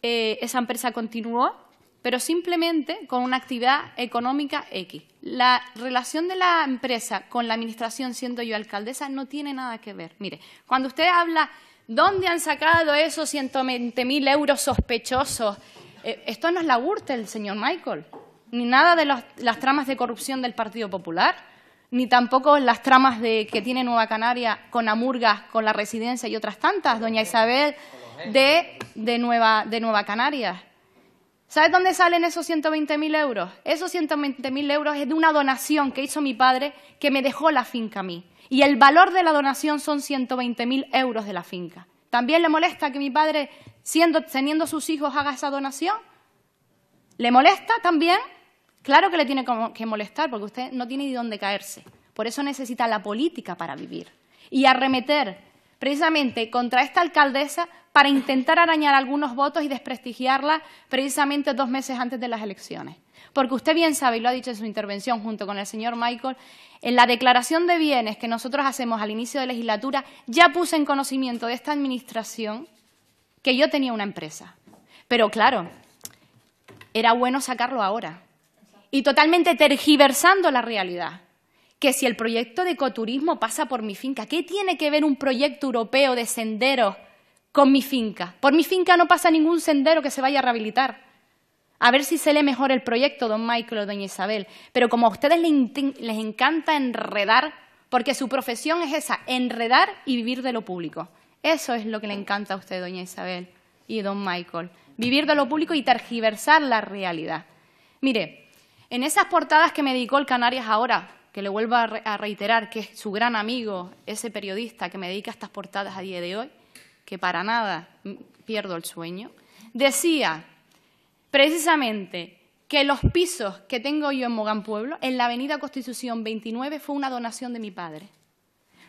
eh, esa empresa continuó, pero simplemente con una actividad económica X. La relación de la empresa con la Administración, siendo yo alcaldesa, no tiene nada que ver. Mire, cuando usted habla ¿Dónde han sacado esos 120 mil euros sospechosos? Eh, esto no es la urte el señor Michael, ni nada de las tramas de corrupción del Partido Popular, ni tampoco las tramas de, que tiene Nueva Canaria con Amurgas, con la residencia y otras tantas, doña Isabel, de, Nueva, de Nueva Canarias. ¿Sabes dónde salen esos 120.000 euros? Esos 120.000 euros es de una donación que hizo mi padre que me dejó la finca a mí. Y el valor de la donación son 120.000 euros de la finca. ¿También le molesta que mi padre, siendo, teniendo sus hijos, haga esa donación? ¿Le molesta también? Claro que le tiene que molestar porque usted no tiene ni dónde caerse. Por eso necesita la política para vivir y arremeter precisamente contra esta alcaldesa para intentar arañar algunos votos y desprestigiarla precisamente dos meses antes de las elecciones. Porque usted bien sabe, y lo ha dicho en su intervención junto con el señor Michael, en la declaración de bienes que nosotros hacemos al inicio de legislatura, ya puse en conocimiento de esta Administración que yo tenía una empresa. Pero claro, era bueno sacarlo ahora. Y totalmente tergiversando la realidad que si el proyecto de ecoturismo pasa por mi finca, ¿qué tiene que ver un proyecto europeo de senderos con mi finca. Por mi finca no pasa ningún sendero que se vaya a rehabilitar. A ver si se lee mejor el proyecto, don Michael o doña Isabel. Pero como a ustedes les, encanta enredar, porque su profesión es esa, enredar y vivir de lo público. Eso es lo que le encanta a usted, doña Isabel y don Michael. Vivir de lo público y tergiversar la realidad. Mire, en esas portadas que me dedicó el Canarias ahora, que le vuelvo a, reiterar que es su gran amigo, ese periodista que me dedica estas portadas a día de hoy, que para nada pierdo el sueño, decía precisamente que los pisos que tengo yo en Mogán Pueblo, en la Avenida Constitución 29, fue una donación de mi padre.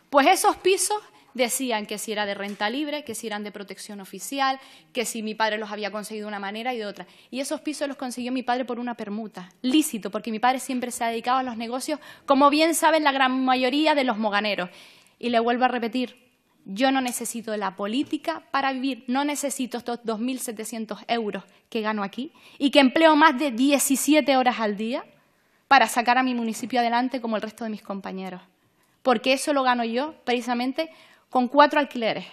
Pues esos pisos decían que si era de renta libre, que si eran de protección oficial, que si mi padre los había conseguido de una manera y de otra. Y esos pisos los consiguió mi padre por una permuta, lícito, porque mi padre siempre se ha dedicado a los negocios, como bien saben la gran mayoría de los moganeros. Y le vuelvo a repetir, yo no necesito la política para vivir, no necesito estos 2.700 euros que gano aquí y que empleo más de 17 horas al día para sacar a mi municipio adelante como el resto de mis compañeros. Porque eso lo gano yo precisamente con cuatro alquileres.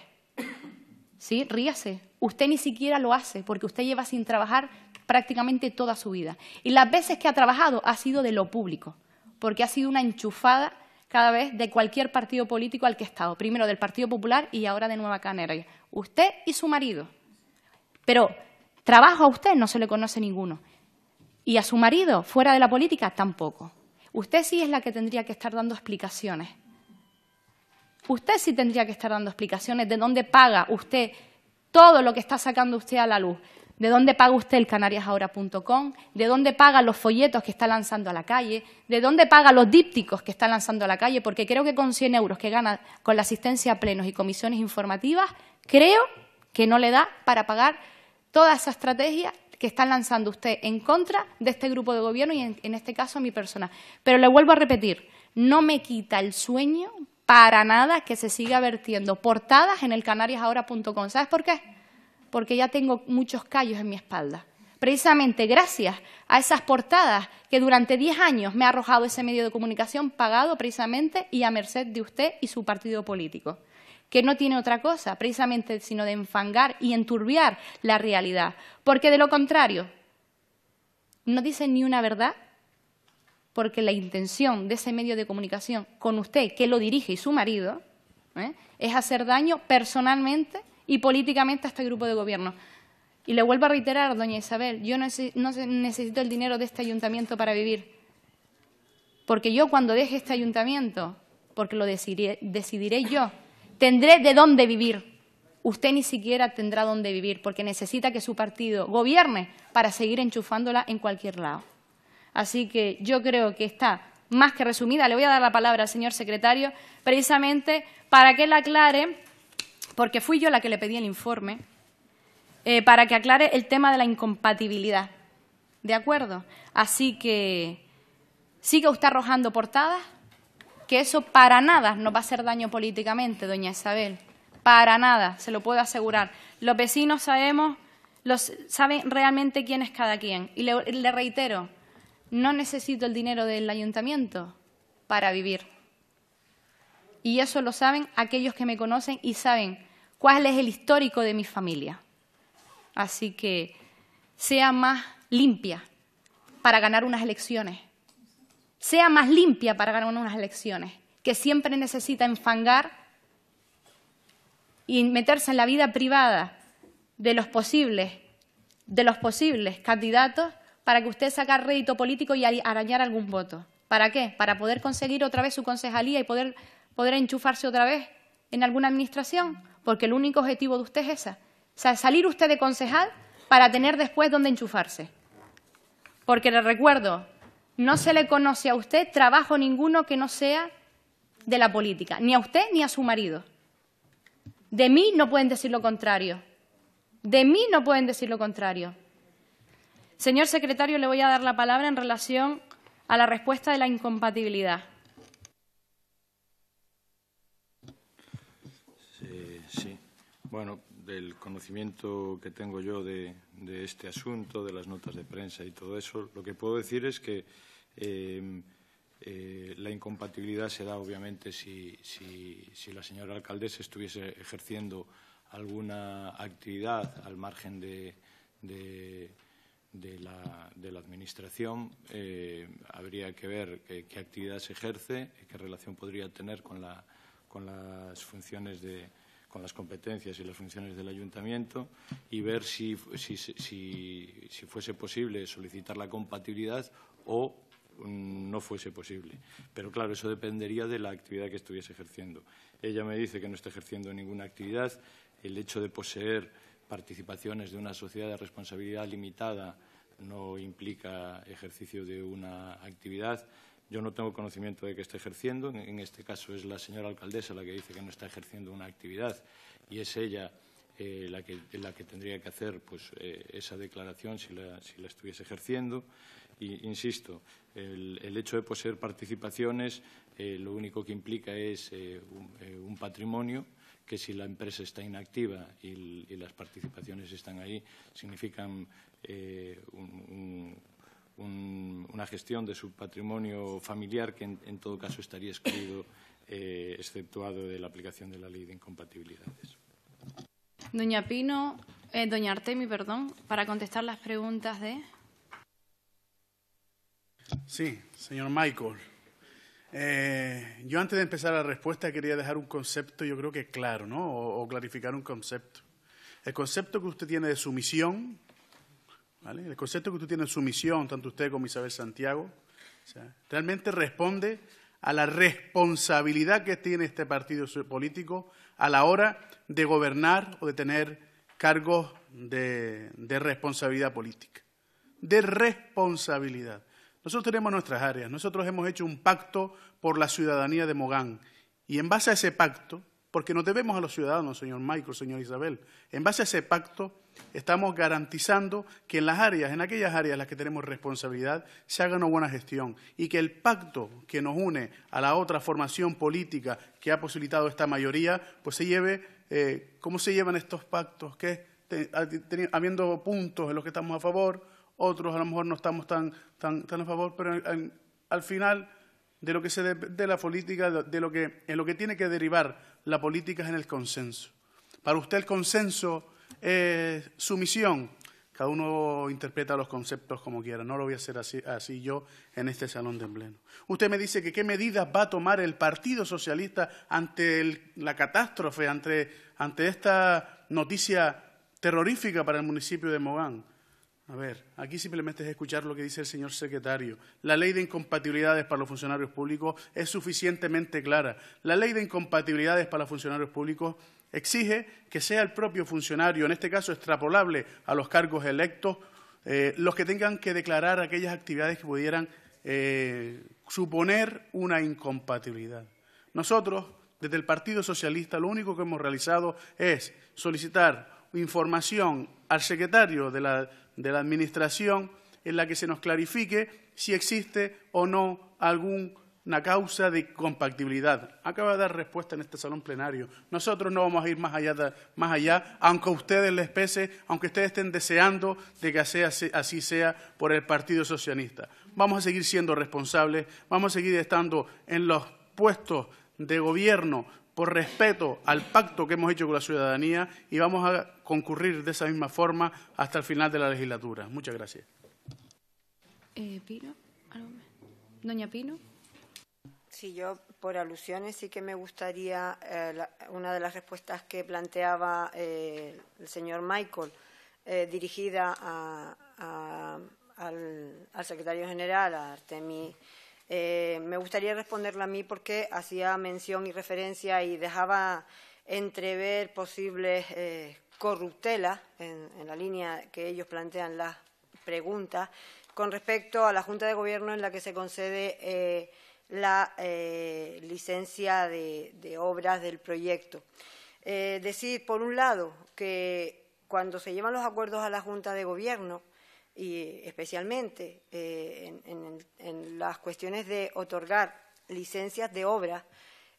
¿Sí? Ríase. Usted ni siquiera lo hace porque usted lleva sin trabajar prácticamente toda su vida. Y las veces que ha trabajado ha sido de lo público, porque ha sido una enchufada cada vez de cualquier partido político al que he estado, primero del Partido Popular y ahora de Nueva Canaria. Usted y su marido. Pero trabajo a usted no se le conoce ninguno. Y a su marido, fuera de la política, tampoco. Usted sí es la que tendría que estar dando explicaciones. Usted sí tendría que estar dando explicaciones de dónde paga usted todo lo que está sacando usted a la luz de dónde paga usted el canariasahora.com, de dónde paga los folletos que está lanzando a la calle, de dónde paga los dípticos que está lanzando a la calle, porque creo que con 100 euros que gana con la asistencia a plenos y comisiones informativas, creo que no le da para pagar toda esa estrategia que está lanzando usted en contra de este grupo de gobierno y en, este caso a mi persona. Pero le vuelvo a repetir, no me quita el sueño para nada que se siga vertiendo portadas en el canariasahora.com. ¿Sabes por qué? porque ya tengo muchos callos en mi espalda. Precisamente gracias a esas portadas que durante diez años me ha arrojado ese medio de comunicación pagado precisamente y a merced de usted y su partido político, que no tiene otra cosa precisamente sino de enfangar y enturbiar la realidad, porque de lo contrario no dice ni una verdad porque la intención de ese medio de comunicación con usted, que lo dirige y su marido, ¿eh? es hacer daño personalmente y políticamente a este grupo de gobierno. Y le vuelvo a reiterar, doña Isabel, yo no necesito el dinero de este ayuntamiento para vivir. Porque yo cuando deje este ayuntamiento, porque lo decidiré, yo, tendré de dónde vivir. Usted ni siquiera tendrá dónde vivir porque necesita que su partido gobierne para seguir enchufándola en cualquier lado. Así que yo creo que está más que resumida. Le voy a dar la palabra al señor secretario precisamente para que la aclare porque fui yo la que le pedí el informe, eh, para que aclare el tema de la incompatibilidad. ¿De acuerdo? Así que sigue usted arrojando portadas, que eso para nada nos va a hacer daño políticamente, doña Isabel. Para nada, se lo puedo asegurar. Los vecinos sabemos, los, saben realmente quién es cada quien. Y le reitero, no necesito el dinero del ayuntamiento para vivir. Y eso lo saben aquellos que me conocen y saben cuál es el histórico de mi familia. Así que sea más limpia para ganar unas elecciones. Sea más limpia para ganar unas elecciones. Que siempre necesita enfangar y meterse en la vida privada de los posibles, de los posibles candidatos para que usted saque rédito político y arañar algún voto. ¿Para qué? Para poder conseguir otra vez su concejalía y poder podrá enchufarse otra vez en alguna administración, porque el único objetivo de usted es esa. O sea, salir usted de concejal para tener después dónde enchufarse. Porque le recuerdo, no se le conoce a usted trabajo ninguno que no sea de la política, ni a usted ni a su marido. De mí no pueden decir lo contrario. De mí no pueden decir lo contrario. Señor secretario, le voy a dar la palabra en relación a la respuesta de la incompatibilidad. Bueno, del conocimiento que tengo yo de, este asunto, de las notas de prensa y todo eso, lo que puedo decir es que em, eh, la incompatibilidad se da, obviamente, si, la señora alcaldesa estuviese ejerciendo alguna actividad al margen de, la, Administración. Eh, habría que ver qué, actividad se ejerce, y qué relación podría tener con las funciones de con las competencias y las funciones del ayuntamiento y ver si, si, si fuese posible solicitar la compatibilidad o no fuese posible. Pero claro, eso dependería de la actividad que estuviese ejerciendo. Ella me dice que no está ejerciendo ninguna actividad. El hecho de poseer participaciones de una sociedad de responsabilidad limitada no implica ejercicio de una actividad. Yo no tengo conocimiento de que esté ejerciendo. En este caso es la señora alcaldesa la que dice que no está ejerciendo una actividad y es ella eh, la, que, tendría que hacer pues, eh, esa declaración si la, estuviese ejerciendo. Y, insisto, el, hecho de poseer participaciones eh, lo único que implica es un, patrimonio que si la empresa está inactiva y, las participaciones están ahí, significan un una gestión de su patrimonio familiar que en, todo caso estaría excluido, eh, exceptuado de la aplicación de la ley de incompatibilidades. Doña Pino, eh, doña Artemi, perdón, para contestar las preguntas de. Sí, señor Michael. Eh, yo antes de empezar la respuesta quería dejar un concepto, yo creo que claro, ¿no? o, o clarificar un concepto. El concepto que usted tiene de sumisión el concepto que tú tienes en sumisión, tanto usted como Isabel Santiago, realmente responde a la responsabilidad que tiene este partido político a la hora de gobernar o de tener cargos de responsabilidad política. De responsabilidad. Nosotros tenemos nuestras áreas, nosotros hemos hecho un pacto por la ciudadanía de Mogán y en base a ese pacto porque nos debemos a los ciudadanos, señor Michael, señor Isabel. En base a ese pacto, estamos garantizando que en las áreas, en aquellas áreas en las que tenemos responsabilidad, se haga una buena gestión y que el pacto que nos une a la otra formación política que ha posibilitado esta mayoría, pues se lleve, eh, ¿cómo se llevan estos pactos? que habiendo puntos en los que estamos a favor, otros a lo mejor no estamos tan, a favor, pero al final de lo que se de, la política, de, en lo que tiene que derivar la política es en el consenso. Para usted el consenso es sumisión. Cada uno interpreta los conceptos como quiera. No lo voy a hacer así, yo en este salón de pleno. Usted me dice que qué medidas va a tomar el Partido Socialista ante la catástrofe, ante esta noticia terrorífica para el municipio de Mogán. A ver, aquí simplemente es escuchar lo que dice el señor secretario. La ley de incompatibilidades para los funcionarios públicos es suficientemente clara. La ley de incompatibilidades para los funcionarios públicos exige que sea el propio funcionario, en este caso extrapolable a los cargos electos, eh, los que tengan que declarar aquellas actividades que pudieran eh, suponer una incompatibilidad. Nosotros, desde el Partido Socialista, lo único que hemos realizado es solicitar información al secretario de la de la Administración en la que se nos clarifique si existe o no alguna causa de compatibilidad. Acaba de dar respuesta en este salón plenario. Nosotros no vamos a ir más allá, más allá aunque ustedes les pese, aunque ustedes estén deseando de que así sea por el Partido Socialista. Vamos a seguir siendo responsables, vamos a seguir estando en los puestos de gobierno por respeto al pacto que hemos hecho con la ciudadanía y vamos a concurrir de esa misma forma hasta el final de la legislatura. Muchas gracias. Eh, Pino, doña Pino. Sí, yo por alusiones sí que me gustaría eh, una de las respuestas que planteaba eh, el señor Michael eh, dirigida a, al, al secretario general, a Artemis eh, me gustaría responderla a mí porque hacía mención y referencia y dejaba entrever posibles eh, corruptelas en, la línea que ellos plantean las preguntas con respecto a la Junta de Gobierno en la que se concede eh, la licencia de, obras del proyecto. decir, por un lado, que cuando se llevan los acuerdos a la Junta de Gobierno, y especialmente eh, en, las cuestiones de otorgar licencias de obra,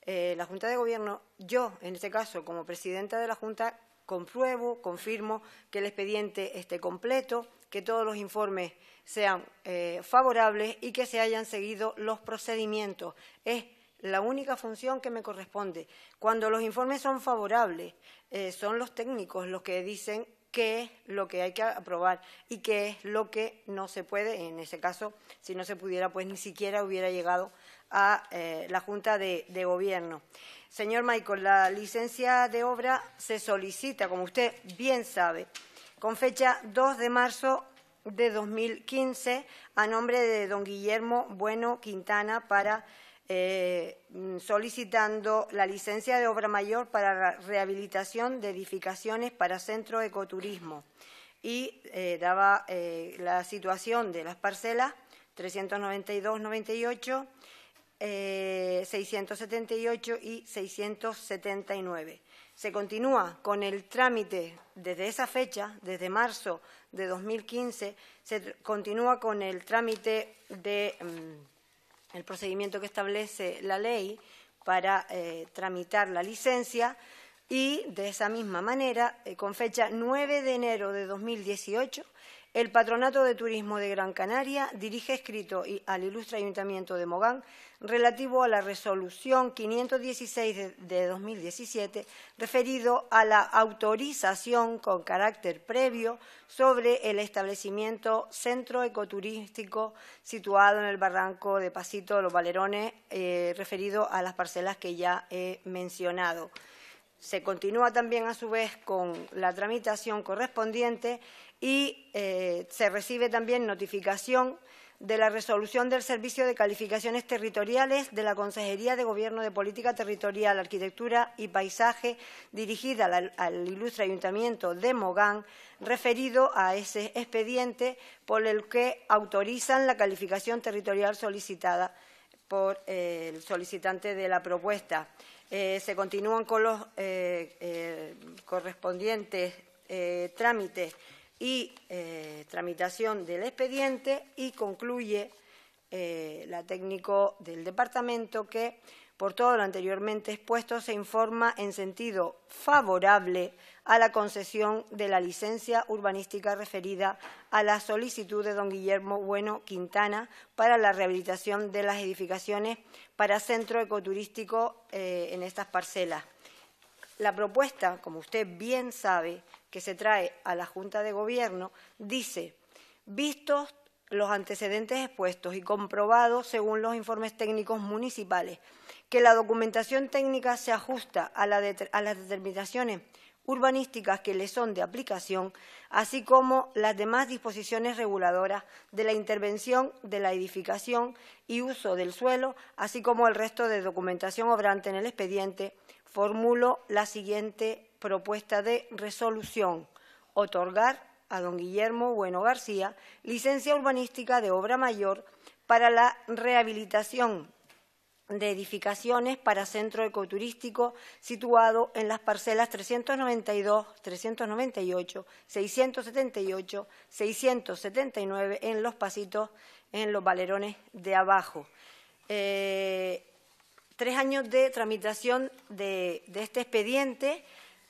eh, la Junta de Gobierno, yo, en este caso, como presidenta de la Junta, compruebo, confirmo que el expediente esté completo, que todos los informes sean eh, favorables y que se hayan seguido los procedimientos. Es la única función que me corresponde. Cuando los informes son favorables, son los técnicos los que dicen qué es lo que hay que aprobar y qué es lo que no se puede. En ese caso, si no se pudiera, pues ni siquiera hubiera llegado a eh, la Junta de, de, Gobierno. Señor Michael, la licencia de obra se solicita, como usted bien sabe, con fecha 2 de marzo de 2015 a nombre de don Guillermo Bueno Quintana para eh, solicitando la licencia de obra mayor para rehabilitación de edificaciones para centro ecoturismo y eh, daba eh, la situación de las parcelas 392-98, 678 y 679. Se continúa con el trámite desde esa fecha, desde marzo de 2015, se continúa con el trámite de... Mm, el procedimiento que establece la ley para eh, tramitar la licencia y, de esa misma manera, eh, con fecha 9 de enero de 2018, el Patronato de Turismo de Gran Canaria dirige escrito al ilustre Ayuntamiento de Mogán relativo a la resolución 516 de 2017 referido a la autorización con carácter previo sobre el establecimiento centro ecoturístico situado en el barranco de Pasito de los Valerones eh, referido a las parcelas que ya he mencionado. Se continúa también, a su vez, con la tramitación correspondiente y eh, se recibe también notificación de la resolución del Servicio de Calificaciones Territoriales de la Consejería de Gobierno de Política Territorial, Arquitectura y Paisaje, dirigida al, ilustre Ayuntamiento de Mogán, referido a ese expediente por el que autorizan la calificación territorial solicitada por eh, el solicitante de la propuesta. Eh, se continúan con los eh, eh, correspondientes trámites y tramitación del expediente y concluye la técnico del departamento que, por todo lo anteriormente expuesto, se informa en sentido favorable a la concesión de la licencia urbanística referida a la solicitud de don Guillermo Bueno Quintana para la rehabilitación de las edificaciones para centro ecoturístico eh, en estas parcelas. La propuesta, como usted bien sabe, que se trae a la Junta de Gobierno, dice, vistos los antecedentes expuestos y comprobados según los informes técnicos municipales, que la documentación técnica se ajusta a las determinaciones urbanísticas que le son de aplicación, así como las demás disposiciones reguladoras de la intervención de la edificación y uso del suelo, así como el resto de documentación obrante en el expediente, formulo la siguiente propuesta de resolución. Otorgar a don Guillermo Bueno García licencia urbanística de obra mayor para la rehabilitación de edificaciones para centro ecoturístico situado en las parcelas 392, 398, 678, 679 en los pasitos, en los valerones de abajo. Eh, tres años de tramitación de, este expediente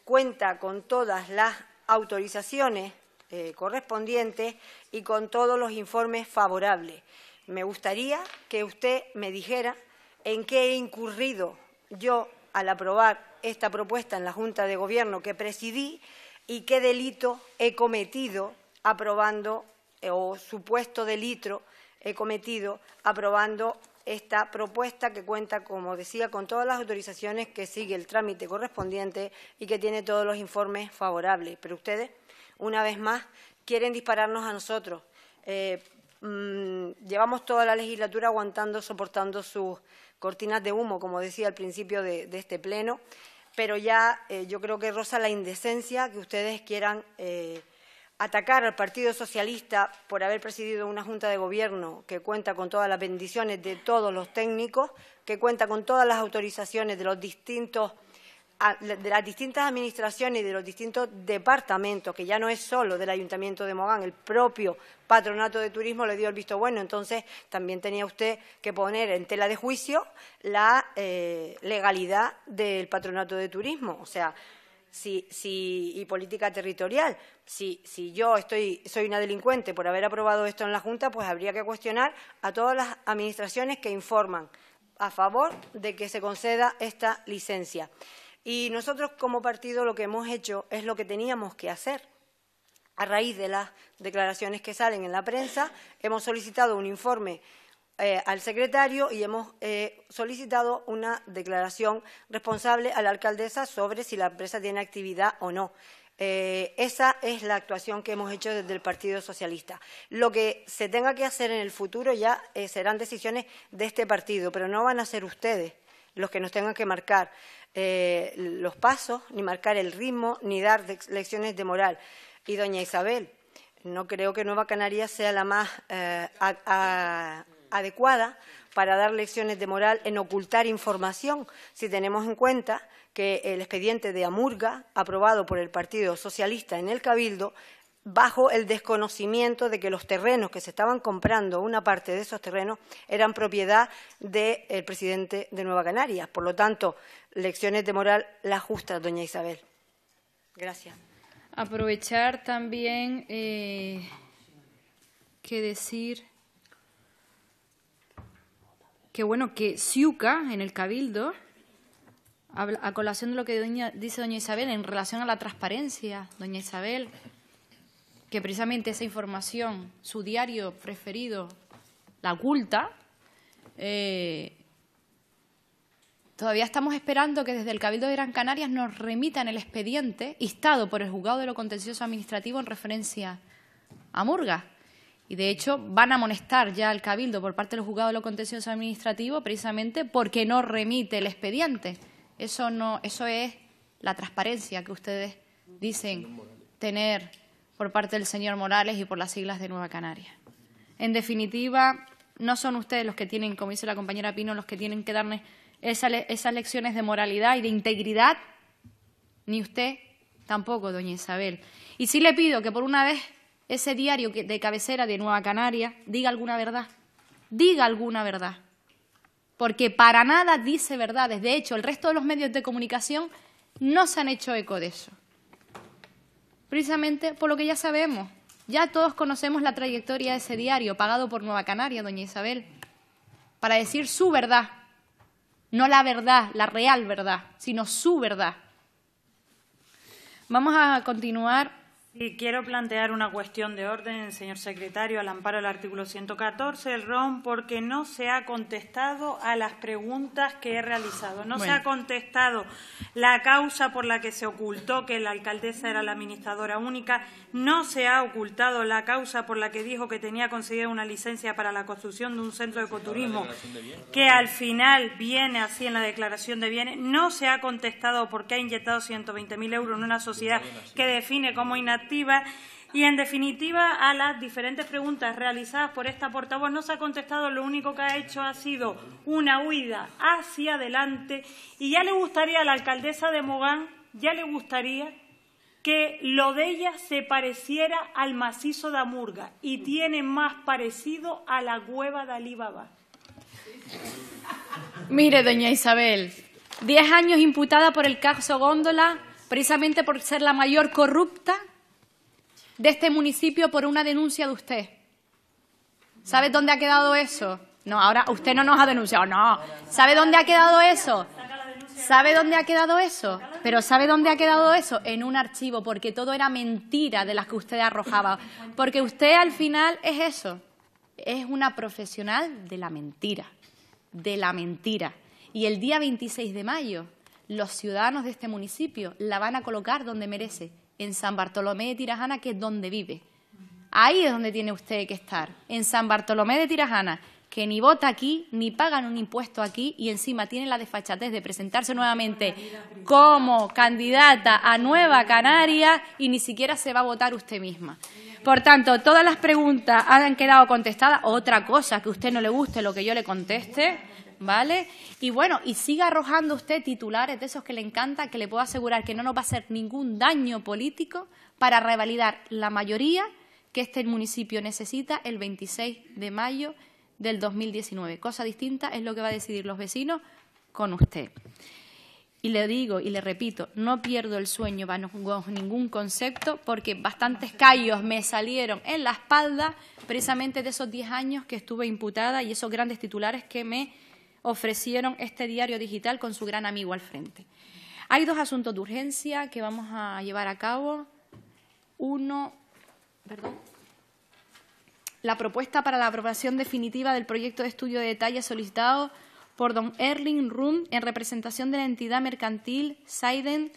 cuenta con todas las autorizaciones eh, correspondientes y con todos los informes favorables. Me gustaría que usted me dijera en qué he incurrido yo al aprobar esta propuesta en la Junta de Gobierno que presidí y qué delito he cometido aprobando eh, o supuesto delito he cometido aprobando esta propuesta que cuenta, como decía, con todas las autorizaciones que sigue el trámite correspondiente y que tiene todos los informes favorables. Pero ustedes, una vez más, quieren dispararnos a nosotros. Eh, mm, llevamos toda la legislatura aguantando, soportando sus cortinas de humo, como decía al principio de, este pleno, pero ya eh, yo creo que roza la indecencia que ustedes quieran eh, atacar al Partido Socialista por haber presidido una Junta de Gobierno que cuenta con todas las bendiciones de todos los técnicos, que cuenta con todas las autorizaciones de los distintos de las distintas administraciones y de los distintos departamentos, que ya no es solo del Ayuntamiento de Mogán, el propio patronato de turismo le dio el visto bueno, entonces también tenía usted que poner en tela de juicio la eh, legalidad del patronato de turismo, o sea, si, y política territorial. Si, yo soy una delincuente por haber aprobado esto en la Junta, pues habría que cuestionar a todas las administraciones que informan a favor de que se conceda esta licencia. Y nosotros como partido lo que hemos hecho es lo que teníamos que hacer. A raíz de las declaraciones que salen en la prensa, hemos solicitado un informe eh, al secretario y hemos eh, solicitado una declaración responsable a la alcaldesa sobre si la empresa tiene actividad o no. Eh, esa es la actuación que hemos hecho desde el Partido Socialista. Lo que se tenga que hacer en el futuro ya serán decisiones de este partido, pero no van a ser ustedes los que nos tengan que marcar. Eh, los pasos, ni marcar el ritmo, ni dar lecciones de moral. Y doña Isabel, no creo que Nueva Canaria sea la más eh, adecuada para dar lecciones de moral en ocultar información, si tenemos en cuenta que el expediente de Amurga, aprobado por el Partido Socialista en el Cabildo, bajo el desconocimiento de que los terrenos que se estaban comprando, una parte de esos terrenos, eran propiedad del presidente de Nueva Canarias. Por lo tanto, lecciones de moral la justa, doña Isabel. Gracias. Aprovechar también eh, que decir que, bueno, que Siuca, en el Cabildo, a colación de lo que dice doña Isabel en relación a la transparencia, doña Isabel, que precisamente esa información, su diario preferido, la oculta, eh, Todavía estamos esperando que desde el Cabildo de Gran Canarias nos remitan el expediente instado por el juzgado de lo contencioso administrativo en referencia a Murga. Y de hecho van a amonestar ya al Cabildo por parte del juzgado de lo contencioso administrativo precisamente porque no remite el expediente. Eso, no, eso es la transparencia que ustedes dicen tener por parte del señor Morales y por las siglas de Nueva Canaria. En definitiva, no son ustedes los que tienen, como dice la compañera Pino, los que tienen que darle esas lecciones de moralidad y de integridad, ni usted tampoco, doña Isabel. Y sí le pido que por una vez ese diario de cabecera de Nueva Canaria diga alguna verdad, diga alguna verdad, porque para nada dice verdades. De hecho, el resto de los medios de comunicación no se han hecho eco de eso. Precisamente por lo que ya sabemos. Ya todos conocemos la trayectoria de ese diario, pagado por Nueva Canaria, doña Isabel, para decir su verdad no la verdad, la real verdad, sino su verdad. Vamos a continuar quiero plantear una cuestión de orden, señor secretario, al amparo del artículo 114 del ROM, porque no se ha contestado a las preguntas que he realizado. No se ha contestado la causa por la que se ocultó que la alcaldesa era la administradora única. No se ha ocultado la causa por la que dijo que tenía concedida una licencia para la construcción de un centro de ecoturismo, que al final viene así en la declaración de bienes. No se ha contestado por qué ha inyectado 120.000 euros en una sociedad que define como innata y, en definitiva, a las diferentes preguntas realizadas por esta portavoz no se ha contestado, lo único que ha hecho ha sido una huida hacia adelante y ya le gustaría a la alcaldesa de Mogán, ya le gustaría que lo de ella se pareciera al macizo de Amurga y tiene más parecido a la hueva de Alibaba. Mire, doña Isabel, diez años imputada por el caso Góndola, precisamente por ser la mayor corrupta de este municipio por una denuncia de usted. ¿Sabe dónde ha quedado eso? No, ahora usted no nos ha denunciado, no. ¿Sabe dónde ha quedado eso? ¿Sabe dónde ha quedado eso? Pero ¿sabe dónde ha quedado eso? En un archivo, porque todo era mentira de las que usted arrojaba. Porque usted al final es eso, es una profesional de la mentira, de la mentira. Y el día 26 de mayo, los ciudadanos de este municipio la van a colocar donde merece, en San Bartolomé de Tirajana, que es donde vive. Ahí es donde tiene usted que estar, en San Bartolomé de Tirajana, que ni vota aquí, ni pagan un impuesto aquí y encima tiene la desfachatez de presentarse nuevamente como candidata a Nueva Canaria y ni siquiera se va a votar usted misma. Por tanto, todas las preguntas han quedado contestadas. Otra cosa que a usted no le guste lo que yo le conteste ¿vale? Y bueno, y siga arrojando usted titulares de esos que le encanta, que le puedo asegurar que no nos va a hacer ningún daño político para revalidar la mayoría que este municipio necesita el 26 de mayo del 2019. Cosa distinta es lo que va a decidir los vecinos con usted. Y le digo y le repito, no pierdo el sueño con ningún concepto porque bastantes callos me salieron en la espalda precisamente de esos 10 años que estuve imputada y esos grandes titulares que me ofrecieron este diario digital con su gran amigo al frente. Hay dos asuntos de urgencia que vamos a llevar a cabo. Uno, perdón, la propuesta para la aprobación definitiva del proyecto de estudio de detalle solicitado por don Erling Rund en representación de la entidad mercantil Saiden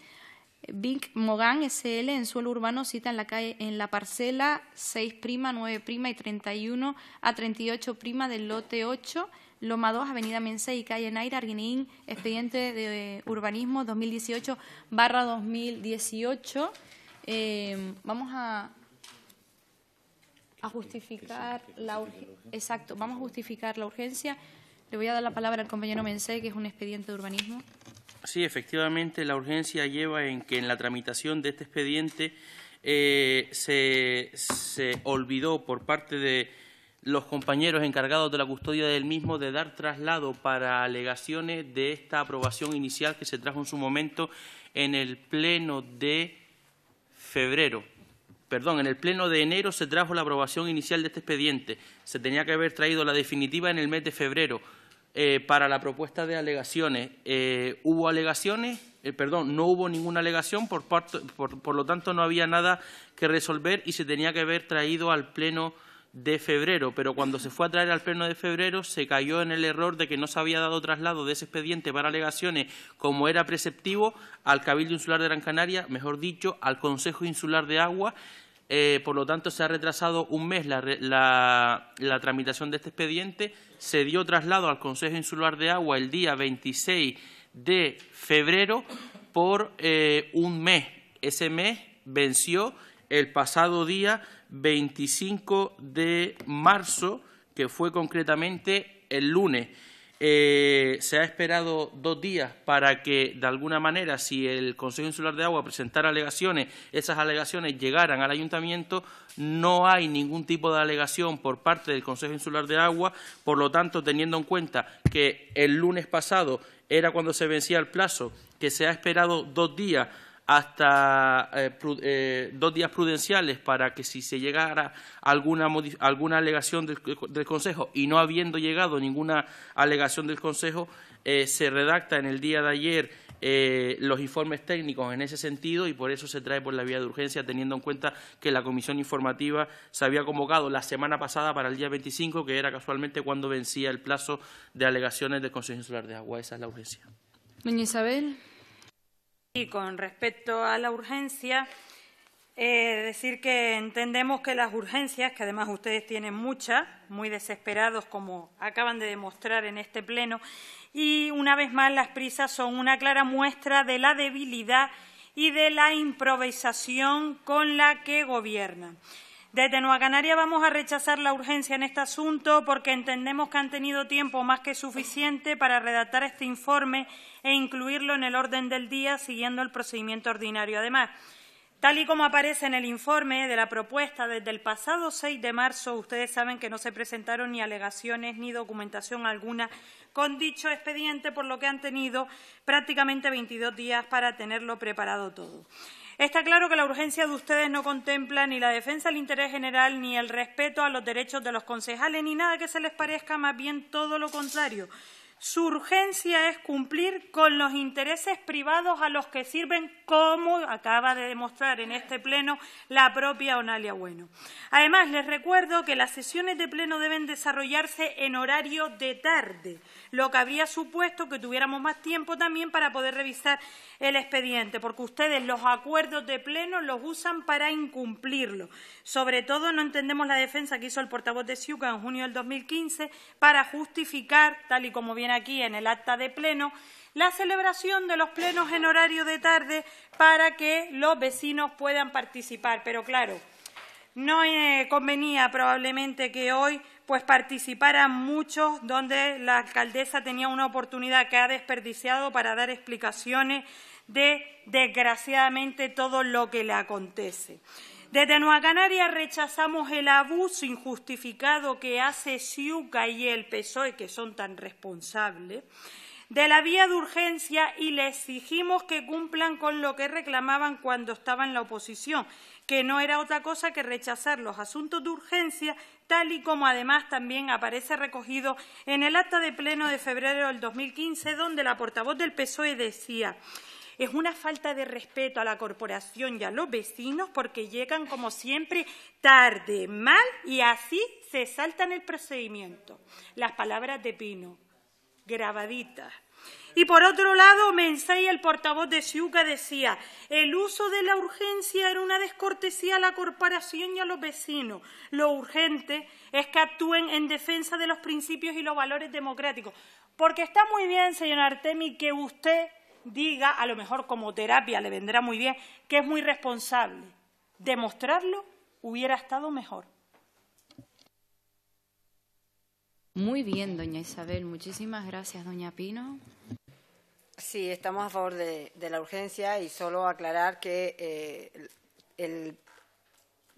bink Mogan SL en suelo urbano cita en la en la parcela 6', 9' y 31 a 38' del lote 8 Loma 2, Avenida y Calle Naira, Arguinín, expediente de urbanismo 2018 2018. Eh, vamos a, justificar la exacto, vamos a justificar la urgencia. Le voy a dar la palabra al compañero Mense, que es un expediente de urbanismo. Sí, efectivamente, la urgencia lleva en que en la tramitación de este expediente eh, se, se olvidó por parte de los compañeros encargados de la custodia del mismo de dar traslado para alegaciones de esta aprobación inicial que se trajo en su momento en el pleno de febrero. Perdón, en el pleno de enero se trajo la aprobación inicial de este expediente. Se tenía que haber traído la definitiva en el mes de febrero. Eh, para la propuesta de alegaciones. Eh, hubo alegaciones, eh, perdón, no hubo ninguna alegación, por, por, lo tanto no había nada que resolver y se tenía que haber traído al Pleno de febrero, pero cuando se fue a traer al pleno de febrero se cayó en el error de que no se había dado traslado de ese expediente para alegaciones, como era preceptivo, al Cabildo Insular de Gran Canaria, mejor dicho, al Consejo Insular de Agua. Eh, por lo tanto, se ha retrasado un mes la, tramitación de este expediente. Se dio traslado al Consejo Insular de Agua el día 26 de febrero por eh, un mes. Ese mes venció el pasado día 25 de marzo, que fue concretamente el lunes. Eh, se ha esperado dos días para que, de alguna manera, si el Consejo Insular de Agua presentara alegaciones, esas alegaciones llegaran al ayuntamiento. No hay ningún tipo de alegación por parte del Consejo Insular de Agua, por lo tanto, teniendo en cuenta que el lunes pasado era cuando se vencía el plazo, que se ha esperado dos días hasta eh, eh, dos días prudenciales para que si se llegara alguna, alguna alegación del, Consejo y no habiendo llegado ninguna alegación del Consejo, eh, se redacta en el día de ayer los informes técnicos en ese sentido y por eso se trae por la vía de urgencia teniendo en cuenta que la comisión informativa se había convocado la semana pasada para el día 25, que era casualmente cuando vencía el plazo de alegaciones del Consejo Insular de Agua. Esa es la urgencia. Y con respecto a la urgencia, eh, decir que entendemos que las urgencias, que además ustedes tienen muchas, muy desesperados como acaban de demostrar en este pleno, y una vez más las prisas son una clara muestra de la debilidad y de la improvisación con la que gobiernan. Desde Nueva Canaria vamos a rechazar la urgencia en este asunto porque entendemos que han tenido tiempo más que suficiente para redactar este informe e incluirlo en el orden del día siguiendo el procedimiento ordinario. Además, Tal y como aparece en el informe de la propuesta, desde el pasado 6 de marzo ustedes saben que no se presentaron ni alegaciones ni documentación alguna con dicho expediente, por lo que han tenido prácticamente 22 días para tenerlo preparado todo. Está claro que la urgencia de ustedes no contempla ni la defensa del interés general, ni el respeto a los derechos de los concejales, ni nada que se les parezca, más bien todo lo contrario. Su urgencia es cumplir con los intereses privados a los que sirven, como acaba de demostrar en este pleno la propia Onalia Bueno. Además, les recuerdo que las sesiones de pleno deben desarrollarse en horario de tarde, lo que habría supuesto que tuviéramos más tiempo también para poder revisar el expediente, porque ustedes los acuerdos de pleno los usan para incumplirlo. Sobre todo no entendemos la defensa que hizo el portavoz de Ciuca en junio del 2015 para justificar, tal y como bien aquí en el acta de pleno, la celebración de los plenos en horario de tarde para que los vecinos puedan participar. Pero claro, no eh, convenía probablemente que hoy pues, participaran muchos donde la alcaldesa tenía una oportunidad que ha desperdiciado para dar explicaciones de desgraciadamente todo lo que le acontece. Desde Nueva Canaria rechazamos el abuso injustificado que hace Ciuca y el PSOE, que son tan responsables, de la vía de urgencia y le exigimos que cumplan con lo que reclamaban cuando estaba en la oposición, que no era otra cosa que rechazar los asuntos de urgencia, tal y como además también aparece recogido en el acta de pleno de febrero del 2015, donde la portavoz del PSOE decía es una falta de respeto a la corporación y a los vecinos porque llegan, como siempre, tarde, mal y así se saltan el procedimiento. Las palabras de Pino, grabaditas. Y por otro lado, Mensay, el portavoz de Siuca, decía, el uso de la urgencia era una descortesía a la corporación y a los vecinos. Lo urgente es que actúen en defensa de los principios y los valores democráticos. Porque está muy bien, señor Artemi, que usted diga, a lo mejor como terapia le vendrá muy bien, que es muy responsable. Demostrarlo hubiera estado mejor. Muy bien, doña Isabel. Muchísimas gracias, doña Pino. Sí, estamos a favor de, la urgencia y solo aclarar que eh, el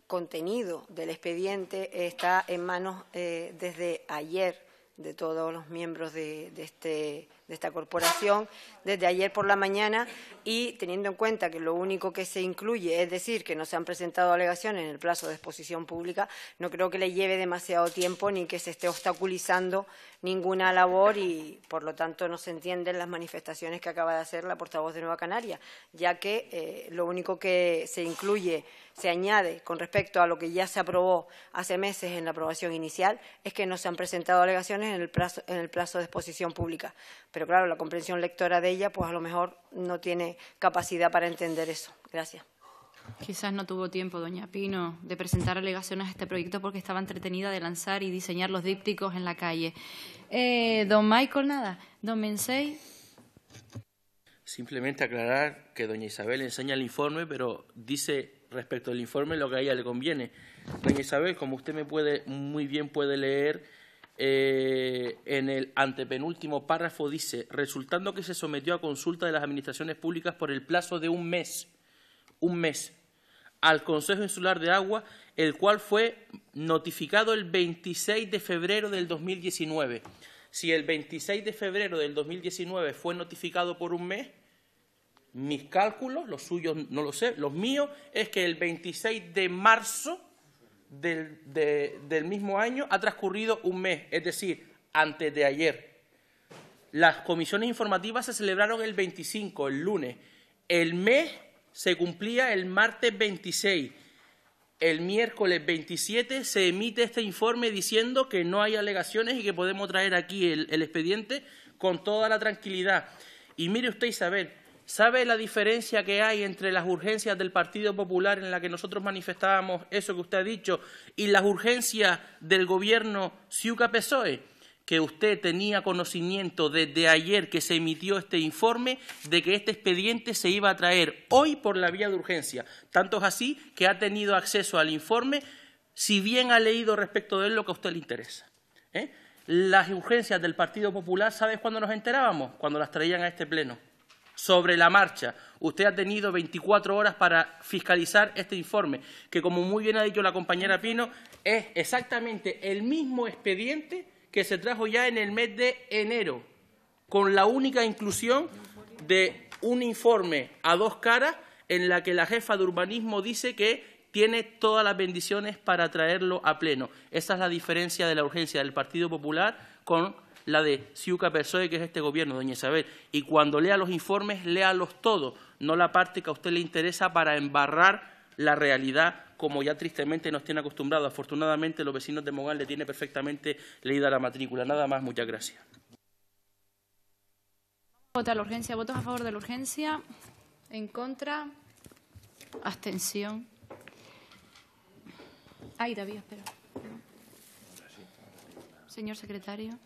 contenido del expediente está en manos eh, desde ayer de todos los miembros de este de esta corporación desde ayer por la mañana y teniendo en cuenta que lo único que se incluye, es decir, que no se han presentado alegaciones en el plazo de exposición pública, no creo que le lleve demasiado tiempo ni que se esté obstaculizando ninguna labor y, por lo tanto, no se entienden las manifestaciones que acaba de hacer la portavoz de Nueva Canaria, ya que eh, lo único que se incluye, se añade con respecto a lo que ya se aprobó hace meses en la aprobación inicial, es que no se han presentado alegaciones en el plazo, en el plazo de exposición pública. Pero, claro, la comprensión lectora de ella, pues a lo mejor no tiene capacidad para entender eso. Gracias. Quizás no tuvo tiempo, doña Pino, de presentar alegaciones a este proyecto porque estaba entretenida de lanzar y diseñar los dípticos en la calle. Eh, don Michael, nada. Don Mensei. Simplemente aclarar que doña Isabel enseña el informe, pero dice respecto al informe lo que a ella le conviene. Doña Isabel, como usted me puede muy bien puede leer, eh, en el antepenúltimo párrafo dice, resultando que se sometió a consulta de las administraciones públicas por el plazo de un mes, un mes, al Consejo Insular de Agua, el cual fue notificado el 26 de febrero del 2019. Si el 26 de febrero del 2019 fue notificado por un mes, mis cálculos, los suyos no lo sé, los míos, es que el 26 de marzo del, del mismo año ha transcurrido un mes, es decir, antes de ayer. Las comisiones informativas se celebraron el 25, el lunes. El mes se cumplía el martes 26. El miércoles 27 se emite este informe diciendo que no hay alegaciones y que podemos traer aquí el, expediente con toda la tranquilidad. Y mire usted, Isabel, ¿sabe la diferencia que hay entre las urgencias del Partido Popular en la que nosotros manifestábamos eso que usted ha dicho y las urgencias del gobierno Ciuca-PSOE? que usted tenía conocimiento desde ayer que se emitió este informe de que este expediente se iba a traer hoy por la vía de urgencia. Tanto es así que ha tenido acceso al informe, si bien ha leído respecto de él lo que a usted le interesa. ¿eh? Las urgencias del Partido Popular, ¿sabes cuándo nos enterábamos? Cuando las traían a este pleno sobre la marcha. Usted ha tenido 24 horas para fiscalizar este informe, que como muy bien ha dicho la compañera Pino, es exactamente el mismo expediente que se trajo ya en el mes de enero, con la única inclusión de un informe a dos caras en la que la jefa de urbanismo dice que tiene todas las bendiciones para traerlo a pleno. Esa es la diferencia de la urgencia del Partido Popular con la de Ciuca Persoe, que es este gobierno, doña Isabel. Y cuando lea los informes, léalos todos, no la parte que a usted le interesa para embarrar la realidad como ya tristemente nos tiene acostumbrados. Afortunadamente, los vecinos de Mogán le tiene perfectamente leída la matrícula. Nada más, muchas gracias. Votar la urgencia. ¿Votos a favor de la urgencia? ¿En contra? ¿Abstención? Ay, David, espera. Señor secretario.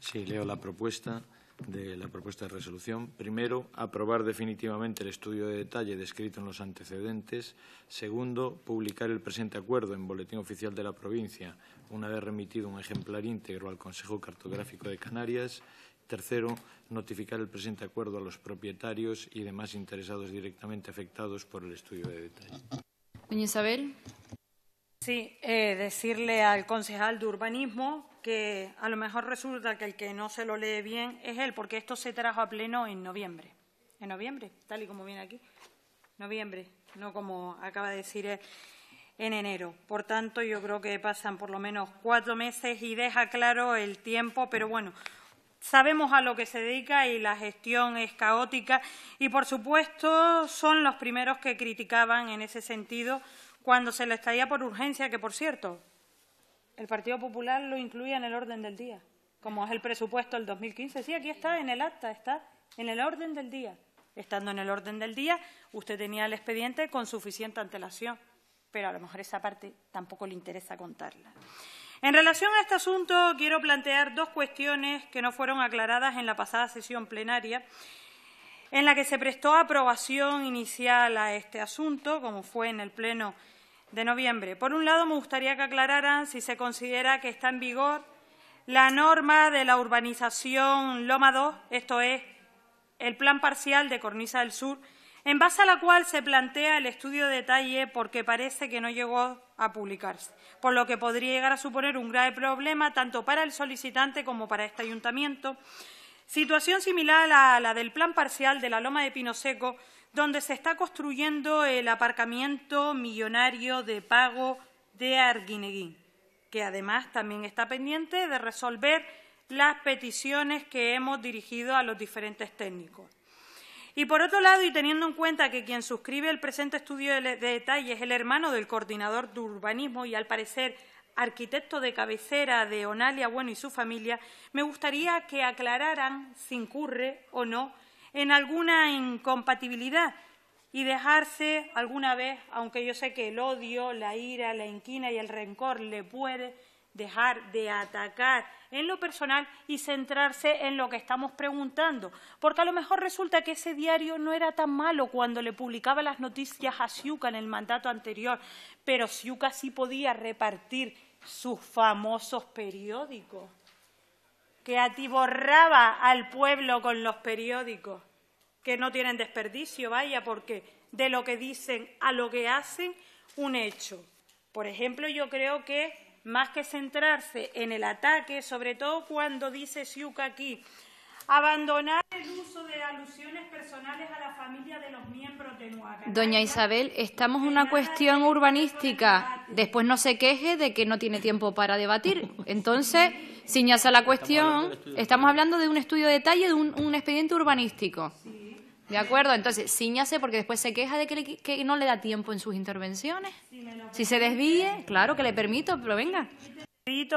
Sí, leo la propuesta de la propuesta de resolución. Primero, aprobar definitivamente el estudio de detalle descrito en los antecedentes. Segundo, publicar el presente acuerdo en Boletín Oficial de la Provincia, una vez remitido un ejemplar íntegro al Consejo Cartográfico de Canarias. Tercero, notificar el presente acuerdo a los propietarios y demás interesados directamente afectados por el estudio de detalle. Isabel. Sí, eh, decirle al concejal de urbanismo que a lo mejor resulta que el que no se lo lee bien es él, porque esto se trajo a pleno en noviembre. En noviembre, tal y como viene aquí. Noviembre, no como acaba de decir en enero. Por tanto, yo creo que pasan por lo menos cuatro meses y deja claro el tiempo, pero bueno, sabemos a lo que se dedica y la gestión es caótica y, por supuesto, son los primeros que criticaban en ese sentido cuando se le caía por urgencia, que por cierto, el Partido Popular lo incluía en el orden del día, como es el presupuesto del 2015. Sí, aquí está, en el acta, está en el orden del día. Estando en el orden del día, usted tenía el expediente con suficiente antelación, pero a lo mejor esa parte tampoco le interesa contarla. En relación a este asunto, quiero plantear dos cuestiones que no fueron aclaradas en la pasada sesión plenaria, en la que se prestó aprobación inicial a este asunto, como fue en el Pleno de noviembre. Por un lado, me gustaría que aclararan si se considera que está en vigor la norma de la urbanización Loma 2, esto es, el plan parcial de Cornisa del Sur, en base a la cual se plantea el estudio de detalle porque parece que no llegó a publicarse, por lo que podría llegar a suponer un grave problema tanto para el solicitante como para este ayuntamiento. Situación similar a la del plan parcial de la Loma de Pino Seco, donde se está construyendo el aparcamiento millonario de pago de Arguineguín, que además también está pendiente de resolver las peticiones que hemos dirigido a los diferentes técnicos. Y por otro lado, y teniendo en cuenta que quien suscribe el presente estudio de detalle es el hermano del coordinador de urbanismo y al parecer arquitecto de cabecera de Onalia Bueno y su familia, me gustaría que aclararan si incurre o no en alguna incompatibilidad y dejarse alguna vez, aunque yo sé que el odio, la ira, la inquina y el rencor le puede dejar de atacar en lo personal y centrarse en lo que estamos preguntando. Porque a lo mejor resulta que ese diario no era tan malo cuando le publicaba las noticias a Siuca en el mandato anterior, pero Siuca sí podía repartir sus famosos periódicos que atiborraba al pueblo con los periódicos, que no tienen desperdicio, vaya, porque de lo que dicen a lo que hacen, un hecho. Por ejemplo, yo creo que más que centrarse en el ataque, sobre todo cuando dice Siuka aquí, abandonar alusiones personales a la familia de los miembros de Doña Isabel, estamos en una cuestión urbanística. Después no se queje de que no tiene tiempo para debatir. Entonces, ciñase a la cuestión. Estamos hablando de un estudio de detalle, de un, expediente urbanístico. ¿De acuerdo? Entonces, ciñase porque después se queja de que, no le da tiempo en sus intervenciones. Si se desvíe, claro que le permito, pero venga.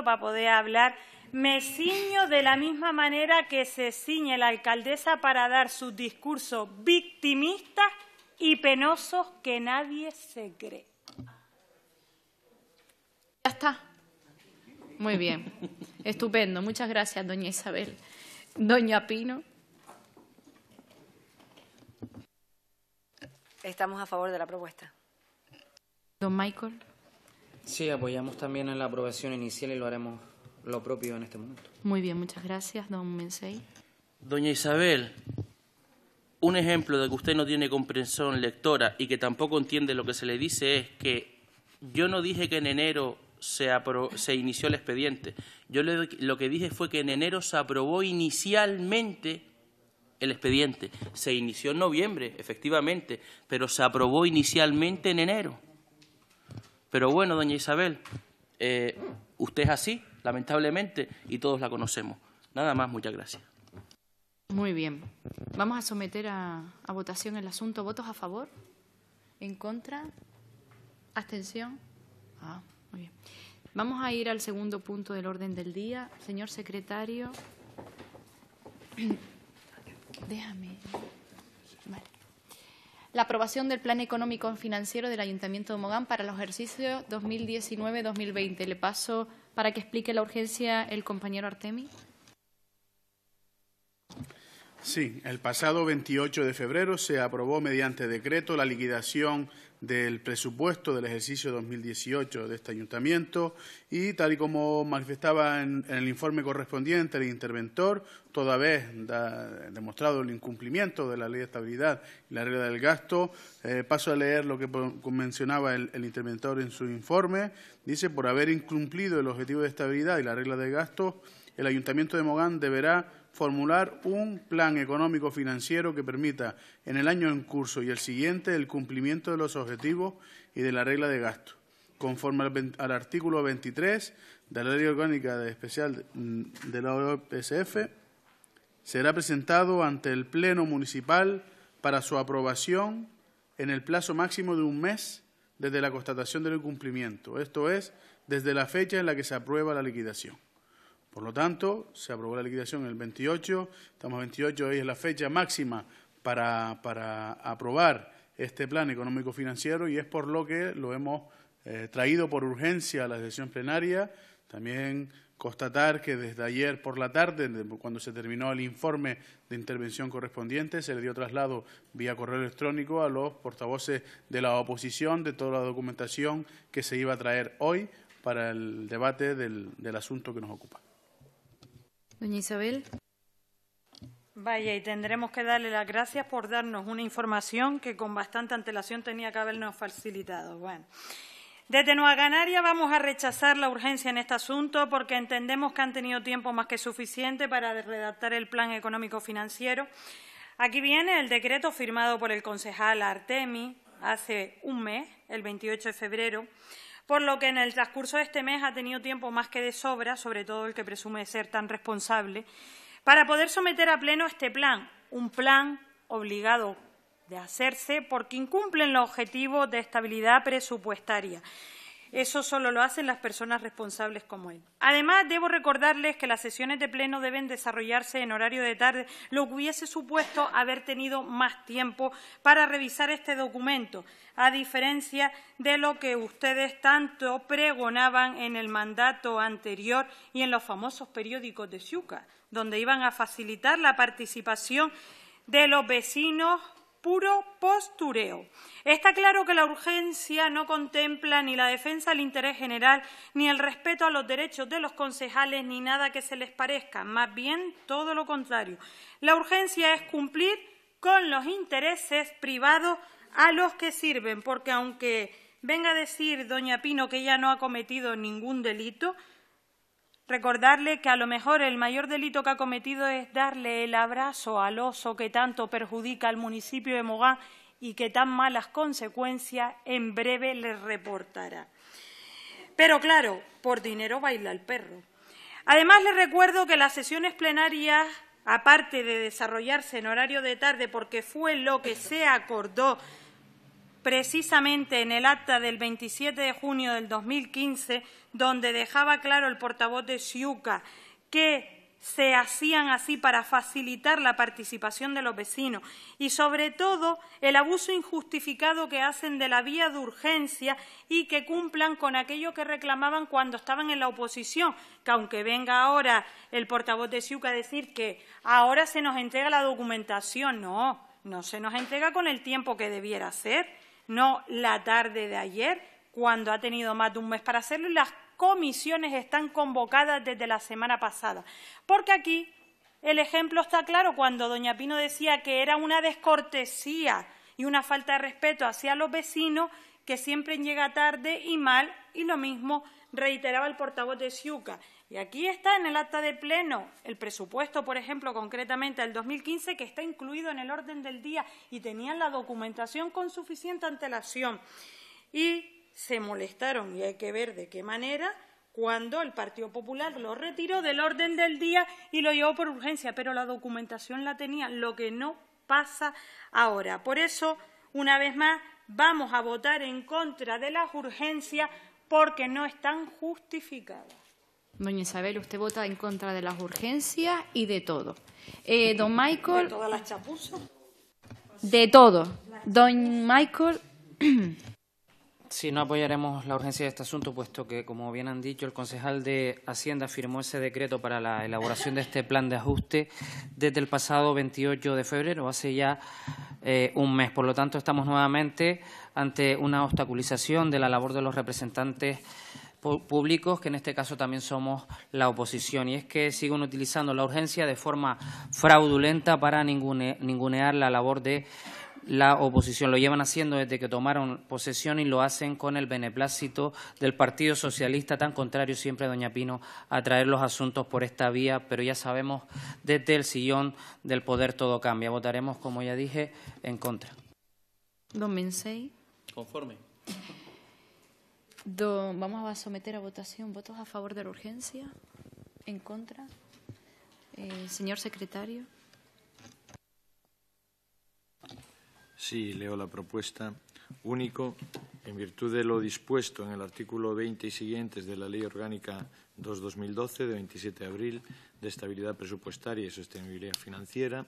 Para poder hablar me ciño de la misma manera que se ciñe la alcaldesa para dar sus discursos victimistas y penosos que nadie se cree. Ya está. Muy bien. Estupendo. Muchas gracias, doña Isabel. Doña Pino. Estamos a favor de la propuesta. Don Michael. Sí, apoyamos también en la aprobación inicial y lo haremos lo propio en este momento. Muy bien, muchas gracias, don Mensei. Doña Isabel, un ejemplo de que usted no tiene comprensión lectora y que tampoco entiende lo que se le dice es que yo no dije que en enero se, se inició el expediente. Yo lo que dije fue que en enero se aprobó inicialmente el expediente. Se inició en noviembre, efectivamente, pero se aprobó inicialmente en enero. Pero bueno, doña Isabel, eh, usted es así, lamentablemente, y todos la conocemos. Nada más, muchas gracias. Muy bien. Vamos a someter a, votación el asunto. ¿Votos a favor? ¿En contra? ¿Abstención? Ah, muy bien. Vamos a ir al segundo punto del orden del día. Señor secretario, déjame. Vale. La aprobación del Plan Económico Financiero del Ayuntamiento de Mogán para los ejercicios 2019-2020. Le paso para que explique la urgencia el compañero Artemi? Sí, el pasado 28 de febrero se aprobó mediante decreto la liquidación del presupuesto del ejercicio 2018 de este ayuntamiento y, tal y como manifestaba en, el informe correspondiente el interventor, toda vez demostrado el incumplimiento de la Ley de Estabilidad y la regla del gasto, eh, paso a leer lo que mencionaba el, el interventor en su informe. Dice, por haber incumplido el objetivo de estabilidad y la regla de gasto, el Ayuntamiento de Mogán deberá formular un plan económico financiero que permita en el año en curso y el siguiente el cumplimiento de los objetivos y de la regla de gasto, conforme al, artículo 23 de la Ley Orgánica de Especial mm, de la OPSF, será presentado ante el Pleno Municipal para su aprobación en el plazo máximo de un mes desde la constatación del incumplimiento, esto es, desde la fecha en la que se aprueba la liquidación. Por lo tanto, se aprobó la liquidación el 28, estamos 28, hoy es la fecha máxima para, aprobar este plan económico financiero y es por lo que lo hemos eh, traído por urgencia a la sesión plenaria. También constatar que desde ayer por la tarde, cuando se terminó el informe de intervención correspondiente, se le dio traslado vía correo electrónico a los portavoces de la oposición de toda la documentación que se iba a traer hoy para el debate del asunto que nos ocupa. Doña Isabel. Vaya, y tendremos que darle las gracias por darnos una información que con bastante antelación tenía que habernos facilitado. Bueno. Desde Nueva Canaria vamos a rechazar la urgencia en este asunto porque entendemos que han tenido tiempo más que suficiente para redactar el plan económico financiero. Aquí viene el decreto firmado por el concejal Artemi hace un mes, el 28 de febrero, por lo que en el transcurso de este mes ha tenido tiempo más que de sobra, sobre todo el que presume ser tan responsable, para poder someter a pleno este plan, un plan obligado de hacerse porque incumplen los objetivos de estabilidad presupuestaria eso solo lo hacen las personas responsables como él. Además, debo recordarles que las sesiones de pleno deben desarrollarse en horario de tarde, lo que hubiese supuesto haber tenido más tiempo para revisar este documento, a diferencia de lo que ustedes tanto pregonaban en el mandato anterior y en los famosos periódicos de Ciuca, donde iban a facilitar la participación de los vecinos puro postureo. Está claro que la urgencia no contempla ni la defensa del interés general, ni el respeto a los derechos de los concejales, ni nada que se les parezca, más bien todo lo contrario. La urgencia es cumplir con los intereses privados a los que sirven, porque aunque venga a decir doña Pino que ella no ha cometido ningún delito, recordarle que a lo mejor el mayor delito que ha cometido es darle el abrazo al oso que tanto perjudica al municipio de Mogán y que tan malas consecuencias en breve le reportará. Pero claro, por dinero baila el perro. Además, le recuerdo que las sesiones plenarias, aparte de desarrollarse en horario de tarde, porque fue lo que se acordó precisamente en el acta del 27 de junio del 2015, donde dejaba claro el portavoz de Siuca que se hacían así para facilitar la participación de los vecinos y, sobre todo, el abuso injustificado que hacen de la vía de urgencia y que cumplan con aquello que reclamaban cuando estaban en la oposición, que aunque venga ahora el portavoz de Siuca a decir que ahora se nos entrega la documentación, no, no se nos entrega con el tiempo que debiera ser no la tarde de ayer, cuando ha tenido más de un mes para hacerlo, y las comisiones están convocadas desde la semana pasada. Porque aquí el ejemplo está claro cuando doña Pino decía que era una descortesía y una falta de respeto hacia los vecinos que siempre llega tarde y mal, y lo mismo reiteraba el portavoz de Ciuca. Y aquí está en el acta de pleno el presupuesto, por ejemplo, concretamente del 2015, que está incluido en el orden del día y tenían la documentación con suficiente antelación. Y se molestaron, y hay que ver de qué manera, cuando el Partido Popular lo retiró del orden del día y lo llevó por urgencia, pero la documentación la tenía, lo que no pasa ahora. Por eso, una vez más, vamos a votar en contra de las urgencias porque no están justificadas. Doña Isabel, usted vota en contra de las urgencias y de todo. Eh, don Michael. ¿De todas las chapuzas? De todo. Don Michael. Sí, no apoyaremos la urgencia de este asunto, puesto que, como bien han dicho, el concejal de Hacienda firmó ese decreto para la elaboración de este plan de ajuste desde el pasado 28 de febrero, hace ya eh, un mes. Por lo tanto, estamos nuevamente ante una obstaculización de la labor de los representantes públicos, que en este caso también somos la oposición, y es que siguen utilizando la urgencia de forma fraudulenta para ningunear la labor de la oposición. Lo llevan haciendo desde que tomaron posesión y lo hacen con el beneplácito del Partido Socialista, tan contrario siempre, doña Pino, a traer los asuntos por esta vía, pero ya sabemos, desde el sillón del poder todo cambia. Votaremos, como ya dije, en contra. Conforme vamos a someter a votación votos a favor de la urgencia, en contra. Eh, señor secretario. Sí, leo la propuesta. Único, en virtud de lo dispuesto en el artículo 20 y siguientes de la Ley Orgánica 2-2012 de 27 de abril de Estabilidad Presupuestaria y Sostenibilidad Financiera,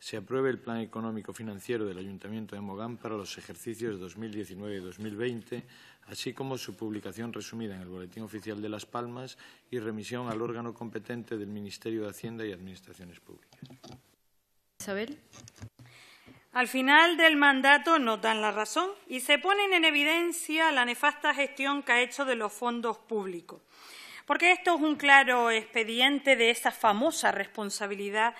se apruebe el Plan Económico Financiero del Ayuntamiento de Mogán para los ejercicios 2019 y 2020 así como su publicación resumida en el Boletín Oficial de Las Palmas y remisión al órgano competente del Ministerio de Hacienda y Administraciones Públicas. Isabel. Al final del mandato notan dan la razón y se ponen en evidencia la nefasta gestión que ha hecho de los fondos públicos. Porque esto es un claro expediente de esa famosa responsabilidad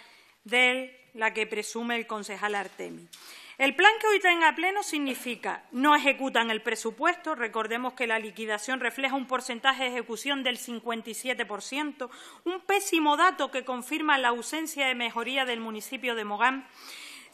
de la que presume el concejal Artemi. El plan que hoy tenga a pleno significa no ejecutan el presupuesto, recordemos que la liquidación refleja un porcentaje de ejecución del 57%, un pésimo dato que confirma la ausencia de mejoría del municipio de Mogán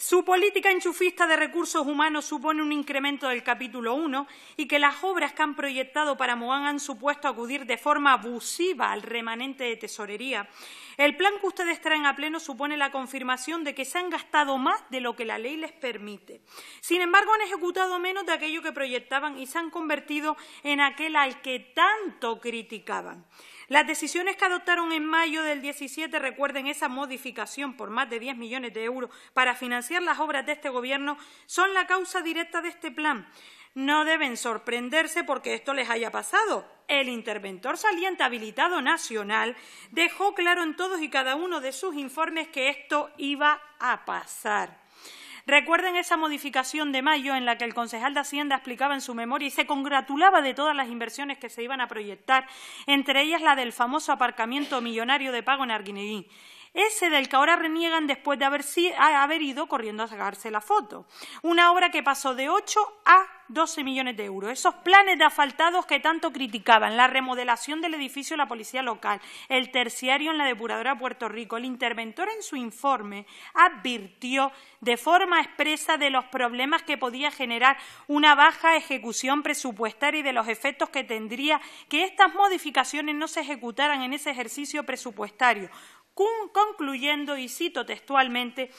su política enchufista de recursos humanos supone un incremento del capítulo 1 y que las obras que han proyectado para Moan han supuesto acudir de forma abusiva al remanente de tesorería. El plan que ustedes traen a pleno supone la confirmación de que se han gastado más de lo que la ley les permite. Sin embargo, han ejecutado menos de aquello que proyectaban y se han convertido en aquel al que tanto criticaban. Las decisiones que adoptaron en mayo del 17, recuerden esa modificación por más de 10 millones de euros para financiar las obras de este Gobierno, son la causa directa de este plan. No deben sorprenderse porque esto les haya pasado. El interventor saliente habilitado nacional dejó claro en todos y cada uno de sus informes que esto iba a pasar. Recuerden esa modificación de mayo en la que el concejal de Hacienda explicaba en su memoria y se congratulaba de todas las inversiones que se iban a proyectar, entre ellas la del famoso aparcamiento millonario de pago en Arguineguín ese del que ahora reniegan después de haber, ido corriendo a sacarse la foto. Una obra que pasó de 8 a 12 millones de euros. Esos planes de asfaltados que tanto criticaban, la remodelación del edificio de la policía local, el terciario en la depuradora de Puerto Rico, el interventor en su informe advirtió de forma expresa de los problemas que podía generar una baja ejecución presupuestaria y de los efectos que tendría que estas modificaciones no se ejecutaran en ese ejercicio presupuestario concluyendo, y cito textualmente,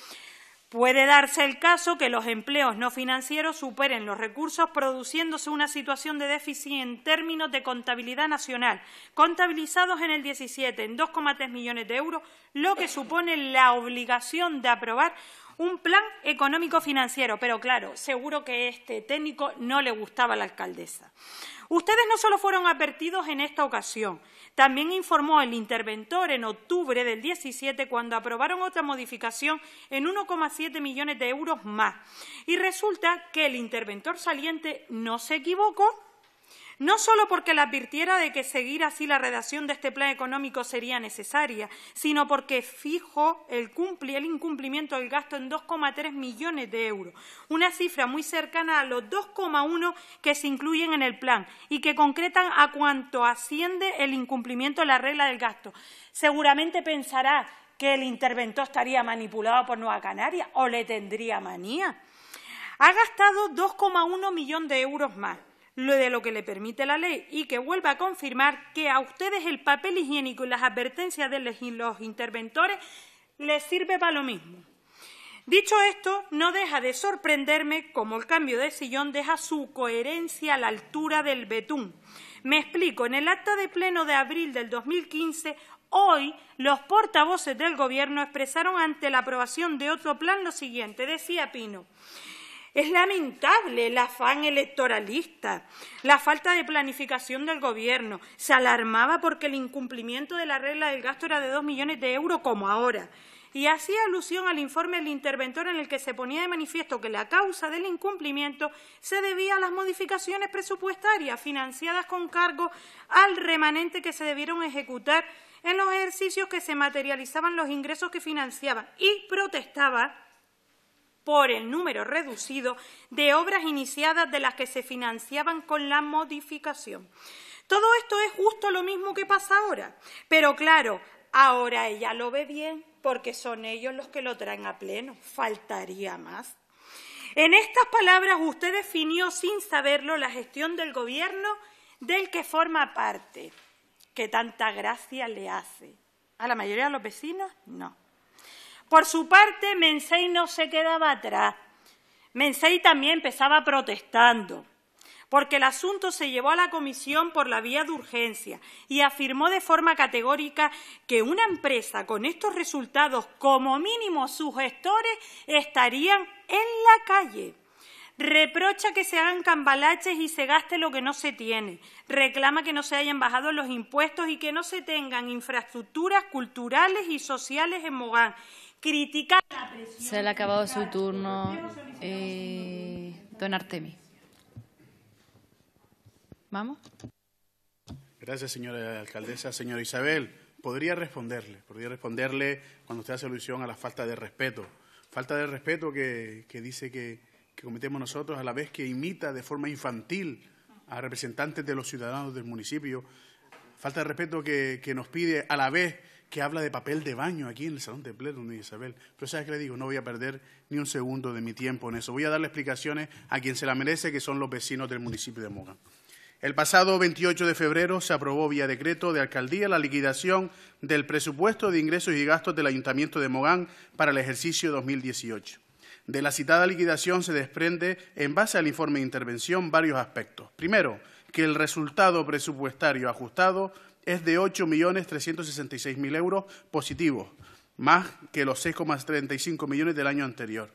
Puede darse el caso que los empleos no financieros superen los recursos, produciéndose una situación de déficit en términos de contabilidad nacional, contabilizados en el 17 en 2,3 millones de euros, lo que supone la obligación de aprobar un plan económico financiero. Pero claro, seguro que este técnico no le gustaba a la alcaldesa. Ustedes no solo fueron advertidos en esta ocasión, también informó el interventor en octubre del 17 cuando aprobaron otra modificación en 1,7 millones de euros más. Y resulta que el interventor saliente no se equivocó no solo porque le advirtiera de que seguir así la redacción de este plan económico sería necesaria, sino porque fijo el, el incumplimiento del gasto en 2,3 millones de euros, una cifra muy cercana a los 2,1 que se incluyen en el plan y que concretan a cuánto asciende el incumplimiento de la regla del gasto. Seguramente pensará que el interventor estaría manipulado por Nueva Canaria o le tendría manía. Ha gastado 2,1 millones de euros más lo de lo que le permite la ley y que vuelva a confirmar que a ustedes el papel higiénico y las advertencias de los interventores les sirve para lo mismo. Dicho esto, no deja de sorprenderme cómo el cambio de sillón deja su coherencia a la altura del betún. Me explico, en el acta de pleno de abril del 2015, hoy los portavoces del Gobierno expresaron ante la aprobación de otro plan lo siguiente, decía Pino. Es lamentable el afán electoralista, la falta de planificación del Gobierno. Se alarmaba porque el incumplimiento de la regla del gasto era de dos millones de euros, como ahora. Y hacía alusión al informe del interventor en el que se ponía de manifiesto que la causa del incumplimiento se debía a las modificaciones presupuestarias financiadas con cargo al remanente que se debieron ejecutar en los ejercicios que se materializaban los ingresos que financiaban. Y protestaba por el número reducido de obras iniciadas de las que se financiaban con la modificación. Todo esto es justo lo mismo que pasa ahora, pero claro, ahora ella lo ve bien porque son ellos los que lo traen a pleno, faltaría más. En estas palabras usted definió sin saberlo la gestión del gobierno del que forma parte, que tanta gracia le hace. ¿A la mayoría de los vecinos? No. Por su parte, Mensei no se quedaba atrás. Mensei también empezaba protestando, porque el asunto se llevó a la comisión por la vía de urgencia y afirmó de forma categórica que una empresa con estos resultados, como mínimo sus gestores, estarían en la calle. Reprocha que se hagan cambalaches y se gaste lo que no se tiene. Reclama que no se hayan bajado los impuestos y que no se tengan infraestructuras culturales y sociales en Mogán criticar. Se le ha acabado su turno, eh, don Artemi. ¿Vamos? Gracias, señora alcaldesa. Señora Isabel, podría responderle, podría responderle cuando usted hace alusión a la falta de respeto. Falta de respeto que, dice que, cometemos nosotros a la vez que imita de forma infantil a representantes de los ciudadanos del municipio. Falta de respeto que, que nos pide a la vez que habla de papel de baño aquí en el Salón de Pleno de Isabel. Pero ¿sabes qué le digo? No voy a perder ni un segundo de mi tiempo en eso. Voy a darle explicaciones a quien se la merece, que son los vecinos del municipio de Mogán. El pasado 28 de febrero se aprobó vía decreto de alcaldía la liquidación del presupuesto de ingresos y gastos del Ayuntamiento de Mogán para el ejercicio 2018. De la citada liquidación se desprende, en base al informe de intervención, varios aspectos. Primero, que el resultado presupuestario ajustado es de 8.366.000 euros positivos, más que los 6,35 millones del año anterior.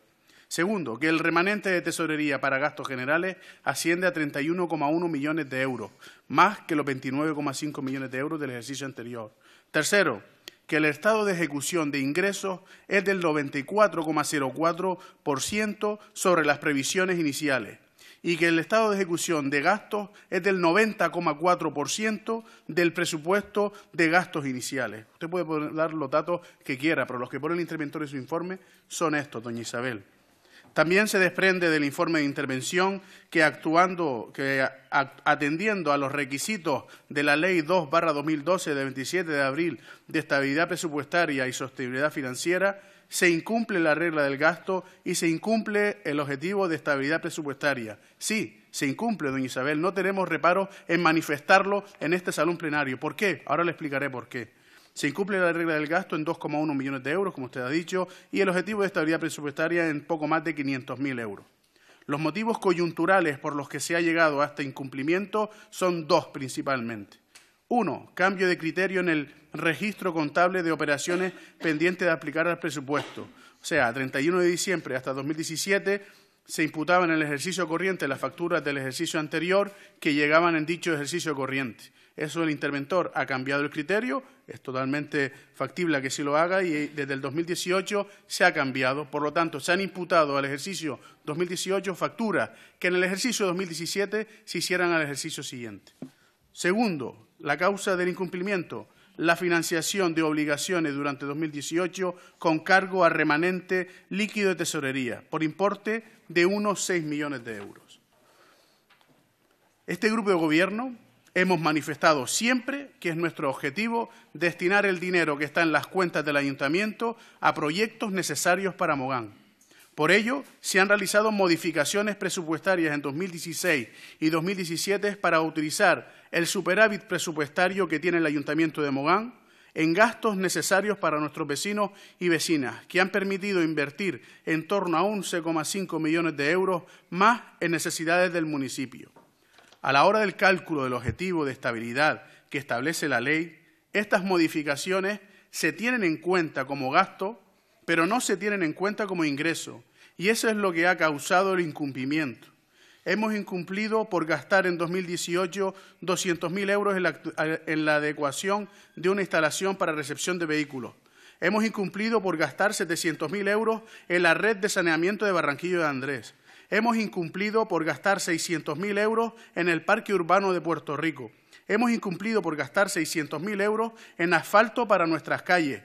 Segundo, que el remanente de tesorería para gastos generales asciende a 31,1 millones de euros, más que los 29,5 millones de euros del ejercicio anterior. Tercero, que el estado de ejecución de ingresos es del 94,04% sobre las previsiones iniciales y que el estado de ejecución de gastos es del 90,4% del presupuesto de gastos iniciales. Usted puede dar los datos que quiera, pero los que pone el interventor en su informe son estos, doña Isabel. También se desprende del informe de intervención que, actuando, que atendiendo a los requisitos de la Ley 2 2012 de 27 de abril de estabilidad presupuestaria y sostenibilidad financiera, se incumple la regla del gasto y se incumple el objetivo de estabilidad presupuestaria. Sí, se incumple, doña Isabel. No tenemos reparo en manifestarlo en este salón plenario. ¿Por qué? Ahora le explicaré por qué. Se incumple la regla del gasto en 2,1 millones de euros, como usted ha dicho, y el objetivo de estabilidad presupuestaria en poco más de 500.000 euros. Los motivos coyunturales por los que se ha llegado a este incumplimiento son dos principalmente. Uno, cambio de criterio en el registro contable de operaciones pendientes de aplicar al presupuesto. O sea, 31 de diciembre hasta 2017 se imputaban en el ejercicio corriente las facturas del ejercicio anterior que llegaban en dicho ejercicio corriente. Eso el interventor ha cambiado el criterio, es totalmente factible que sí lo haga y desde el 2018 se ha cambiado. Por lo tanto, se han imputado al ejercicio 2018 facturas que en el ejercicio 2017 se hicieran al ejercicio siguiente. Segundo, la causa del incumplimiento, la financiación de obligaciones durante 2018 con cargo a remanente líquido de tesorería por importe de unos 6 millones de euros. Este grupo de gobierno hemos manifestado siempre que es nuestro objetivo destinar el dinero que está en las cuentas del ayuntamiento a proyectos necesarios para Mogán por ello, se han realizado modificaciones presupuestarias en 2016 y 2017 para utilizar el superávit presupuestario que tiene el Ayuntamiento de Mogán en gastos necesarios para nuestros vecinos y vecinas, que han permitido invertir en torno a 11,5 millones de euros más en necesidades del municipio. A la hora del cálculo del objetivo de estabilidad que establece la ley, estas modificaciones se tienen en cuenta como gasto pero no se tienen en cuenta como ingreso, y eso es lo que ha causado el incumplimiento. Hemos incumplido por gastar en 2018 200.000 euros en la, adecuación de una instalación para recepción de vehículos. Hemos incumplido por gastar 700.000 euros en la red de saneamiento de Barranquillo de Andrés. Hemos incumplido por gastar 600.000 euros en el Parque Urbano de Puerto Rico. Hemos incumplido por gastar 600.000 euros en asfalto para nuestras calles.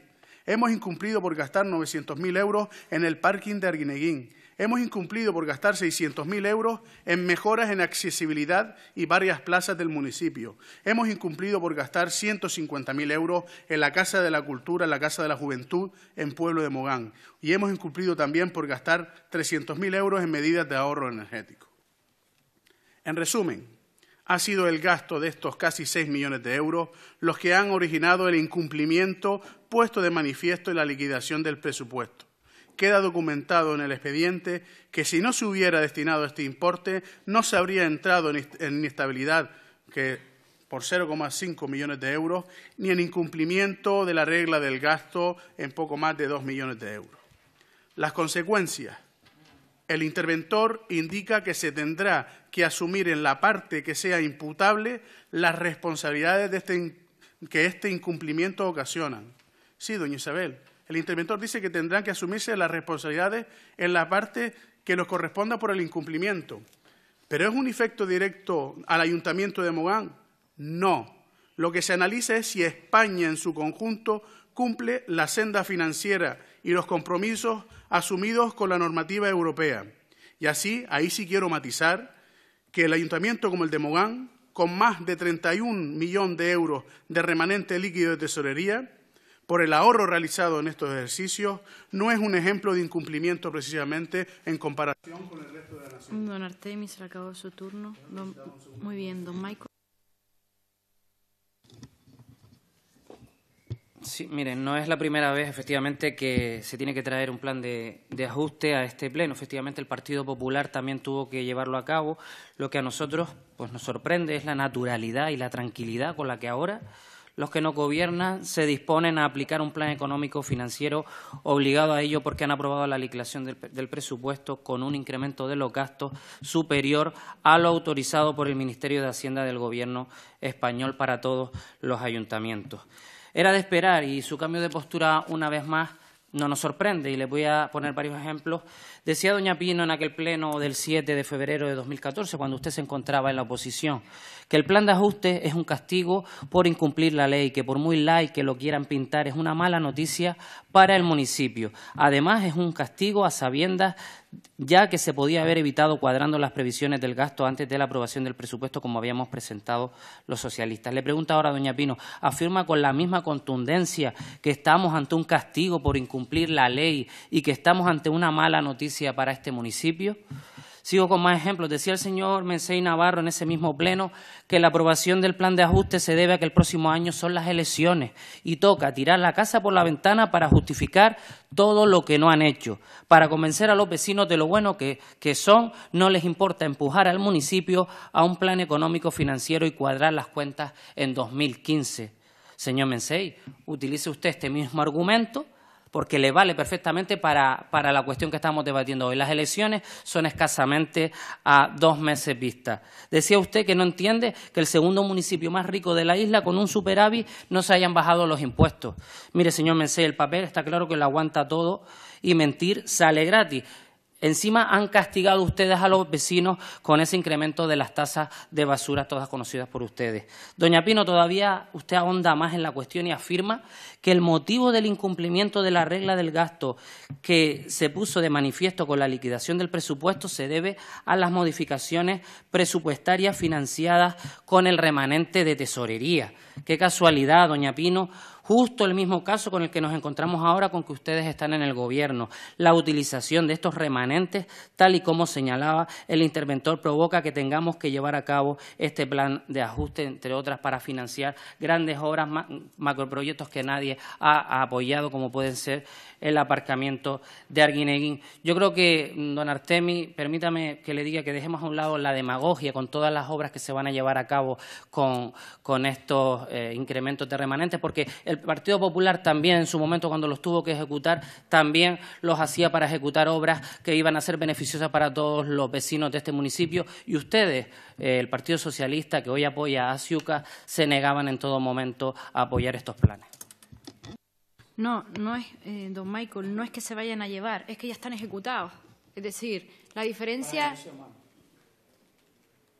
Hemos incumplido por gastar 900.000 euros en el parking de Arguineguín. Hemos incumplido por gastar 600.000 euros en mejoras en accesibilidad y varias plazas del municipio. Hemos incumplido por gastar 150.000 euros en la Casa de la Cultura, en la Casa de la Juventud, en Pueblo de Mogán. Y hemos incumplido también por gastar 300.000 euros en medidas de ahorro energético. En resumen, ha sido el gasto de estos casi 6 millones de euros los que han originado el incumplimiento puesto de manifiesto en la liquidación del presupuesto. Queda documentado en el expediente que si no se hubiera destinado este importe, no se habría entrado en inestabilidad que por 0,5 millones de euros ni en incumplimiento de la regla del gasto en poco más de 2 millones de euros. Las consecuencias el interventor indica que se tendrá que asumir en la parte que sea imputable las responsabilidades este que este incumplimiento ocasionan. Sí, doña Isabel, el interventor dice que tendrán que asumirse las responsabilidades en la parte que los corresponda por el incumplimiento. ¿Pero es un efecto directo al Ayuntamiento de Mogán? No. Lo que se analiza es si España en su conjunto cumple la senda financiera y los compromisos asumidos con la normativa europea. Y así, ahí sí quiero matizar que el ayuntamiento como el de Mogán, con más de 31 millones de euros de remanente líquido de tesorería, por el ahorro realizado en estos ejercicios, no es un ejemplo de incumplimiento precisamente en comparación con el resto de la nación. Don Artemis acabó su turno. muy bien, don Michael. Sí, miren, no es la primera vez, efectivamente, que se tiene que traer un plan de, ajuste a este pleno. Efectivamente, el Partido Popular también tuvo que llevarlo a cabo. Lo que a nosotros pues, nos sorprende es la naturalidad y la tranquilidad con la que ahora los que no gobiernan se disponen a aplicar un plan económico financiero obligado a ello porque han aprobado la liquidación del, del presupuesto con un incremento de los gastos superior a lo autorizado por el Ministerio de Hacienda del Gobierno español para todos los ayuntamientos. Era de esperar y su cambio de postura una vez más no nos sorprende y le voy a poner varios ejemplos. Decía doña Pino en aquel pleno del 7 de febrero de 2014, cuando usted se encontraba en la oposición, que el plan de ajuste es un castigo por incumplir la ley, que por muy light que lo quieran pintar es una mala noticia para el municipio. Además es un castigo a sabiendas ya que se podía haber evitado cuadrando las previsiones del gasto antes de la aprobación del presupuesto como habíamos presentado los socialistas. Le pregunta ahora a doña Pino, afirma con la misma contundencia que estamos ante un castigo por incumplir la ley y que estamos ante una mala noticia para este municipio. Sigo con más ejemplos. Decía el señor Mensei Navarro en ese mismo pleno que la aprobación del plan de ajuste se debe a que el próximo año son las elecciones y toca tirar la casa por la ventana para justificar todo lo que no han hecho. Para convencer a los vecinos de lo bueno que, son, no les importa empujar al municipio a un plan económico financiero y cuadrar las cuentas en 2015. Señor Mensei, utilice usted este mismo argumento porque le vale perfectamente para, la cuestión que estamos debatiendo hoy. Las elecciones son escasamente a dos meses vista. Decía usted que no entiende que el segundo municipio más rico de la isla, con un superávit, no se hayan bajado los impuestos. Mire, señor Mencé, el papel está claro que lo aguanta todo y mentir sale gratis. Encima han castigado ustedes a los vecinos con ese incremento de las tasas de basura, todas conocidas por ustedes. Doña Pino, todavía usted ahonda más en la cuestión y afirma que el motivo del incumplimiento de la regla del gasto que se puso de manifiesto con la liquidación del presupuesto se debe a las modificaciones presupuestarias financiadas con el remanente de tesorería. Qué casualidad, doña Pino, Justo el mismo caso con el que nos encontramos ahora con que ustedes están en el gobierno. La utilización de estos remanentes, tal y como señalaba el interventor, provoca que tengamos que llevar a cabo este plan de ajuste, entre otras, para financiar grandes obras, macroproyectos que nadie ha apoyado, como pueden ser el aparcamiento de Arguineguín. Yo creo que, don Artemi, permítame que le diga que dejemos a un lado la demagogia con todas las obras que se van a llevar a cabo con, estos eh, incrementos de remanentes, porque el Partido Popular también en su momento cuando los tuvo que ejecutar, también los hacía para ejecutar obras que iban a ser beneficiosas para todos los vecinos de este municipio y ustedes, eh, el Partido Socialista que hoy apoya a Ciuca, se negaban en todo momento a apoyar estos planes. No, no es, eh, don Michael, no es que se vayan a llevar, es que ya están ejecutados. Es decir, la diferencia...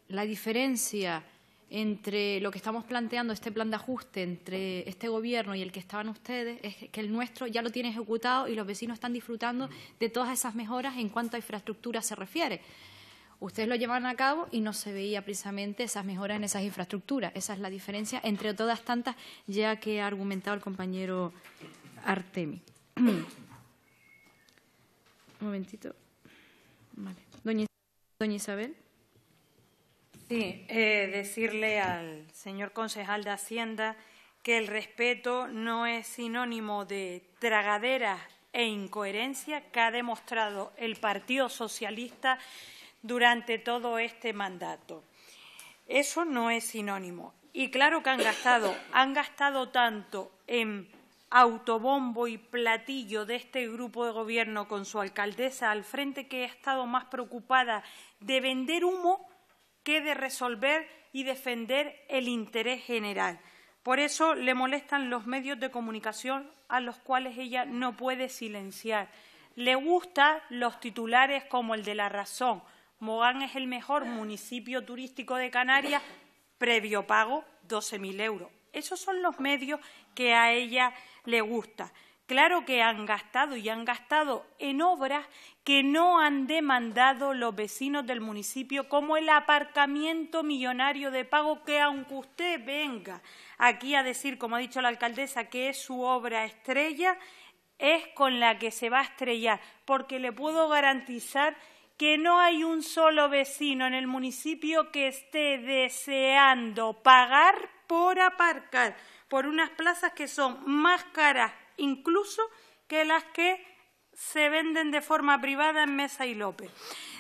La diferencia entre lo que estamos planteando, este plan de ajuste entre este gobierno y el que estaban ustedes, es que el nuestro ya lo tiene ejecutado y los vecinos están disfrutando de todas esas mejoras en cuanto a infraestructura se refiere. Ustedes lo llevan a cabo y no se veía precisamente esas mejoras en esas infraestructuras. Esa es la diferencia entre todas tantas, ya que ha argumentado el compañero Artemi. Un momentito. Doña Isabel. Sí, eh, decirle al señor concejal de Hacienda que el respeto no es sinónimo de tragaderas e incoherencia que ha demostrado el Partido Socialista durante todo este mandato. Eso no es sinónimo. Y claro que han gastado, han gastado tanto en autobombo y platillo de este grupo de gobierno con su alcaldesa al frente que ha estado más preocupada de vender humo que de resolver y defender el interés general. Por eso le molestan los medios de comunicación a los cuales ella no puede silenciar. Le gustan los titulares como el de La Razón. Mogán es el mejor municipio turístico de Canarias, previo pago 12.000 euros. Esos son los medios que a ella le gustan. Claro que han gastado y han gastado en obras que no han demandado los vecinos del municipio, como el aparcamiento millonario de pago, que aunque usted venga aquí a decir, como ha dicho la alcaldesa, que es su obra estrella, es con la que se va a estrellar, porque le puedo garantizar que no hay un solo vecino en el municipio que esté deseando pagar por aparcar por unas plazas que son más caras incluso que las que se venden de forma privada en Mesa y López.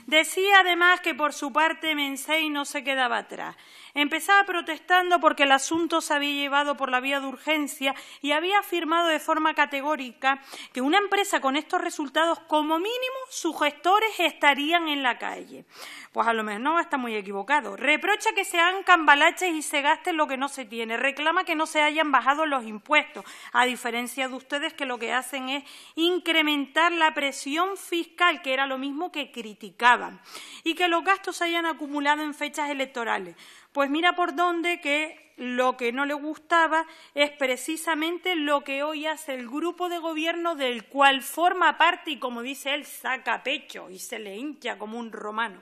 Decía además que por su parte Mensei no se quedaba atrás Empezaba protestando porque el asunto se había llevado por la vía de urgencia y había afirmado de forma categórica que una empresa con estos resultados, como mínimo, sus gestores estarían en la calle. Pues a lo mejor no, está muy equivocado. Reprocha que se hagan cambalaches y se gasten lo que no se tiene. Reclama que no se hayan bajado los impuestos, a diferencia de ustedes que lo que hacen es incrementar la presión fiscal, que era lo mismo que criticaban, y que los gastos se hayan acumulado en fechas electorales. Pues mira por dónde que lo que no le gustaba es precisamente lo que hoy hace el grupo de gobierno del cual forma parte y, como dice él, saca pecho y se le hincha como un romano.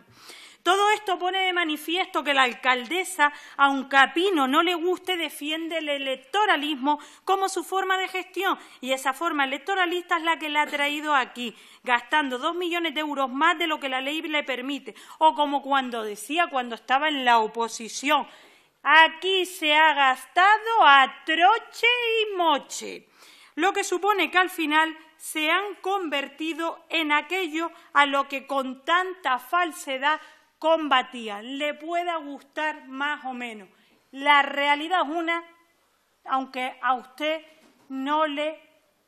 Todo esto pone de manifiesto que la alcaldesa, aunque a Pino no le guste, defiende el electoralismo como su forma de gestión y esa forma electoralista es la que la ha traído aquí, gastando dos millones de euros más de lo que la ley le permite, o como cuando decía cuando estaba en la oposición, aquí se ha gastado a troche y moche, lo que supone que al final se han convertido en aquello a lo que con tanta falsedad combatía, le pueda gustar más o menos. La realidad es una, aunque a usted no le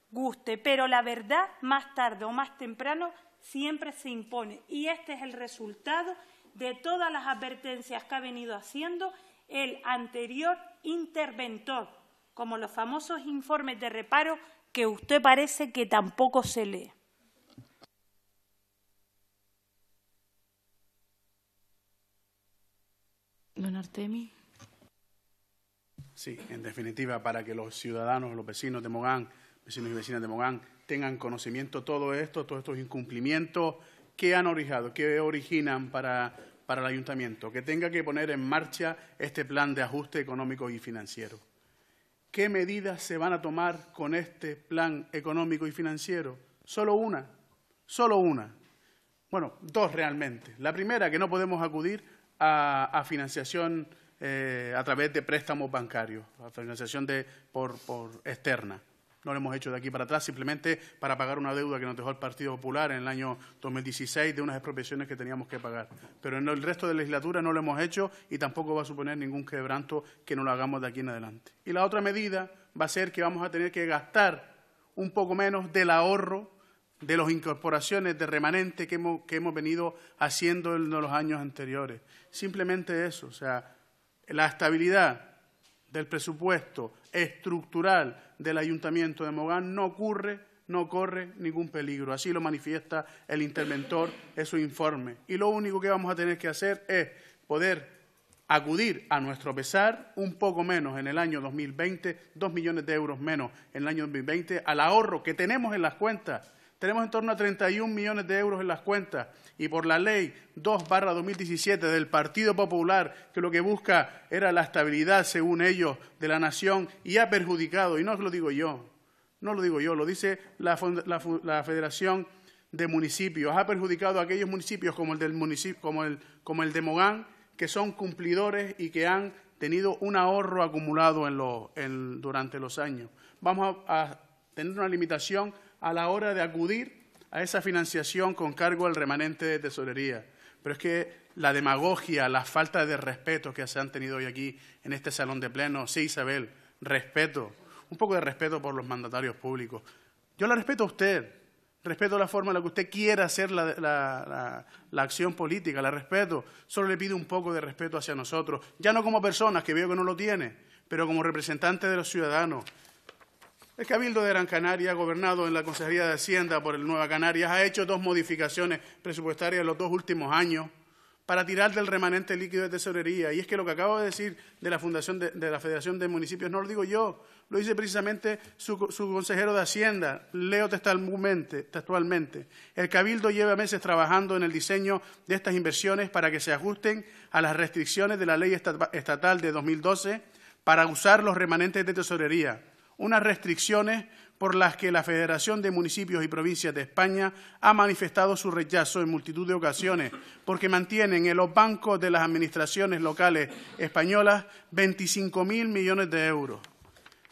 guste, pero la verdad más tarde o más temprano siempre se impone. Y este es el resultado de todas las advertencias que ha venido haciendo el anterior interventor, como los famosos informes de reparo que usted parece que tampoco se lee. Don Artemi. Sí, en definitiva, para que los ciudadanos, los vecinos de Mogán, vecinos y vecinas de Mogán, tengan conocimiento todo esto, todos estos incumplimientos, que han originado, que originan para, para el ayuntamiento, que tenga que poner en marcha este plan de ajuste económico y financiero. ¿Qué medidas se van a tomar con este plan económico y financiero? Solo una, solo una. Bueno, dos realmente. La primera, que no podemos acudir a, financiación eh, a través de préstamos bancarios, a financiación de, por, externa. No lo hemos hecho de aquí para atrás, simplemente para pagar una deuda que nos dejó el Partido Popular en el año 2016 de unas expropiaciones que teníamos que pagar. Pero en el resto de legislatura no lo hemos hecho y tampoco va a suponer ningún quebranto que no lo hagamos de aquí en adelante. Y la otra medida va a ser que vamos a tener que gastar un poco menos del ahorro de las incorporaciones de remanente que hemos, que hemos venido haciendo en los años anteriores. Simplemente eso, o sea, la estabilidad del presupuesto estructural del Ayuntamiento de Mogán no ocurre, no corre ningún peligro. Así lo manifiesta el interventor en su informe. Y lo único que vamos a tener que hacer es poder acudir a nuestro pesar un poco menos en el año 2020, dos millones de euros menos en el año 2020, al ahorro que tenemos en las cuentas tenemos en torno a 31 millones de euros en las cuentas y por la ley 2 2017 del Partido Popular, que lo que busca era la estabilidad, según ellos, de la nación y ha perjudicado, y no lo digo yo, no lo digo yo, lo dice la, Federación de Municipios, ha perjudicado a aquellos municipios como el, del municipio, como, el, como el de Mogán, que son cumplidores y que han tenido un ahorro acumulado durante los años. Vamos a tener una limitación a la hora de acudir a esa financiación con cargo al remanente de tesorería. Pero es que la demagogia, la falta de respeto que se han tenido hoy aquí en este salón de pleno, sí, Isabel, respeto, un poco de respeto por los mandatarios públicos. Yo la respeto a usted, respeto la forma en la que usted quiera hacer la, acción política, la respeto, solo le pido un poco de respeto hacia nosotros, ya no como personas que veo que no lo tiene, pero como representantes de los ciudadanos, el Cabildo de Gran Canaria, gobernado en la Consejería de Hacienda por el Nueva Canarias, ha hecho dos modificaciones presupuestarias en los dos últimos años para tirar del remanente líquido de tesorería. Y es que lo que acabo de decir de la Fundación de, la Federación de Municipios no lo digo yo, lo dice precisamente su, consejero de Hacienda, leo textualmente. El Cabildo lleva meses trabajando en el diseño de estas inversiones para que se ajusten a las restricciones de la ley estatal de 2012 para usar los remanentes de tesorería unas restricciones por las que la Federación de Municipios y Provincias de España ha manifestado su rechazo en multitud de ocasiones, porque mantienen en los bancos de las administraciones locales españolas 25.000 millones de euros.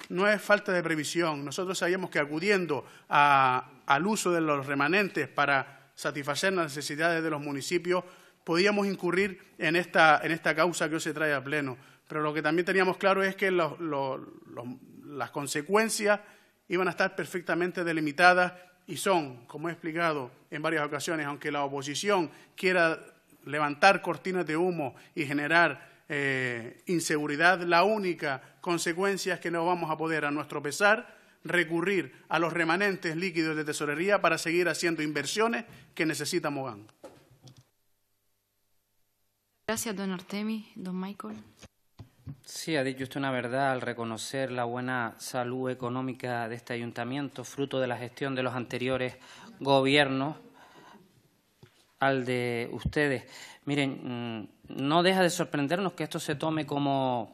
No es falta de previsión. Nosotros sabíamos que acudiendo al uso de los remanentes para satisfacer las necesidades de los municipios, podíamos incurrir en esta, en esta causa que hoy se trae a pleno. Pero lo que también teníamos claro es que los, los, los las consecuencias iban a estar perfectamente delimitadas y son, como he explicado en varias ocasiones, aunque la oposición quiera levantar cortinas de humo y generar eh, inseguridad, la única consecuencia es que no vamos a poder, a nuestro pesar, recurrir a los remanentes líquidos de tesorería para seguir haciendo inversiones que necesita Mogán. Gracias, don Artemis. Don Michael. Sí, ha dicho usted una verdad al reconocer la buena salud económica de este ayuntamiento, fruto de la gestión de los anteriores gobiernos al de ustedes. Miren, mm, no deja de sorprendernos que esto se tome como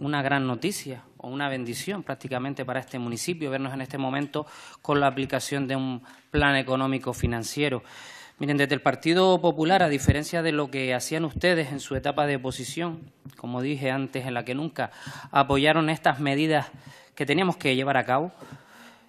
una gran noticia o una bendición prácticamente para este municipio, vernos en este momento con la aplicación de un plan económico financiero. Miren, desde el Partido Popular, a diferencia de lo que hacían ustedes en su etapa de oposición, como dije antes, en la que nunca apoyaron estas medidas que teníamos que llevar a cabo,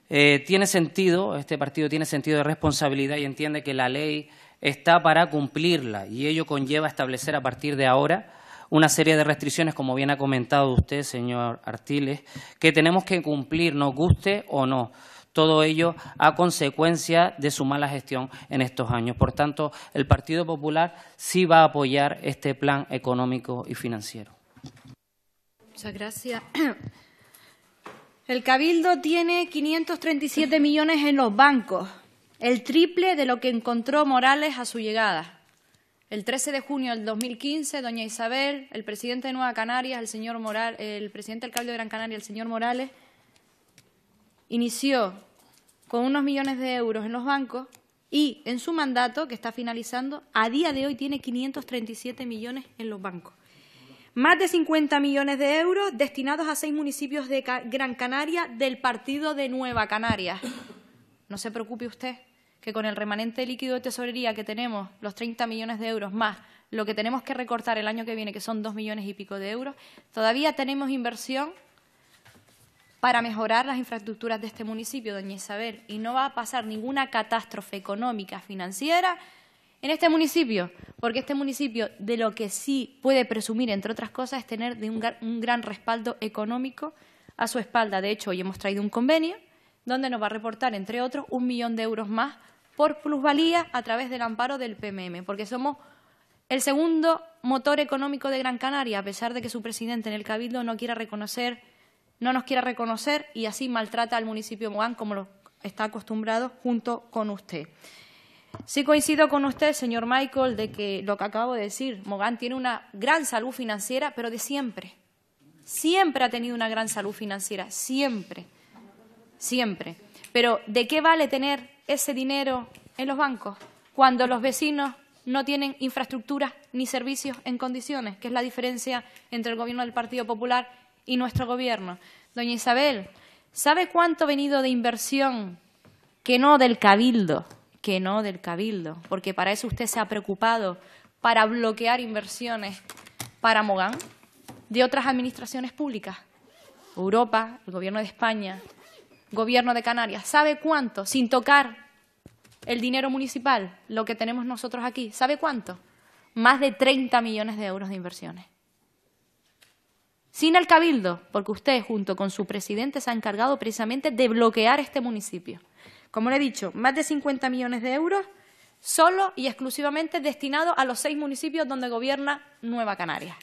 eh, tiene sentido, este partido tiene sentido de responsabilidad y entiende que la ley está para cumplirla y ello conlleva establecer a partir de ahora una serie de restricciones, como bien ha comentado usted, señor Artiles, que tenemos que cumplir, nos guste o no todo ello a consecuencia de su mala gestión en estos años. Por tanto, el Partido Popular sí va a apoyar este plan económico y financiero. Muchas gracias. El Cabildo tiene 537 millones en los bancos, el triple de lo que encontró Morales a su llegada. El 13 de junio del 2015, doña Isabel, el presidente de Nueva Canarias, el señor Morales, el presidente del Cabildo de Gran Canaria, el señor Morales, inició con unos millones de euros en los bancos y en su mandato, que está finalizando, a día de hoy tiene 537 millones en los bancos. Más de 50 millones de euros destinados a seis municipios de Gran Canaria del partido de Nueva Canaria. No se preocupe usted, que con el remanente líquido de tesorería que tenemos, los 30 millones de euros más, lo que tenemos que recortar el año que viene, que son dos millones y pico de euros, todavía tenemos inversión para mejorar las infraestructuras de este municipio, doña Isabel, y no va a pasar ninguna catástrofe económica, financiera en este municipio, porque este municipio de lo que sí puede presumir, entre otras cosas, es tener de un, un gran respaldo económico a su espalda. De hecho, hoy hemos traído un convenio donde nos va a reportar, entre otros, un millón de euros más por plusvalía a través del amparo del PMM, porque somos el segundo motor económico de Gran Canaria, a pesar de que su presidente en el Cabildo no quiera reconocer no nos quiere reconocer y así maltrata al municipio de Mogán como lo está acostumbrado junto con usted. Sí coincido con usted, señor Michael, de que lo que acabo de decir, Mogán tiene una gran salud financiera, pero de siempre. Siempre ha tenido una gran salud financiera, siempre, siempre. Pero ¿de qué vale tener ese dinero en los bancos cuando los vecinos no tienen infraestructuras ni servicios en condiciones, que es la diferencia entre el gobierno del Partido Popular y nuestro gobierno. Doña Isabel, ¿sabe cuánto ha venido de inversión que no del cabildo? Que no del cabildo, porque para eso usted se ha preocupado para bloquear inversiones para Mogán de otras administraciones públicas. Europa, el Gobierno de España, Gobierno de Canarias, ¿sabe cuánto? Sin tocar el dinero municipal, lo que tenemos nosotros aquí, ¿sabe cuánto? Más de 30 millones de euros de inversiones sin el cabildo, porque usted junto con su presidente se ha encargado precisamente de bloquear este municipio. Como le he dicho, más de 50 millones de euros solo y exclusivamente destinados a los seis municipios donde gobierna Nueva Canarias.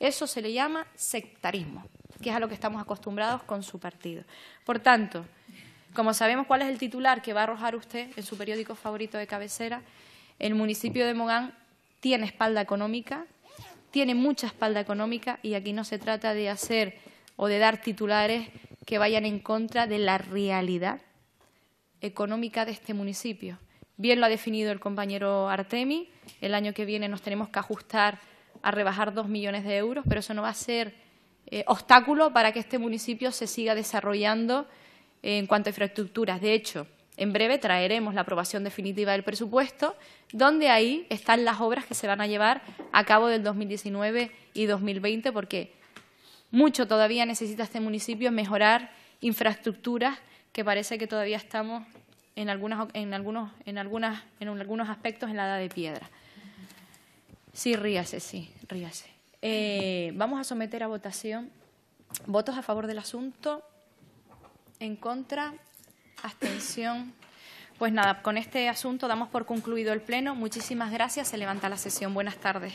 Eso se le llama sectarismo, que es a lo que estamos acostumbrados con su partido. Por tanto, como sabemos cuál es el titular que va a arrojar usted en su periódico favorito de cabecera, el municipio de Mogán tiene espalda económica, tiene mucha espalda económica y aquí no se trata de hacer o de dar titulares que vayan en contra de la realidad económica de este municipio. Bien lo ha definido el compañero Artemi, el año que viene nos tenemos que ajustar a rebajar dos millones de euros, pero eso no va a ser eh, obstáculo para que este municipio se siga desarrollando en cuanto a infraestructuras. De hecho, en breve traeremos la aprobación definitiva del presupuesto Dónde ahí están las obras que se van a llevar a cabo del 2019 y 2020, porque mucho todavía necesita este municipio mejorar infraestructuras que parece que todavía estamos en, en, algunos, en, algunas, en algunos aspectos en la edad de piedra. Sí, ríase, sí, ríase. Eh, vamos a someter a votación votos a favor del asunto, en contra, abstención. Pues nada, con este asunto damos por concluido el Pleno. Muchísimas gracias. Se levanta la sesión. Buenas tardes.